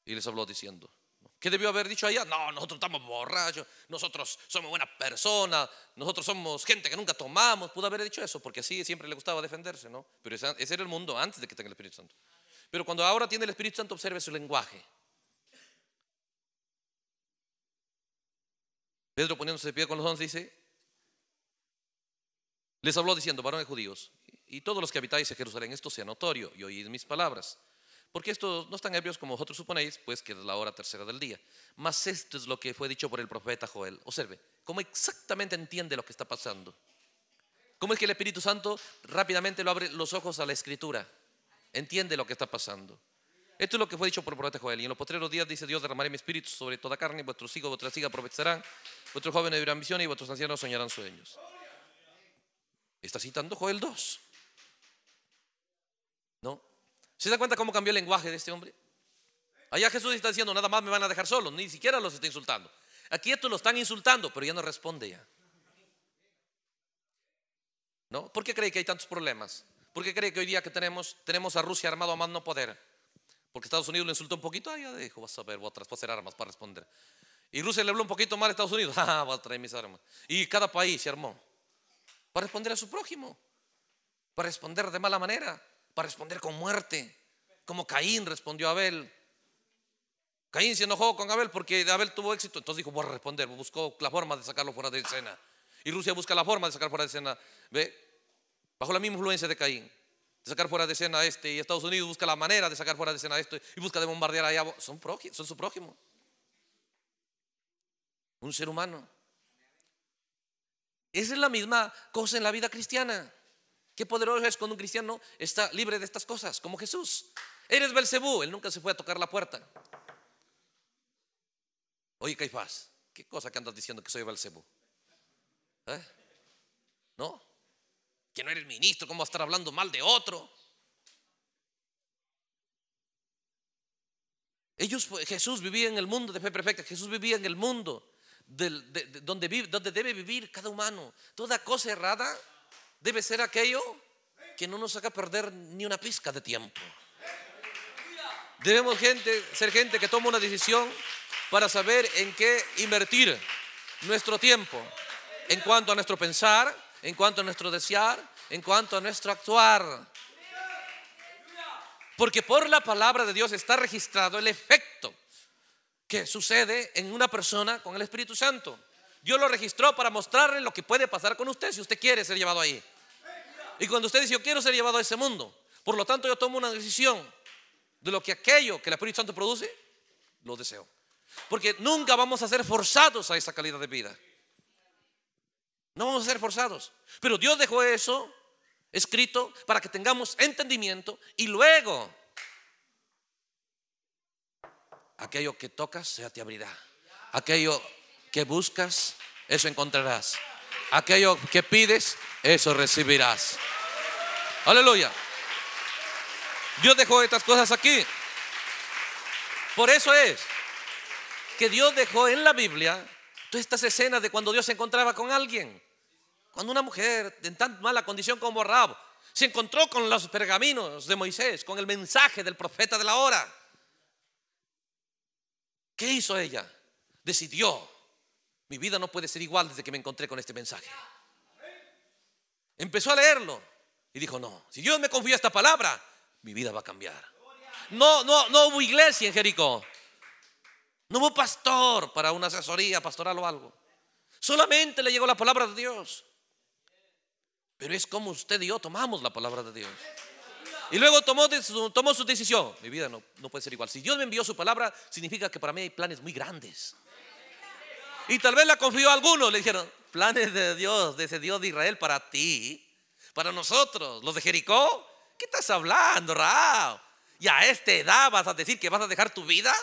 y les habló diciendo, ¿qué debió haber dicho allá? No, nosotros estamos borrachos, nosotros somos buenas personas, nosotros somos gente que nunca tomamos. Pudo haber dicho eso, porque así siempre le gustaba defenderse, ¿no? Pero ese era el mundo antes de que tenga el Espíritu Santo. Pero cuando ahora tiene el Espíritu Santo, observe su lenguaje. Pedro poniéndose de pie con los once dice, les habló diciendo, varones judíos, y todos los que habitáis en Jerusalén, esto sea notorio y oíd mis palabras. Porque esto no tan ebrios como vosotros suponéis, pues que es la hora tercera del día. Mas esto es lo que fue dicho por el profeta Joel. Observe, cómo exactamente entiende lo que está pasando. ¿Cómo es que el Espíritu Santo rápidamente lo abre los ojos a la escritura? Entiende lo que está pasando. Esto es lo que fue dicho por el profeta Joel. Y en los postreros días dice Dios derramaré mi espíritu sobre toda carne, y vuestros hijos, vuestras hijas profetizarán, vuestros jóvenes vivirán visiones y vuestros ancianos soñarán sueños. Está citando Joel 2. ¿No? ¿Se da cuenta cómo cambió el lenguaje de este hombre? Allá Jesús está diciendo, nada más me van a dejar solo ni siquiera los está insultando. Aquí estos lo están insultando, pero ya no responde ya. ¿No? ¿Por qué cree que hay tantos problemas? ¿Por qué cree que hoy día que tenemos, tenemos a Rusia armado a más no poder? Porque Estados Unidos le insultó un poquito, ah, ya dijo, vas a ver, voy a, traer, armas para responder. Y Rusia le habló un poquito mal a Estados Unidos, <laughs> ah, voy a traer mis armas. Y cada país se armó para responder a su prójimo, para responder de mala manera, para responder con muerte, como Caín respondió a Abel. Caín se enojó con Abel porque Abel tuvo éxito, entonces dijo, voy a responder, buscó la forma de sacarlo fuera de escena. Y Rusia busca la forma de sacarlo fuera de escena, ¿ve? Bajo la misma influencia de Caín sacar fuera de escena a este, y Estados Unidos busca la manera de sacar fuera de escena a esto, y busca de bombardear allá, son, son su prójimo. Un ser humano. Esa es la misma cosa en la vida cristiana. Qué poderoso es cuando un cristiano está libre de estas cosas, como Jesús. Eres Belcebú, él nunca se fue a tocar la puerta. Oye, Caifás, ¿qué cosa que andas diciendo que soy Belcebú? ¿Eh? ¿No? que no eres ministro, ¿cómo estar hablando mal de otro? Ellos, pues, Jesús vivía en el mundo de fe perfecta, Jesús vivía en el mundo donde, donde debe vivir cada humano. Toda cosa errada debe ser aquello que no nos haga perder ni una pizca de tiempo. Debemos gente, ser gente que toma una decisión para saber en qué invertir nuestro tiempo en cuanto a nuestro pensar, en cuanto a nuestro desear, en cuanto a nuestro actuar. Porque por la palabra de Dios está registrado el efecto que sucede en una persona con el Espíritu Santo. Dios lo registró para mostrarle lo que puede pasar con usted si usted quiere ser llevado ahí. Y cuando usted dice, yo quiero ser llevado a ese mundo, por lo tanto yo tomo una decisión de lo que aquello que el Espíritu Santo produce, lo deseo. Porque nunca vamos a ser forzados a esa calidad de vida. No vamos a ser forzados. Pero Dios dejó eso escrito para que tengamos entendimiento y luego aquello que tocas se te abrirá. Aquello que buscas, eso encontrarás. Aquello que pides, eso recibirás. Aleluya. Dios dejó estas cosas aquí. Por eso es que Dios dejó en la Biblia todas estas escenas de cuando Dios se encontraba con alguien. Cuando una mujer en tan mala condición como Rab se encontró con los pergaminos de Moisés, con el mensaje del profeta de la hora, ¿qué hizo ella? Decidió, mi vida no puede ser igual desde que me encontré con este mensaje. Empezó a leerlo y dijo, no, si Dios me confía esta palabra, mi vida va a cambiar. No, no, no hubo iglesia en Jericó. No hubo pastor para una asesoría pastoral o algo. Solamente le llegó la palabra de Dios. Pero es como usted y yo tomamos la palabra de Dios. Y luego tomó, su decisión. Mi vida no, no puede ser igual. Si Dios me envió su palabra, significa que para mí hay planes muy grandes. Y tal vez la confió a algunos. Le dijeron, planes de Dios, de ese Dios de Israel para ti, para nosotros, los de Jericó. ¿Qué estás hablando, Raúl? ¿Y a esta edad vas a decir que vas a dejar tu vida?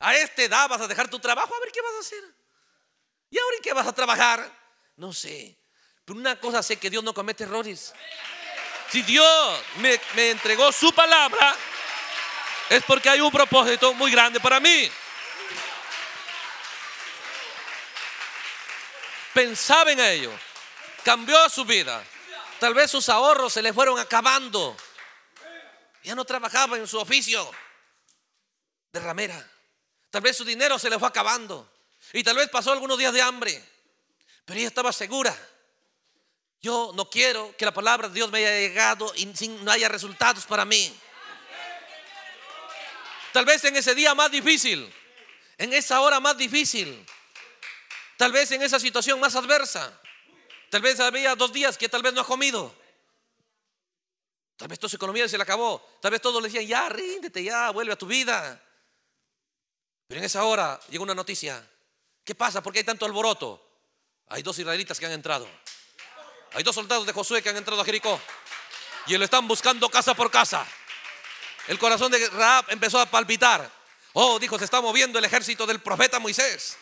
¿A esta edad vas a dejar tu trabajo? A ver qué vas a hacer. ¿Y ahora en qué vas a trabajar? No sé. Pero una cosa sé que Dios no comete errores. Si Dios me, entregó su palabra, es porque hay un propósito muy grande para mí. Pensaba en ello. Cambió su vida. Tal vez sus ahorros se le fueron acabando. Ya no trabajaba en su oficio de ramera. Tal vez su dinero se le fue acabando. Y tal vez pasó algunos días de hambre. Pero ella estaba segura yo no quiero que la palabra de Dios me haya llegado y sin, no haya resultados para mí. Tal vez en ese día más difícil, en esa hora más difícil, tal vez en esa situación más adversa, tal vez había dos días que tal vez no ha comido, tal vez toda su economía se le acabó, tal vez todos le decían, ya, ríndete, ya, vuelve a tu vida. Pero en esa hora llegó una noticia. ¿Qué pasa? ¿Por qué hay tanto alboroto? Hay dos israelitas que han entrado. Hay dos soldados de Josué que han entrado a Jericó y lo están buscando casa por casa. El corazón de Raab empezó a palpitar. Oh, dijo, se está moviendo el ejército del profeta Moisés,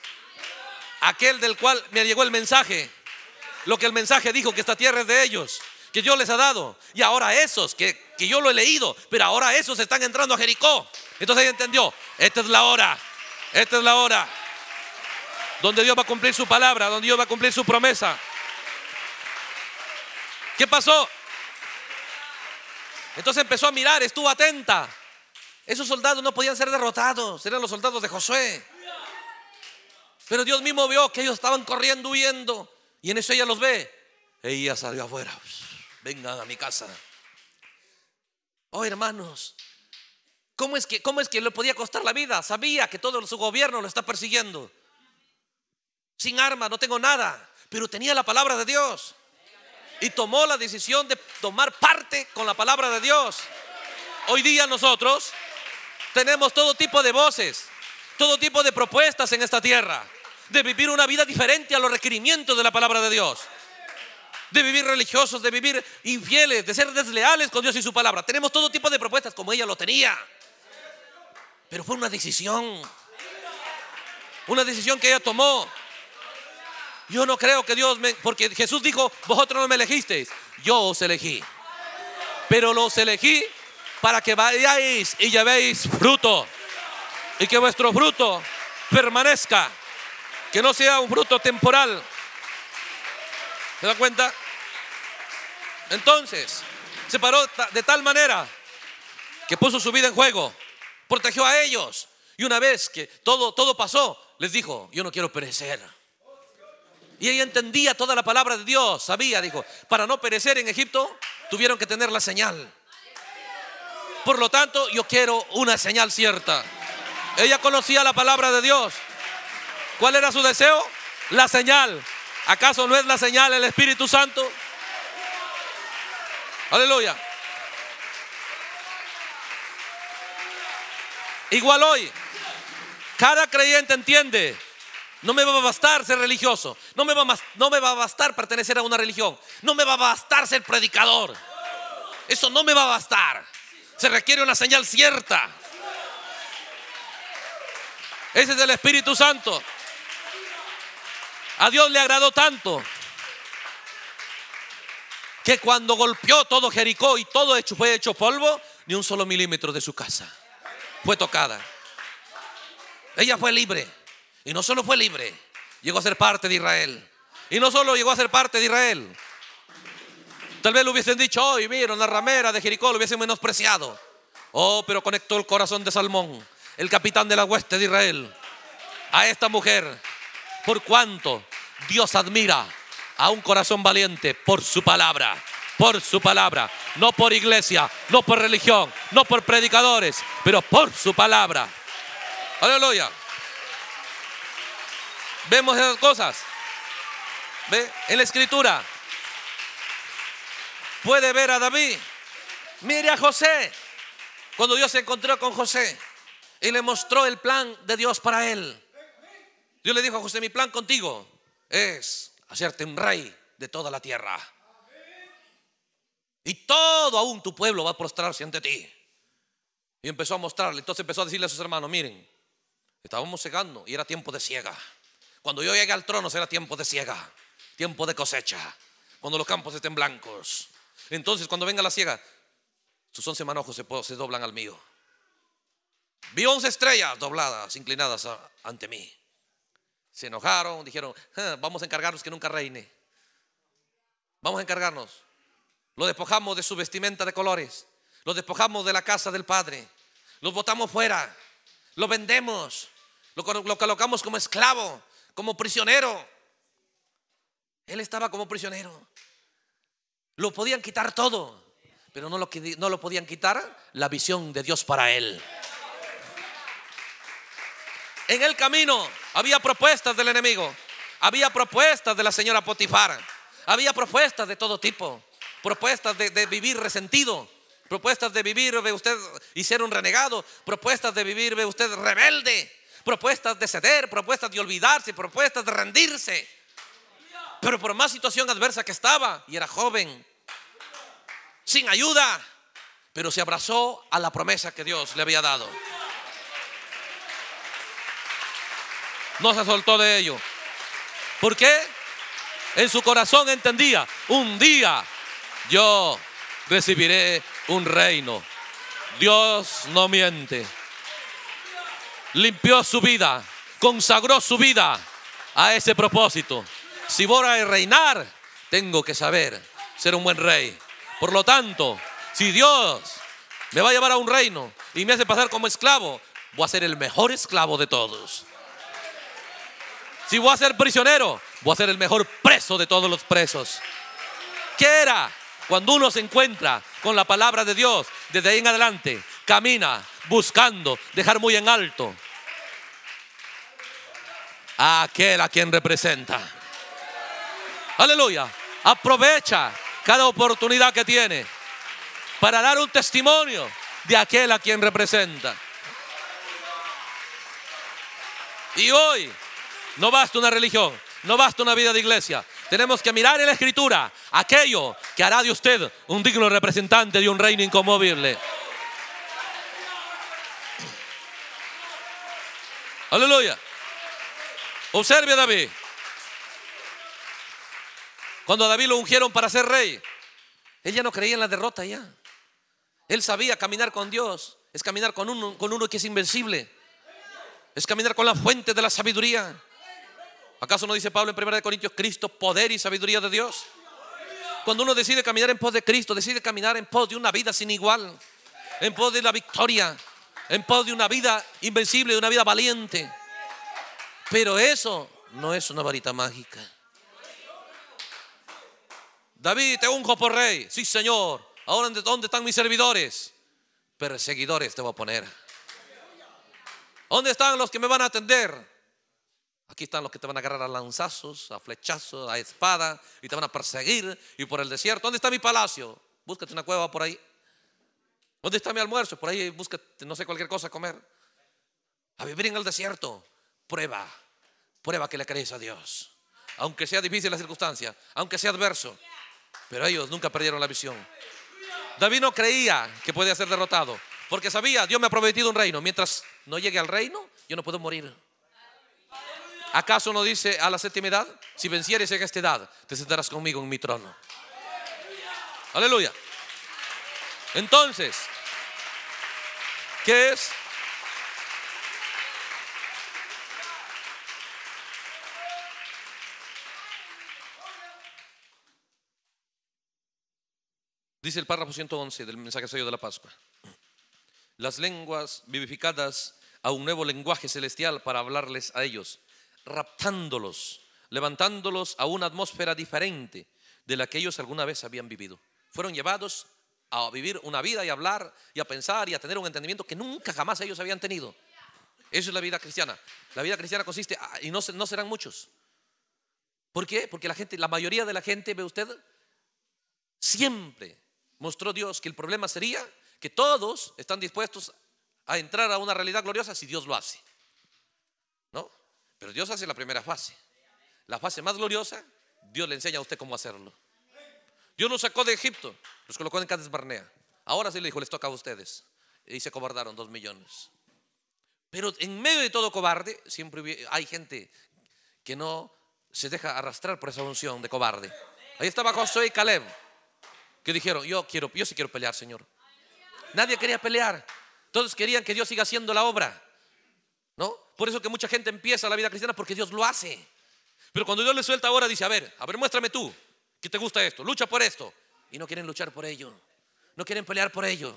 aquel del cual me llegó el mensaje. Lo que el mensaje dijo, que esta tierra es de ellos, que yo les ha dado. Y ahora esos, que, que yo lo he leído, pero ahora esos están entrando a Jericó. Entonces ella entendió, esta es la hora, esta es la hora, donde Dios va a cumplir su palabra, donde Dios va a cumplir su promesa. ¿Qué pasó? Entonces empezó a mirar, estuvo atenta. Esos soldados no podían ser derrotados, eran los soldados de Josué. Pero Dios mismo vio que ellos estaban corriendo, huyendo. Y en eso ella los ve. Ella salió afuera. Vengan a mi casa. Oh, hermanos, ¿cómo es que, cómo es que le podía costar la vida? Sabía que todo su gobierno lo está persiguiendo. Sin arma, no tengo nada. Pero tenía la palabra de Dios y tomó la decisión de tomar parte con la palabra de Dios. Hoy día nosotros tenemos todo tipo de voces, todo tipo de propuestas en esta tierra, de vivir una vida diferente a los requerimientos de la palabra de Dios, de vivir religiosos, de vivir infieles, de ser desleales con Dios y su palabra. Tenemos todo tipo de propuestas como ella lo tenía, pero fue una decisión, una decisión que ella tomó. Yo no creo que Dios me... Porque Jesús dijo, vosotros no me elegisteis, yo os elegí. Pero los elegí para que vayáis y llevéis fruto. Y que vuestro fruto permanezca. Que no sea un fruto temporal. ¿Se da cuenta? Entonces, se paró de tal manera que puso su vida en juego. Protegió a ellos. Y una vez que todo, todo pasó, les dijo, yo no quiero perecer. Y ella entendía toda la palabra de Dios, sabía, dijo, para no perecer en Egipto, tuvieron que tener la señal. Por lo tanto, yo quiero una señal cierta. Ella conocía la palabra de Dios. ¿Cuál era su deseo? La señal. ¿Acaso no es la señal el Espíritu Santo? Aleluya. Igual hoy, cada creyente entiende no me va a bastar ser religioso. No me, va a, no me va a bastar pertenecer a una religión. No me va a bastar ser predicador. Eso no me va a bastar. Se requiere una señal cierta. Ese es el Espíritu Santo. A Dios le agradó tanto que cuando golpeó todo Jericó y todo hecho, fue hecho polvo, ni un solo milímetro de su casa fue tocada. Ella fue libre. Y no solo fue libre, llegó a ser parte de Israel. Y no solo llegó a ser parte de Israel. Tal vez lo hubiesen dicho, hoy oh, vieron la ramera de Jericó, lo hubiesen menospreciado. Oh, pero conectó el corazón de Salmón, el capitán de la hueste de Israel, a esta mujer. Por cuanto Dios admira a un corazón valiente por su palabra, por su palabra, no por iglesia, no por religión, no por predicadores, pero por su palabra. Aleluya. Vemos esas cosas. ¿Ve? En la escritura. Puede ver a David. Mire a José. Cuando Dios se encontró con José y le mostró el plan de Dios para él. Dios le dijo a José, mi plan contigo es hacerte un rey de toda la tierra. Y todo aún tu pueblo va a prostrarse ante ti. Y empezó a mostrarle. Entonces empezó a decirle a sus hermanos, miren, estábamos cegando y era tiempo de ciega. Cuando yo llegue al trono será tiempo de ciega, tiempo de cosecha, cuando los campos estén blancos. Entonces, cuando venga la ciega, sus once manojos se, doblan al mío. Vi once estrellas dobladas, inclinadas ante mí. Se enojaron, dijeron, vamos a encargarnos que nunca reine. Vamos a encargarnos. Lo despojamos de su vestimenta de colores. Lo despojamos de la casa del Padre. Lo botamos fuera. Lo vendemos. lo colocamos como esclavo como prisionero. Él estaba como prisionero. Lo podían quitar todo, pero no lo, podían quitar la visión de Dios para él. En el camino había propuestas del enemigo, había propuestas de la señora Potifar, había propuestas de todo tipo, propuestas de, vivir resentido, propuestas de vivir, ve usted, hicieron renegado, propuestas de vivir, ve usted, rebelde propuestas de ceder, propuestas de olvidarse, propuestas de rendirse. Pero por más situación adversa que estaba, y era joven, sin ayuda, pero se abrazó a la promesa que Dios le había dado. No se soltó de ello. ¿Por qué? En su corazón entendía, un día yo recibiré un reino. Dios no miente limpió su vida, consagró su vida a ese propósito. Si voy a reinar, tengo que saber ser un buen rey. Por lo tanto, si Dios me va a llevar a un reino y me hace pasar como esclavo, voy a ser el mejor esclavo de todos. Si voy a ser prisionero, voy a ser el mejor preso de todos los presos. ¿Qué era? Cuando uno se encuentra con la palabra de Dios, desde ahí en adelante, camina buscando dejar muy en alto a aquel a quien representa. Aleluya. Aprovecha cada oportunidad que tiene para dar un testimonio de aquel a quien representa. Y hoy no basta una religión, no basta una vida de iglesia. Tenemos que mirar en la escritura aquello que hará de usted un digno representante de un reino incomovible. Aleluya. Observe a David. Cuando a David lo ungieron para ser rey, él ya no creía en la derrota ya. Él sabía caminar con Dios. Es caminar con uno, con uno que es invencible. Es caminar con la fuente de la sabiduría. ¿Acaso no dice Pablo en 1 Corintios, Cristo, poder y sabiduría de Dios? Cuando uno decide caminar en pos de Cristo, decide caminar en pos de una vida sin igual, en pos de la victoria, en pos de una vida invencible, de una vida valiente. Pero eso no es una varita mágica. David, te unjo por rey. Sí, Señor. Ahora, ¿dónde están mis servidores? Perseguidores te voy a poner. ¿Dónde están los que me van a atender? Aquí están los que te van a agarrar a lanzazos, a flechazos, a espada y te van a perseguir y por el desierto. ¿Dónde está mi palacio? Búscate una cueva por ahí. ¿Dónde está mi almuerzo? Por ahí busca, no sé, cualquier cosa a comer. A vivir en el desierto. Prueba. Prueba que le crees a Dios. Aunque sea difícil la circunstancia, aunque sea adverso. Pero ellos nunca perdieron la visión. David no creía que podía ser derrotado. Porque sabía, Dios me ha prometido un reino. Mientras no llegue al reino, yo no puedo morir. ¿Acaso no dice a la séptima edad? Si vencieres en esta edad, te sentarás conmigo en mi trono. Aleluya. Entonces, ¿qué es? Dice el párrafo 111 del mensaje de la Pascua. Las lenguas vivificadas a un nuevo lenguaje celestial para hablarles a ellos, raptándolos, levantándolos a una atmósfera diferente de la que ellos alguna vez habían vivido. Fueron llevados a vivir una vida y a hablar y a pensar y a tener un entendimiento que nunca jamás ellos habían tenido. Eso es la vida cristiana. La vida cristiana consiste, ah, y no, no serán muchos. ¿Por qué? Porque la gente, la mayoría de la gente, ve usted, siempre mostró Dios que el problema sería que todos están dispuestos a entrar a una realidad gloriosa si Dios lo hace. ¿No? Pero Dios hace la primera fase. La fase más gloriosa, Dios le enseña a usted cómo hacerlo. Dios los sacó de Egipto, los colocó en Cades Barnea. Ahora sí le dijo, les toca a ustedes. Y se cobardaron dos millones. Pero en medio de todo cobarde, siempre hay gente que no se deja arrastrar por esa unción de cobarde. Ahí estaba Josué y Caleb, que dijeron, yo, quiero, yo sí quiero pelear, Señor. Nadie quería pelear. Todos querían que Dios siga haciendo la obra. ¿No? Por eso que mucha gente empieza la vida cristiana porque Dios lo hace. Pero cuando Dios le suelta ahora, dice, a ver, a ver, muéstrame tú. Que te gusta esto? Lucha por esto. Y no quieren luchar por ello. No quieren pelear por ello.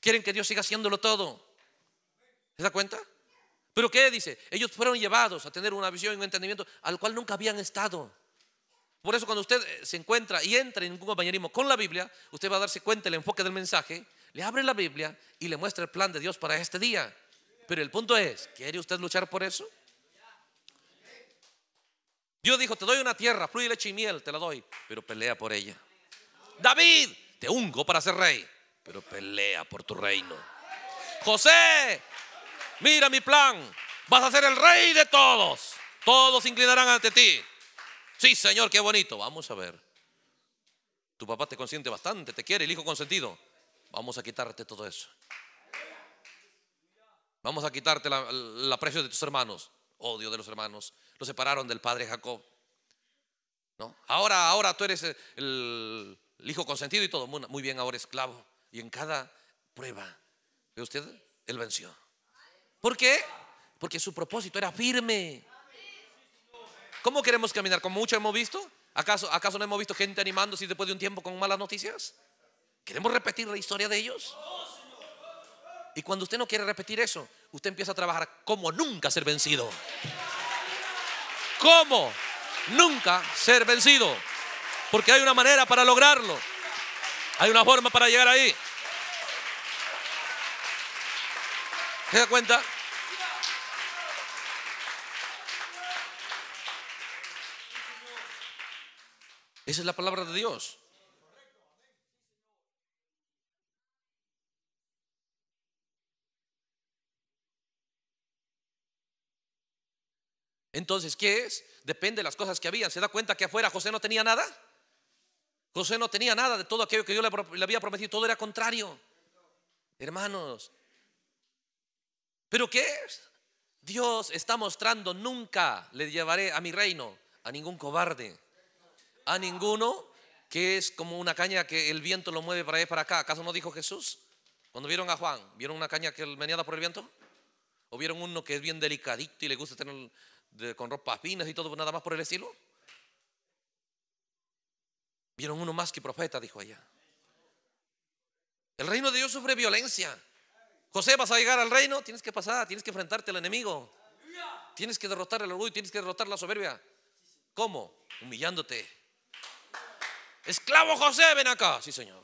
Quieren que Dios siga haciéndolo todo. ¿Se da cuenta? Pero ¿qué dice? Ellos fueron llevados a tener una visión y un entendimiento al cual nunca habían estado. Por eso cuando usted eh, se encuentra y entra en un compañerismo con la Biblia, usted va a darse cuenta del enfoque del mensaje, le abre la Biblia y le muestra el plan de Dios para este día. Pero el punto es, ¿quiere usted luchar por eso? Dios dijo, te doy una tierra, fluye leche y miel, te la doy, pero pelea por ella. David, te ungo para ser rey, pero pelea por tu reino. José, mira mi plan, vas a ser el rey de todos, todos se inclinarán ante ti. Sí, Señor, qué bonito, vamos a ver. Tu papá te consiente bastante, te quiere, el hijo consentido. Vamos a quitarte todo eso. Vamos a quitarte la, aprecio de tus hermanos, odio de los hermanos lo separaron del padre Jacob. ¿no? Ahora, ahora tú eres el, hijo consentido y todo, muy bien, ahora esclavo. Y en cada prueba, ¿ve usted? Él venció. ¿Por qué? Porque su propósito era firme. ¿Cómo queremos caminar? ¿Como mucho hemos visto? ¿Acaso, ¿Acaso no hemos visto gente animándose después de un tiempo con malas noticias? ¿Queremos repetir la historia de ellos? Y cuando usted no quiere repetir eso, usted empieza a trabajar como nunca ser vencido. ¿Cómo? Nunca ser vencido. Porque hay una manera para lograrlo. Hay una forma para llegar ahí. ¿Se da cuenta? Esa es la palabra de Dios. Entonces, ¿qué es? Depende de las cosas que Habían ¿Se da cuenta que afuera José no tenía nada? José no tenía nada de todo aquello que yo le había prometido, todo era contrario. Hermanos, ¿pero qué es? Dios está mostrando, nunca le llevaré a mi reino a ningún cobarde, a ninguno que es como una caña que el viento lo mueve para allá para acá. ¿Acaso no dijo Jesús? Cuando vieron a Juan, ¿vieron una caña que meneada por el viento? ¿O vieron uno que es bien delicadito y le gusta tener con ropas finas y todo, nada más por el estilo. Vieron uno más que profeta, dijo allá El reino de Dios sufre violencia. José, vas a llegar al reino, tienes que pasar, tienes que enfrentarte al enemigo. Tienes que derrotar el orgullo, tienes que derrotar la soberbia. ¿Cómo? Humillándote. Esclavo José, ven acá. Sí, Señor.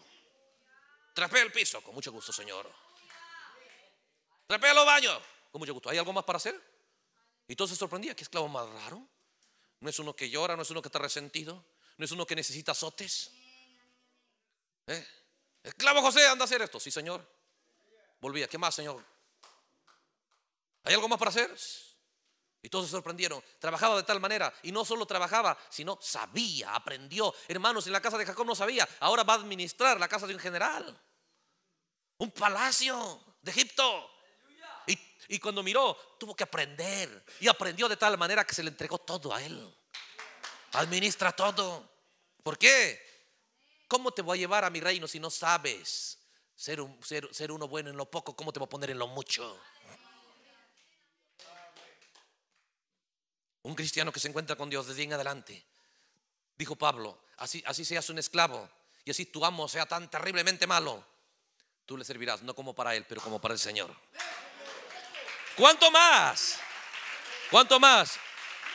Trapea el piso, con mucho gusto, Señor. Trapea los baños, con mucho gusto. ¿Hay algo más para hacer? Y todos se sorprendían, ¿qué esclavo más raro? No es uno que llora, no es uno que está resentido, no es uno que necesita azotes. ¿Eh? Esclavo José, anda a hacer esto. Sí, señor. Volvía, ¿qué más, señor? ¿Hay algo más para hacer? Y todos se sorprendieron. Trabajaba de tal manera. Y no solo trabajaba, sino sabía, aprendió. Hermanos, en la casa de Jacob no sabía. Ahora va a administrar la casa de un general. Un palacio de Egipto. Y cuando miró, tuvo que aprender. Y aprendió de tal manera que se le entregó todo a él. Administra todo. ¿Por qué? ¿Cómo te voy a llevar a mi reino si no sabes ser, un, ser, uno bueno en lo poco? ¿Cómo te voy a poner en lo mucho? Un cristiano que se encuentra con Dios desde en adelante. Dijo Pablo, así, así seas un esclavo y así tu amo sea tan terriblemente malo, tú le servirás, no como para él, pero como para el Señor. ¿Cuánto más? ¿Cuánto más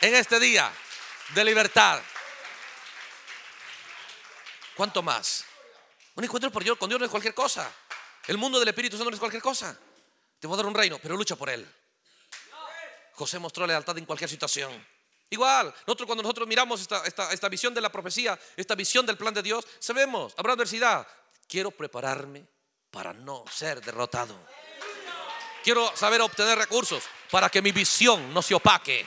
en este día de libertad? ¿Cuánto más? Un encuentro por Dios, con Dios no es cualquier cosa. El mundo del Espíritu Santo no es cualquier cosa. Te voy a dar un reino, pero lucha por él. José mostró lealtad en cualquier situación. Igual, nosotros cuando nosotros miramos esta, esta, visión de la profecía, esta visión del plan de Dios, sabemos, habrá adversidad. Quiero prepararme para no ser derrotado. Quiero saber obtener recursos para que mi visión no se opaque.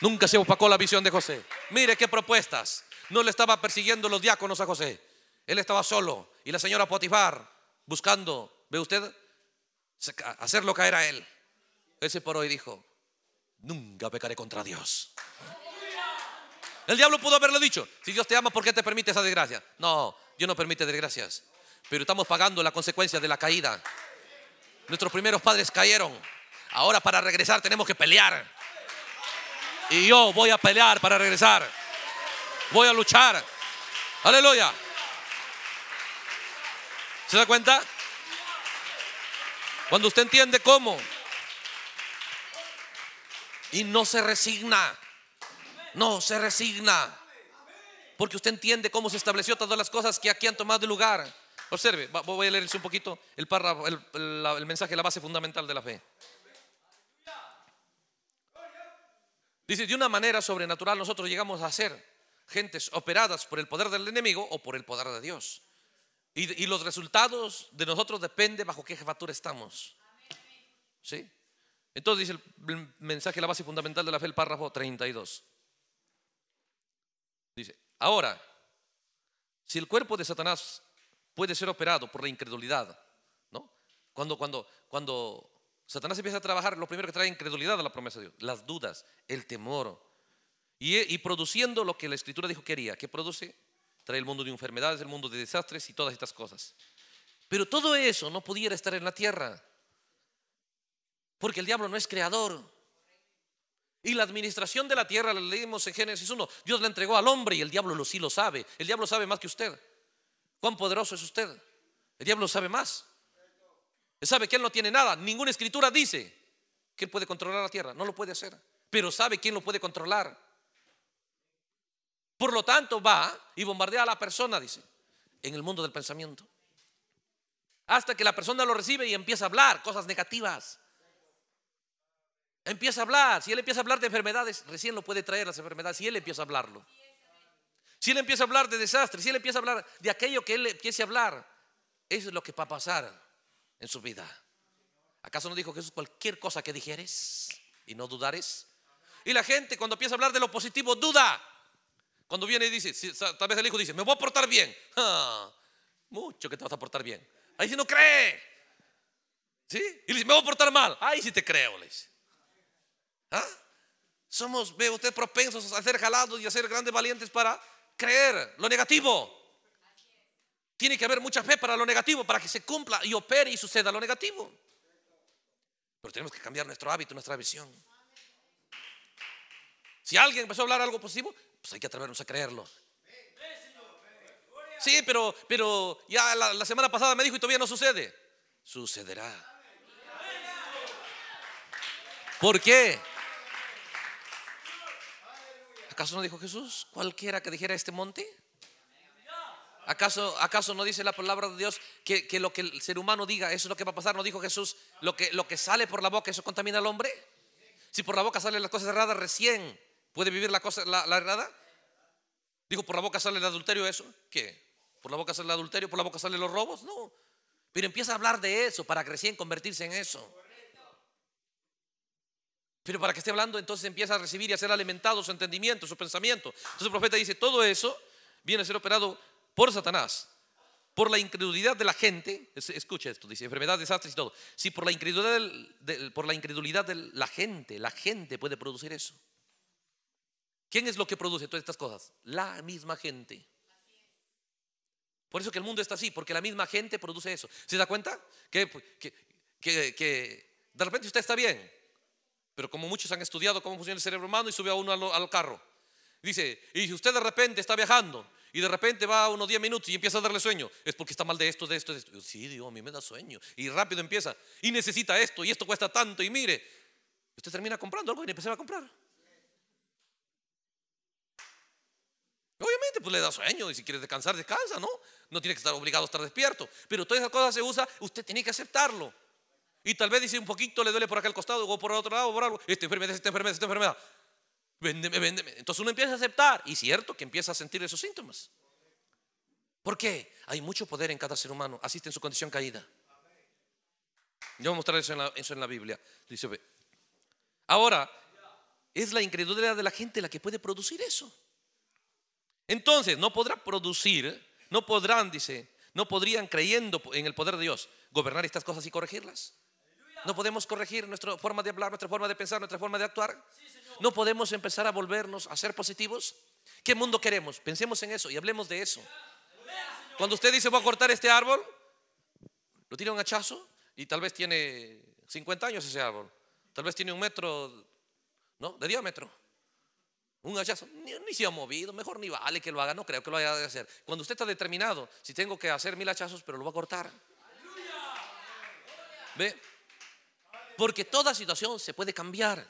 Nunca se opacó la visión de José. Mire qué propuestas. No le estaba persiguiendo los diáconos a José. Él estaba solo. Y la señora Potifar buscando, ¿ve usted? Hacerlo caer a él. Ese por hoy dijo, nunca pecaré contra Dios. El diablo pudo haberlo dicho. Si Dios te ama, ¿por qué te permite esa desgracia? No, Dios no permite desgracias. Pero estamos pagando la consecuencia de la caída. Nuestros primeros padres cayeron. Ahora para regresar tenemos que pelear. Y yo voy a pelear para regresar. Voy a luchar. Aleluya. ¿Se da cuenta? Cuando usted entiende cómo. Y no se resigna. No se resigna. Porque usted entiende cómo se estableció todas las cosas que aquí han tomado lugar. Observe, voy a leerles un poquito el, párrafo, el, mensaje, la base fundamental de la fe. Dice, de una manera sobrenatural nosotros llegamos a ser gentes operadas por el poder del enemigo o por el poder de Dios. Y, y los resultados de nosotros depende bajo qué jefatura estamos. ¿Sí? Entonces dice el mensaje, la base fundamental de la fe, el párrafo 32. Dice, ahora, si el cuerpo de Satanás puede ser operado por la incredulidad. ¿no? Cuando, cuando, cuando Satanás empieza a trabajar, lo primero que trae incredulidad a la promesa de Dios, las dudas, el temor. Eh, y, produciendo lo que la Escritura dijo que haría, ¿Qué produce, trae el mundo de enfermedades, el mundo de desastres y todas estas cosas. Pero todo eso no pudiera estar en la tierra, porque el diablo no es creador. Y la administración de la tierra, la leímos en Génesis 1, Dios la entregó al hombre y el diablo lo sí lo sabe. El diablo sabe más que usted. ¿Cuán poderoso es usted? El diablo sabe más. Él sabe que él no tiene nada. Ninguna escritura dice que él puede controlar la tierra. No lo puede hacer. Pero sabe quién lo puede controlar. Por lo tanto, va y bombardea a la persona, dice, en el mundo del pensamiento. Hasta que la persona lo recibe y empieza a hablar cosas negativas. Empieza a hablar. Si él empieza a hablar de enfermedades, recién lo puede traer las enfermedades. Si él empieza a hablarlo. Si él empieza a hablar de desastres, si él empieza a hablar de aquello que él empiece a hablar, eso es lo que va a pasar en su vida. ¿Acaso no dijo Jesús cualquier cosa que dijeres y no dudares? Y la gente cuando empieza a hablar de lo positivo duda. Cuando viene y dice, tal vez el hijo dice, me voy a portar bien. <laughs> mucho que te vas a portar bien. Ahí si no cree. ¿Sí? Y le dice, me voy a portar mal. Ahí sí te creo, le ¿Ah? Somos, usted, propensos a ser jalados y a ser grandes valientes para creer lo negativo. Tiene que haber mucha fe para lo negativo, para que se cumpla y opere y suceda lo negativo. Pero tenemos que cambiar nuestro hábito, nuestra visión. Si alguien empezó a hablar algo positivo, pues hay que atrevernos a creerlo. Sí, pero, pero ya la, la semana pasada me dijo y todavía no sucede. Sucederá. ¿Por qué? ¿Acaso no dijo Jesús? Cualquiera que dijera este monte. ¿Acaso, ¿Acaso no dice la palabra de Dios que, lo que el ser humano diga, eso es lo que va a pasar? ¿No dijo Jesús lo que, lo que sale por la boca, eso contamina al hombre? Si por la boca salen las cosas erradas, recién puede vivir la cosa la, errada. Dijo, por la boca sale el adulterio, eso. ¿Qué? ¿Por la boca sale el adulterio? ¿Por la boca sale los robos? No. Pero empieza a hablar de eso para recién convertirse en eso. Pero para que esté hablando, entonces empieza a recibir y a ser alimentado su entendimiento, su pensamiento. Entonces el profeta dice, todo eso viene a ser operado por Satanás, por la incredulidad de la gente. Escucha esto, dice, enfermedad, desastres y todo. Si por la incredulidad, por la incredulidad de la gente, la gente puede producir eso. ¿Quién es lo que produce todas estas cosas? La misma gente. Por eso que el mundo está así, porque la misma gente produce eso. ¿Se da cuenta? que, que de repente usted está bien, pero como muchos han estudiado cómo funciona el cerebro humano y sube a uno al, carro. Dice, y si usted de repente está viajando y de repente va a unos 10 minutos y empieza a darle sueño, es porque está mal de esto, de esto, de esto. sí, Dios, a mí me da sueño. Y rápido empieza, y necesita esto, y esto cuesta tanto, y mire. Usted termina comprando algo y empieza a comprar. Obviamente, pues le da sueño y si quiere descansar, descansa, ¿no? No tiene que estar obligado a estar despierto. Pero toda esa cosa se usa, usted tiene que aceptarlo. Y tal vez dice un poquito, le duele por aquel costado, o por otro lado, o por algo. Esta enfermedad, esta enfermedad, esta enfermedad. Véndeme, véndeme. Entonces uno empieza a aceptar. Y cierto que empieza a sentir esos síntomas. ¿Por qué? Hay mucho poder en cada ser humano. Asiste en su condición caída. Yo voy a mostrar eso en la, en la Biblia. Dice, Ahora, es la incredulidad de la gente la que puede producir eso. Entonces, no podrá producir, no podrán, dice, no podrían creyendo en el poder de Dios gobernar estas cosas y corregirlas. ¿No podemos corregir nuestra forma de hablar, nuestra forma de pensar, nuestra forma de actuar? ¿No podemos empezar a volvernos a ser positivos? ¿Qué mundo queremos? Pensemos en eso y hablemos de eso. Cuando usted dice voy a cortar este árbol, lo tiene un hachazo y tal vez tiene 50 años ese árbol. Tal vez tiene un metro, ¿no? De diámetro. Un hachazo, ni, se ha movido, mejor ni vale que lo haga, no creo que lo haya de hacer. Cuando usted está determinado, si tengo que hacer mil hachazos, pero lo va a cortar. ¿Ve? Porque toda situación se puede cambiar.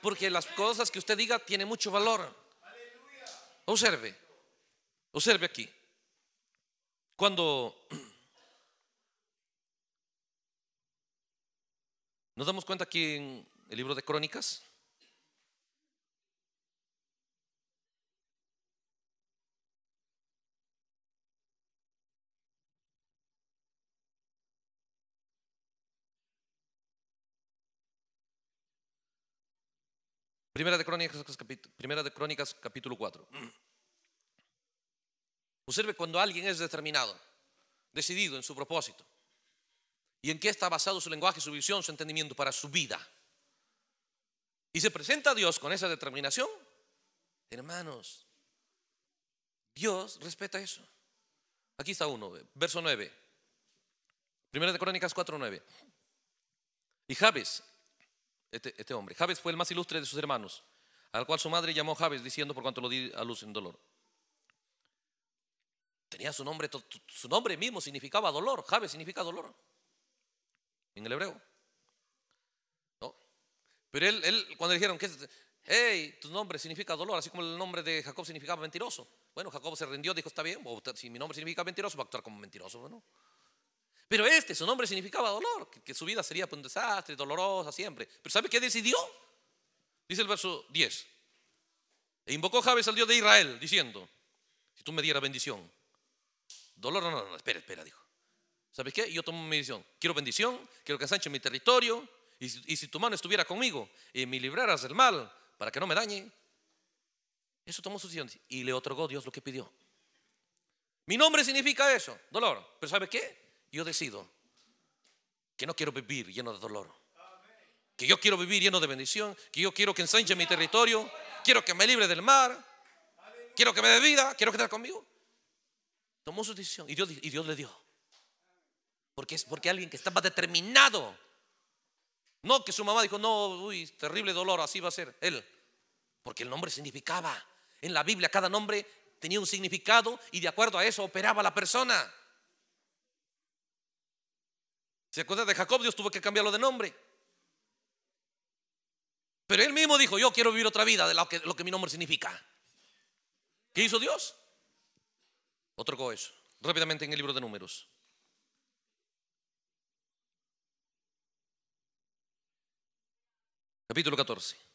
Porque las cosas que usted diga tienen mucho valor. Observe. Observe aquí. Cuando <clears throat> nos damos cuenta aquí en el libro de Crónicas, Primera de Crónicas, Primera de Crónicas capítulo 4. Observe cuando alguien es determinado, decidido en su propósito y en qué está basado su lenguaje, su visión, su entendimiento para su vida. Y se presenta a Dios con esa determinación. Hermanos, Dios respeta eso. Aquí está uno, verso 9. Primera de Crónicas 4:9. Y Jabes, este, este, hombre. Jabes fue el más ilustre de sus hermanos, al cual su madre llamó Javes diciendo por cuanto lo di a luz en dolor. Tenía su nombre, su nombre mismo significaba dolor. Javes significa dolor en el hebreo. ¿No? Pero él, él cuando le dijeron que este? hey, tu nombre significa dolor, así como el nombre de Jacob significaba mentiroso. Bueno, Jacob se rindió, dijo, está bien, si mi nombre significa mentiroso, va a actuar como mentiroso. no pero este, su nombre significaba dolor, que, su vida sería pues, un desastre, dolorosa siempre. Pero ¿sabe qué decidió? Dice el verso 10. E invocó Javes al Dios de Israel, diciendo, si tú me dieras bendición, dolor, no, no, no, espera, espera, dijo. ¿Sabes qué? Yo tomo mi decisión. Quiero bendición, quiero que ensanche mi territorio, y si, tu mano estuviera conmigo y me libraras del mal para que no me dañe. Eso tomó su decisión y le otorgó Dios lo que pidió. Mi nombre significa eso, dolor. Pero ¿sabe qué? yo decido que no quiero vivir lleno de dolor. Que yo quiero vivir lleno de bendición. Que yo quiero que ensanche mi territorio. Quiero que me libre del mar. Quiero que me dé vida. Quiero quedar conmigo. Tomó su decisión y Dios, y Dios le dio. Porque es porque alguien que estaba determinado. No que su mamá dijo, no, uy, terrible dolor, así va a ser. Él. Porque el nombre significaba. En la Biblia cada nombre tenía un significado y de acuerdo a eso operaba la persona. ¿Se acuerdan de Jacob? Dios tuvo que cambiarlo de nombre. Pero él mismo dijo, yo quiero vivir otra vida de lo que, lo que mi nombre significa. ¿Qué hizo Dios? Otro coeso. Rápidamente en el libro de números. Capítulo 14.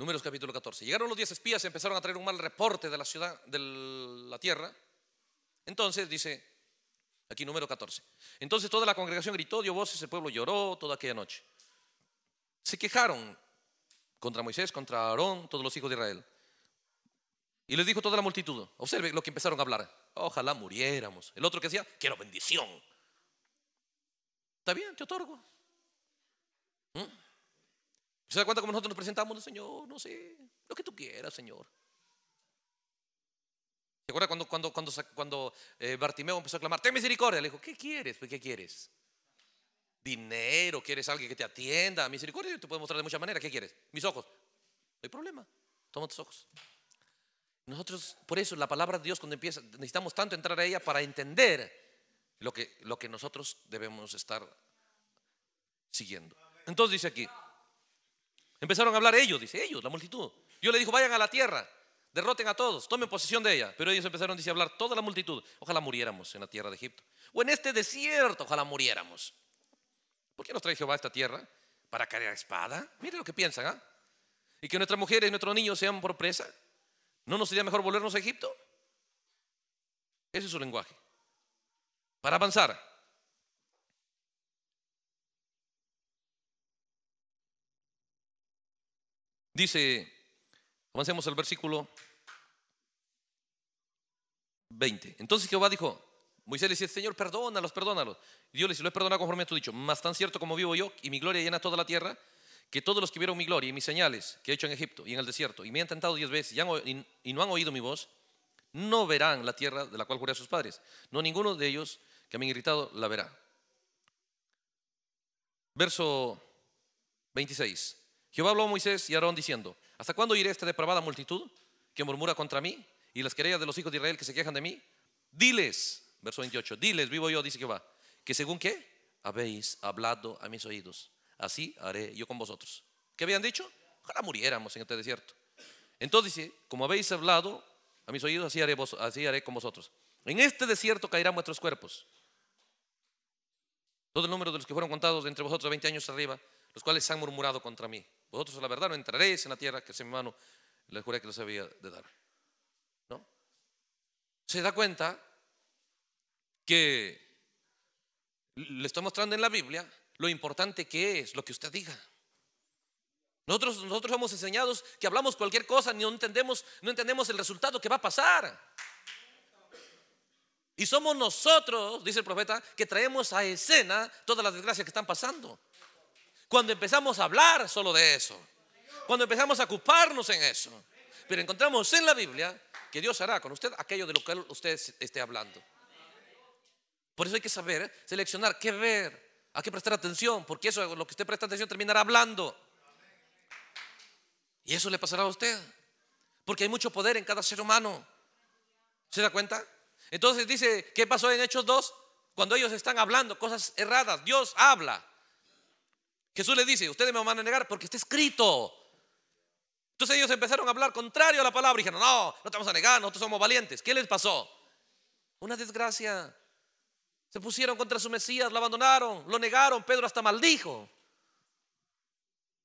Números capítulo 14. Llegaron los diez espías y empezaron a traer un mal reporte de la ciudad, de la tierra. Entonces dice, aquí número 14. Entonces toda la congregación gritó, dio voces, el pueblo lloró toda aquella noche. Se quejaron contra Moisés, contra Aarón, todos los hijos de Israel. Y les dijo toda la multitud, observe lo que empezaron a hablar. Ojalá muriéramos. El otro que decía, quiero bendición. Está bien, te otorgo. ¿Mm? ¿Se da cuenta cómo nosotros nos presentamos? Señor, no sé, lo que tú quieras, Señor. ¿Se acuerda cuando, cuando, cuando, cuando eh, Bartimeo empezó a clamar, ten misericordia? Le dijo, ¿qué quieres? Pues, ¿qué quieres? Dinero, quieres alguien que te atienda, misericordia, Yo te puedo mostrar de muchas maneras, ¿qué quieres? Mis ojos. No hay problema, toma tus ojos. Nosotros, por eso, la palabra de Dios cuando empieza, necesitamos tanto entrar a ella para entender lo que, lo que nosotros debemos estar siguiendo. Entonces dice aquí, Empezaron a hablar ellos, dice, ellos, la multitud. Yo le dijo, vayan a la tierra, derroten a todos, tomen posesión de ella. Pero ellos empezaron, dice, a hablar toda la multitud. Ojalá muriéramos en la tierra de Egipto. O en este desierto, ojalá muriéramos. ¿Por qué nos trae Jehová a esta tierra? ¿Para cargar espada? Mire lo que piensan, ¿ah? ¿Y que nuestras mujeres y nuestros niños sean por presa? ¿No nos sería mejor volvernos a Egipto? Ese es su lenguaje. Para avanzar, Dice, avancemos al versículo 20. Entonces Jehová dijo, Moisés le dice, Señor, perdónalos, perdónalos. Y Dios le dice, lo he perdonado conforme a tu dicho, mas tan cierto como vivo yo y mi gloria llena toda la tierra, que todos los que vieron mi gloria y mis señales que he hecho en Egipto y en el desierto, y me han tentado diez veces y, no han oído mi voz, no verán la tierra de la cual juré a sus padres. No ninguno de ellos que me han irritado la verá. Verso 26. Jehová habló a Moisés y a Aarón diciendo, ¿hasta cuándo iré esta depravada multitud que murmura contra mí y las querellas de los hijos de Israel que se quejan de mí? Diles, verso 28, diles, vivo yo, dice Jehová, que según qué habéis hablado a mis oídos, así haré yo con vosotros. ¿Qué habían dicho? Ojalá muriéramos en este desierto. Entonces dice, como habéis hablado a mis oídos, así haré, con vosotros. En este desierto caerán vuestros cuerpos. Todo el número de los que fueron contados entre vosotros 20 años arriba los cuales han murmurado contra mí. Vosotros la verdad no entraréis en la tierra que es mi mano les juré que les había de dar. ¿No? Se da cuenta que le estoy mostrando en la Biblia lo importante que es lo que usted diga. Nosotros, nosotros somos enseñados que hablamos cualquier cosa, no entendemos, no entendemos el resultado que va a pasar. Y somos nosotros, dice el profeta, que traemos a escena todas las desgracias que están pasando. Cuando empezamos a hablar solo de eso. Cuando empezamos a ocuparnos en eso. Pero encontramos en la Biblia que Dios hará con usted aquello de lo que usted esté hablando. Por eso hay que saber seleccionar qué ver, hay que prestar atención, porque eso lo que usted presta atención terminará hablando. Y eso le pasará a usted, porque hay mucho poder en cada ser humano. ¿Se da cuenta? Entonces dice, ¿qué pasó en Hechos 2? Cuando ellos están hablando cosas erradas, Dios habla. Jesús les dice, ustedes me van a negar porque está escrito. Entonces ellos empezaron a hablar contrario a la palabra y dijeron, no, no te vamos a negar, nosotros somos valientes. ¿Qué les pasó? Una desgracia. Se pusieron contra su Mesías, lo abandonaron, lo negaron, Pedro hasta maldijo.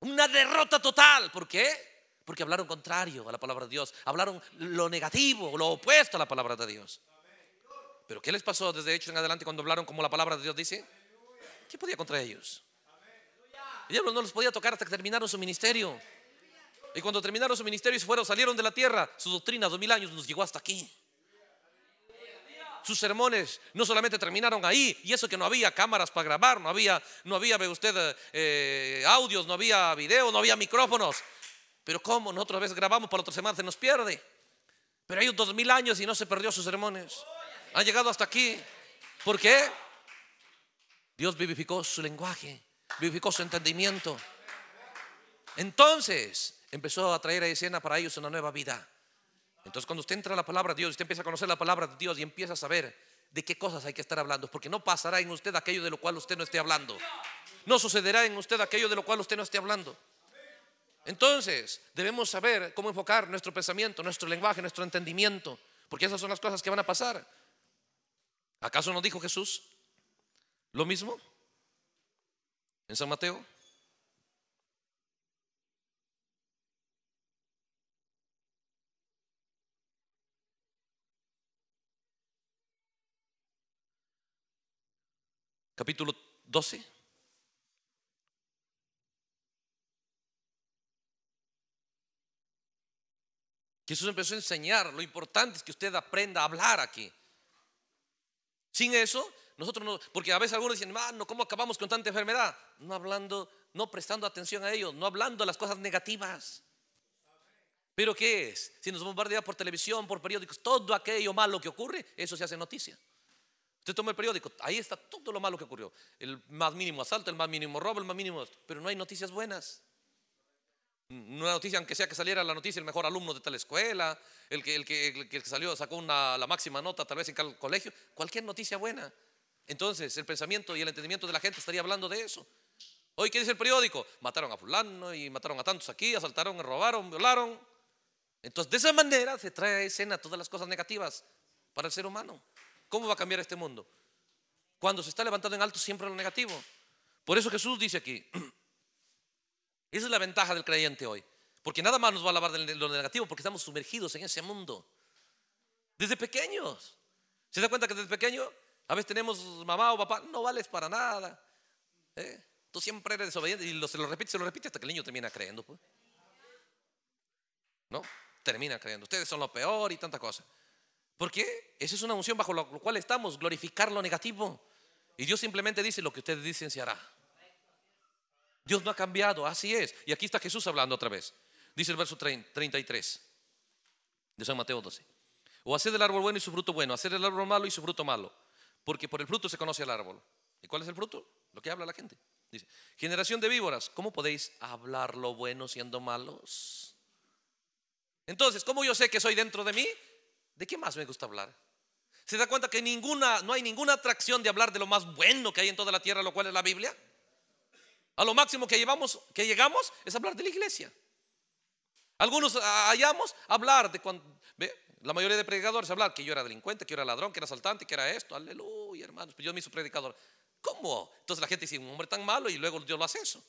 Una derrota total. ¿Por qué? Porque hablaron contrario a la palabra de Dios, hablaron lo negativo, lo opuesto a la palabra de Dios. Pero ¿qué les pasó desde hecho en adelante cuando hablaron como la palabra de Dios dice? ¿Qué podía contra ellos? El diablo no los podía tocar hasta que terminaron su ministerio. Y cuando terminaron su ministerio y se fueron, salieron de la tierra, su doctrina, dos mil años, nos llegó hasta aquí. Sus sermones no solamente terminaron ahí, y eso que no había cámaras para grabar, no había, no había, ve usted, eh, audios, no había video, no había micrófonos. Pero ¿cómo? Nosotros vez grabamos, para otra semana se nos pierde. Pero hay dos mil años y no se perdió sus sermones. Han llegado hasta aquí. ¿Por qué? Dios vivificó su lenguaje vivificó su entendimiento. Entonces empezó a traer a escena para ellos una nueva vida. Entonces cuando usted entra a la palabra de Dios, usted empieza a conocer la palabra de Dios y empieza a saber de qué cosas hay que estar hablando, porque no pasará en usted aquello de lo cual usted no esté hablando. No sucederá en usted aquello de lo cual usted no esté hablando. Entonces, debemos saber cómo enfocar nuestro pensamiento, nuestro lenguaje, nuestro entendimiento, porque esas son las cosas que van a pasar. ¿Acaso no dijo Jesús lo mismo? en San Mateo. Capítulo 12. Jesús empezó a enseñar, lo importante es que usted aprenda a hablar aquí. Sin eso, nosotros no, porque a veces algunos dicen, Mano ¿cómo acabamos con tanta enfermedad? No hablando, no prestando atención a ellos, no hablando de las cosas negativas. Pero ¿qué es? Si nos bombardea por televisión, por periódicos, todo aquello malo que ocurre, eso se hace noticia. Usted toma el periódico, ahí está todo lo malo que ocurrió. El más mínimo asalto, el más mínimo robo, el más mínimo... Pero no hay noticias buenas. No hay noticia, aunque sea que saliera la noticia, el mejor alumno de tal escuela, el que, el que, salió, sacó la máxima nota tal vez en tal colegio, cualquier noticia buena. Entonces, el pensamiento y el entendimiento de la gente estaría hablando de eso. Hoy, ¿qué dice el periódico? Mataron a fulano y mataron a tantos aquí, asaltaron, robaron, violaron. Entonces, de esa manera se trae a escena todas las cosas negativas para el ser humano. ¿Cómo va a cambiar este mundo? Cuando se está levantando en alto siempre lo negativo. Por eso Jesús dice aquí, <clears throat> esa es la ventaja del creyente hoy, porque nada más nos va a lavar de lo negativo, porque estamos sumergidos en ese mundo. Desde pequeños. ¿Se da cuenta que desde pequeño a veces tenemos mamá o papá, no vales para nada. ¿eh? Tú siempre eres desobediente y se lo repite, se lo repite hasta que el niño termina creyendo. Pues. ¿No? Termina creyendo. Ustedes son lo peor y tanta cosa. ¿Por qué? Esa es una unción bajo la cual estamos, glorificar lo negativo. Y Dios simplemente dice lo que ustedes dicen se hará. Dios no ha cambiado, así es. Y aquí está Jesús hablando otra vez. Dice el verso 33 de San Mateo 12. O hacer del árbol bueno y su fruto bueno, hacer del árbol malo y su fruto malo porque por el fruto se conoce el árbol. ¿Y cuál es el fruto? Lo que habla la gente. Dice, generación de víboras, ¿cómo podéis hablar lo bueno siendo malos? Entonces, ¿cómo yo sé que soy dentro de mí? ¿De qué más me gusta hablar? ¿Se da cuenta que ninguna, no hay ninguna atracción de hablar de lo más bueno que hay en toda la tierra, lo cual es la Biblia? A lo máximo que, llevamos, que llegamos es hablar de la iglesia. Algunos hallamos hablar de cuando, la mayoría de predicadores hablan que yo era delincuente, que yo era ladrón, que era asaltante, que era esto. Aleluya, hermanos. Pero pues yo me hizo predicador. ¿Cómo? Entonces la gente dice, un hombre tan malo y luego Dios lo hace eso.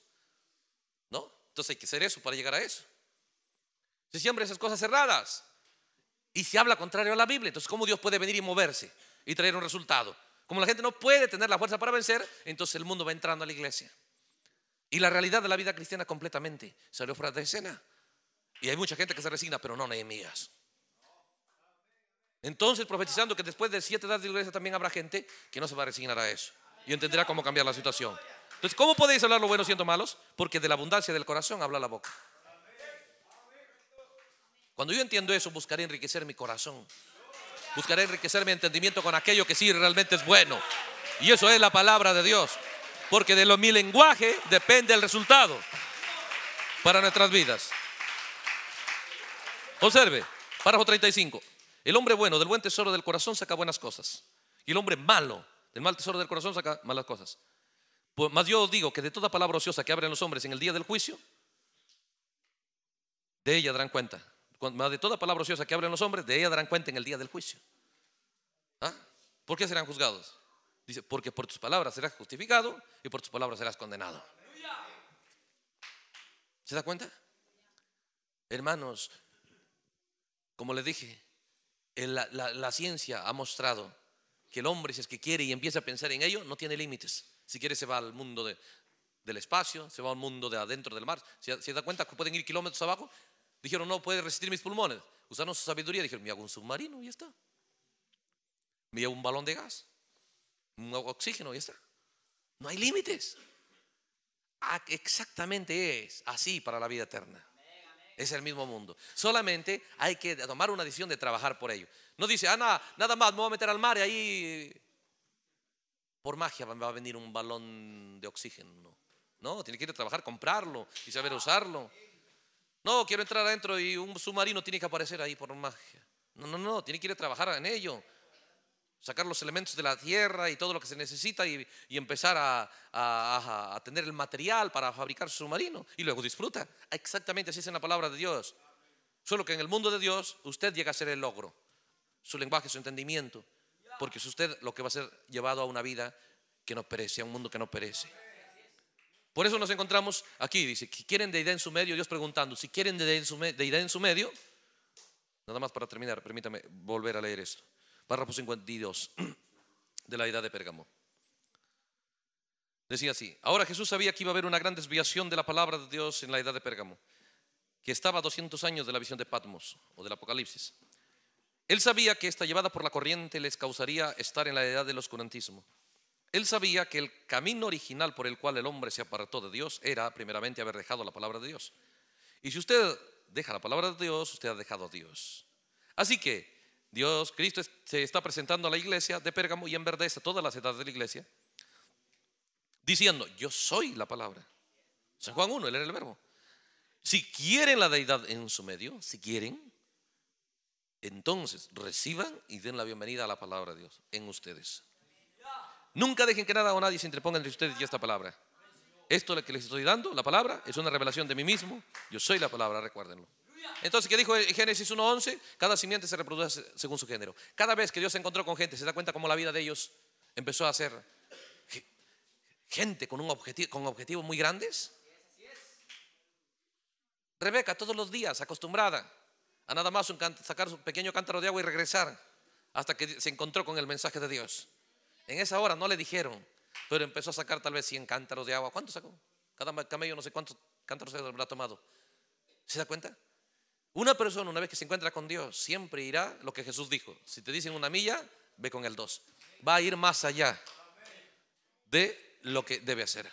¿No? Entonces hay que hacer eso para llegar a eso. Si siempre esas cosas cerradas. Y se habla contrario a la Biblia. Entonces, ¿cómo Dios puede venir y moverse y traer un resultado? Como la gente no puede tener la fuerza para vencer, entonces el mundo va entrando a la iglesia. Y la realidad de la vida cristiana completamente salió fuera de escena. Y hay mucha gente que se resigna, pero no Nehemías. Entonces, profetizando que después de siete edades de iglesia también habrá gente que no se va a resignar a eso y entenderá cómo cambiar la situación. Entonces, ¿cómo podéis hablar lo bueno siendo malos? Porque de la abundancia del corazón habla la boca. Cuando yo entiendo eso, buscaré enriquecer mi corazón. Buscaré enriquecer mi entendimiento con aquello que sí realmente es bueno. Y eso es la palabra de Dios. Porque de lo, mi lenguaje depende el resultado para nuestras vidas. Observe, párrafo 35. El hombre bueno del buen tesoro del corazón saca buenas cosas. Y el hombre malo del mal tesoro del corazón saca malas cosas. Pues, más yo digo que de toda palabra ociosa que abren los hombres en el día del juicio, de ella darán cuenta. Más de toda palabra ociosa que abren los hombres, de ella darán cuenta en el día del juicio. ¿Ah? ¿Por qué serán juzgados? Dice, porque por tus palabras serás justificado y por tus palabras serás condenado. ¿Se da cuenta? Hermanos, como le dije, la, ciencia ha mostrado que el hombre, si es que quiere y empieza a pensar en ello, no tiene límites. Si quiere, se va al mundo del espacio, se va al mundo de adentro del mar. Si se da cuenta que pueden ir kilómetros abajo? Dijeron, no puede resistir mis pulmones. Usaron su sabiduría, dijeron, me hago un submarino y ya está. Me hago un balón de gas, un oxígeno y ya está. No hay límites. Ah, exactamente es así para la vida eterna. Es el mismo mundo. Solamente hay que tomar una decisión de trabajar por ello. No dice, ah, nada, nada más, me voy a meter al mar y ahí por magia va a venir un balón de oxígeno. No, tiene que ir a trabajar, comprarlo y saber usarlo. No, quiero entrar adentro y un submarino tiene que aparecer ahí por magia. No, no, no, tiene que ir a trabajar en ello sacar los elementos de la tierra y todo lo que se necesita y, empezar a, tener el material para fabricar su submarino y luego disfruta. Exactamente así es en la palabra de Dios. Solo que en el mundo de Dios usted llega a ser el logro, su lenguaje, su entendimiento, porque es usted lo que va a ser llevado a una vida que no perece, a un mundo que no perece. Por eso nos encontramos aquí, dice, si quieren deidad en su medio, Dios preguntando, si quieren de idea en su medio, nada más para terminar, permítame volver a leer esto párrafo 52 <clears throat> de la edad de Pérgamo. Decía así, ahora Jesús sabía que iba a haber una gran desviación de la palabra de Dios en la edad de Pérgamo, que estaba 200 años de la visión de Patmos o del Apocalipsis. Él sabía que esta llevada por la corriente les causaría estar en la edad del oscurantismo. Él sabía que el camino original por el cual el hombre se apartó de Dios era primeramente haber dejado la palabra de Dios. Y si usted deja la palabra de Dios, usted ha dejado a Dios. Así que Dios, Cristo se está presentando a la iglesia de Pérgamo y en a todas las edades de la iglesia, diciendo, yo soy la palabra. San Juan 1, él era el verbo. Si quieren la deidad en su medio, si quieren, entonces reciban y den la bienvenida a la palabra de Dios en ustedes. Nunca dejen que nada o nadie se interponga entre ustedes y esta palabra. Esto lo que les estoy dando, la palabra, es una revelación de mí mismo. Yo soy la palabra, recuérdenlo. Entonces, ¿qué dijo Génesis 1.11? Cada simiente se reproduce según su género. Cada vez que Dios se encontró con gente, se da cuenta cómo la vida de ellos empezó a ser gente con, objetivos muy grandes. Rebeca todos los días acostumbrada a nada más sacar su pequeño cántaro de agua y regresar hasta que se encontró con el mensaje de Dios. En esa hora no le dijeron, pero empezó a sacar tal vez 100 cántaros de agua. ¿Cuántos sacó? Cada camello no sé cuántos cántaros habrá tomado. ¿Se da cuenta? Una persona, una vez que se encuentra con Dios, siempre irá lo que Jesús dijo. Si te dicen una milla, ve con el dos. Va a ir más allá de lo que debe hacer.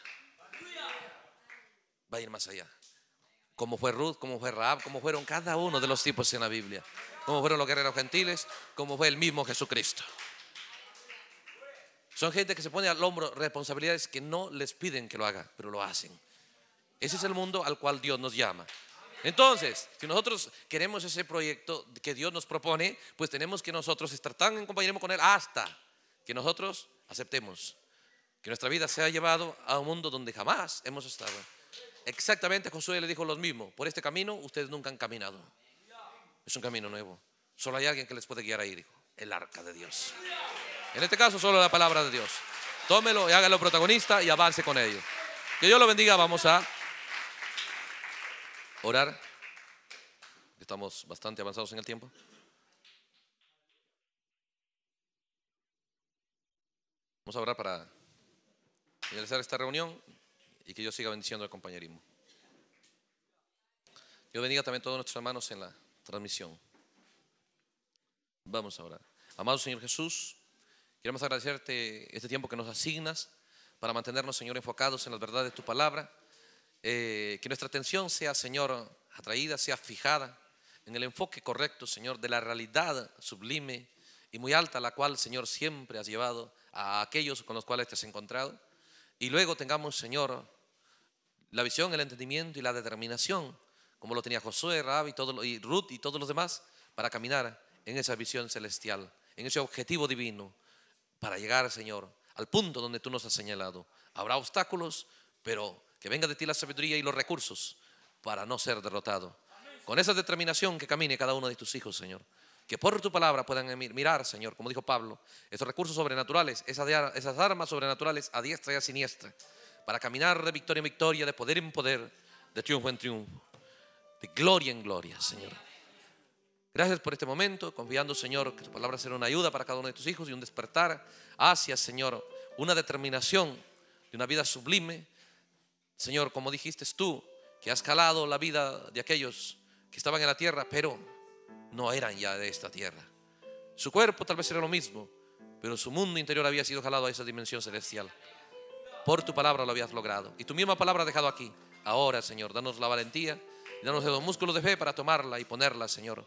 Va a ir más allá. Como fue Ruth, como fue Raab, como fueron cada uno de los tipos en la Biblia. Como fueron los guerreros gentiles, como fue el mismo Jesucristo. Son gente que se pone al hombro responsabilidades que no les piden que lo haga, pero lo hacen. Ese es el mundo al cual Dios nos llama. Entonces, si nosotros queremos ese proyecto que Dios nos propone, pues tenemos que nosotros estar tan en compañía con Él hasta que nosotros aceptemos que nuestra vida sea llevado a un mundo donde jamás hemos estado. Exactamente, Josué le dijo lo mismo, por este camino ustedes nunca han caminado. Es un camino nuevo. Solo hay alguien que les puede guiar ahí, dijo, el arca de Dios. En este caso, solo la palabra de Dios. Tómelo y hágalo protagonista y avance con ello. Que Dios lo bendiga, vamos a orar. Estamos bastante avanzados en el tiempo. Vamos a orar para finalizar esta reunión y que Dios siga bendiciendo el compañerismo. Dios bendiga también a todos nuestros hermanos en la transmisión. Vamos a orar. Amado Señor Jesús, queremos agradecerte este tiempo que nos asignas para mantenernos, Señor, enfocados en las verdades de tu palabra eh, que nuestra atención sea, Señor, atraída, sea fijada en el enfoque correcto, Señor, de la realidad sublime y muy alta, la cual, Señor, siempre has llevado a aquellos con los cuales te has encontrado. Y luego tengamos, Señor, la visión, el entendimiento y la determinación, como lo tenía Josué, Rab y, y Ruth y todos los demás, para caminar en esa visión celestial, en ese objetivo divino, para llegar, Señor, al punto donde tú nos has señalado. Habrá obstáculos, pero que venga de ti la sabiduría y los recursos para no ser derrotado. Con esa determinación que camine cada uno de tus hijos, Señor. Que por tu palabra puedan mirar, Señor, como dijo Pablo, esos recursos sobrenaturales, esas, armas sobrenaturales a diestra y a siniestra, para caminar de victoria en victoria, de poder en poder, de triunfo en triunfo, de gloria en gloria, Señor. Gracias por este momento, confiando, Señor, que tu palabra será una ayuda para cada uno de tus hijos y un despertar hacia, Señor, una determinación de una vida sublime Señor, como dijiste tú, que has calado la vida de aquellos que estaban en la tierra, pero no eran ya de esta tierra. Su cuerpo tal vez era lo mismo, pero su mundo interior había sido jalado a esa dimensión celestial. Por tu palabra lo habías logrado. Y tu misma palabra ha dejado aquí. Ahora, Señor, danos la valentía, danos los músculos de fe para tomarla y ponerla, Señor,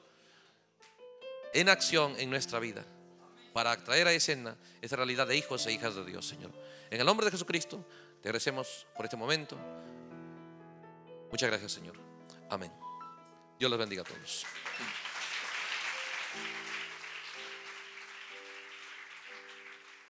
en acción en nuestra vida, para traer a escena esa realidad de hijos e hijas de Dios, Señor. En el nombre de Jesucristo, te agradecemos por este momento. Muchas gracias, Señor. Amén. Dios los bendiga a todos.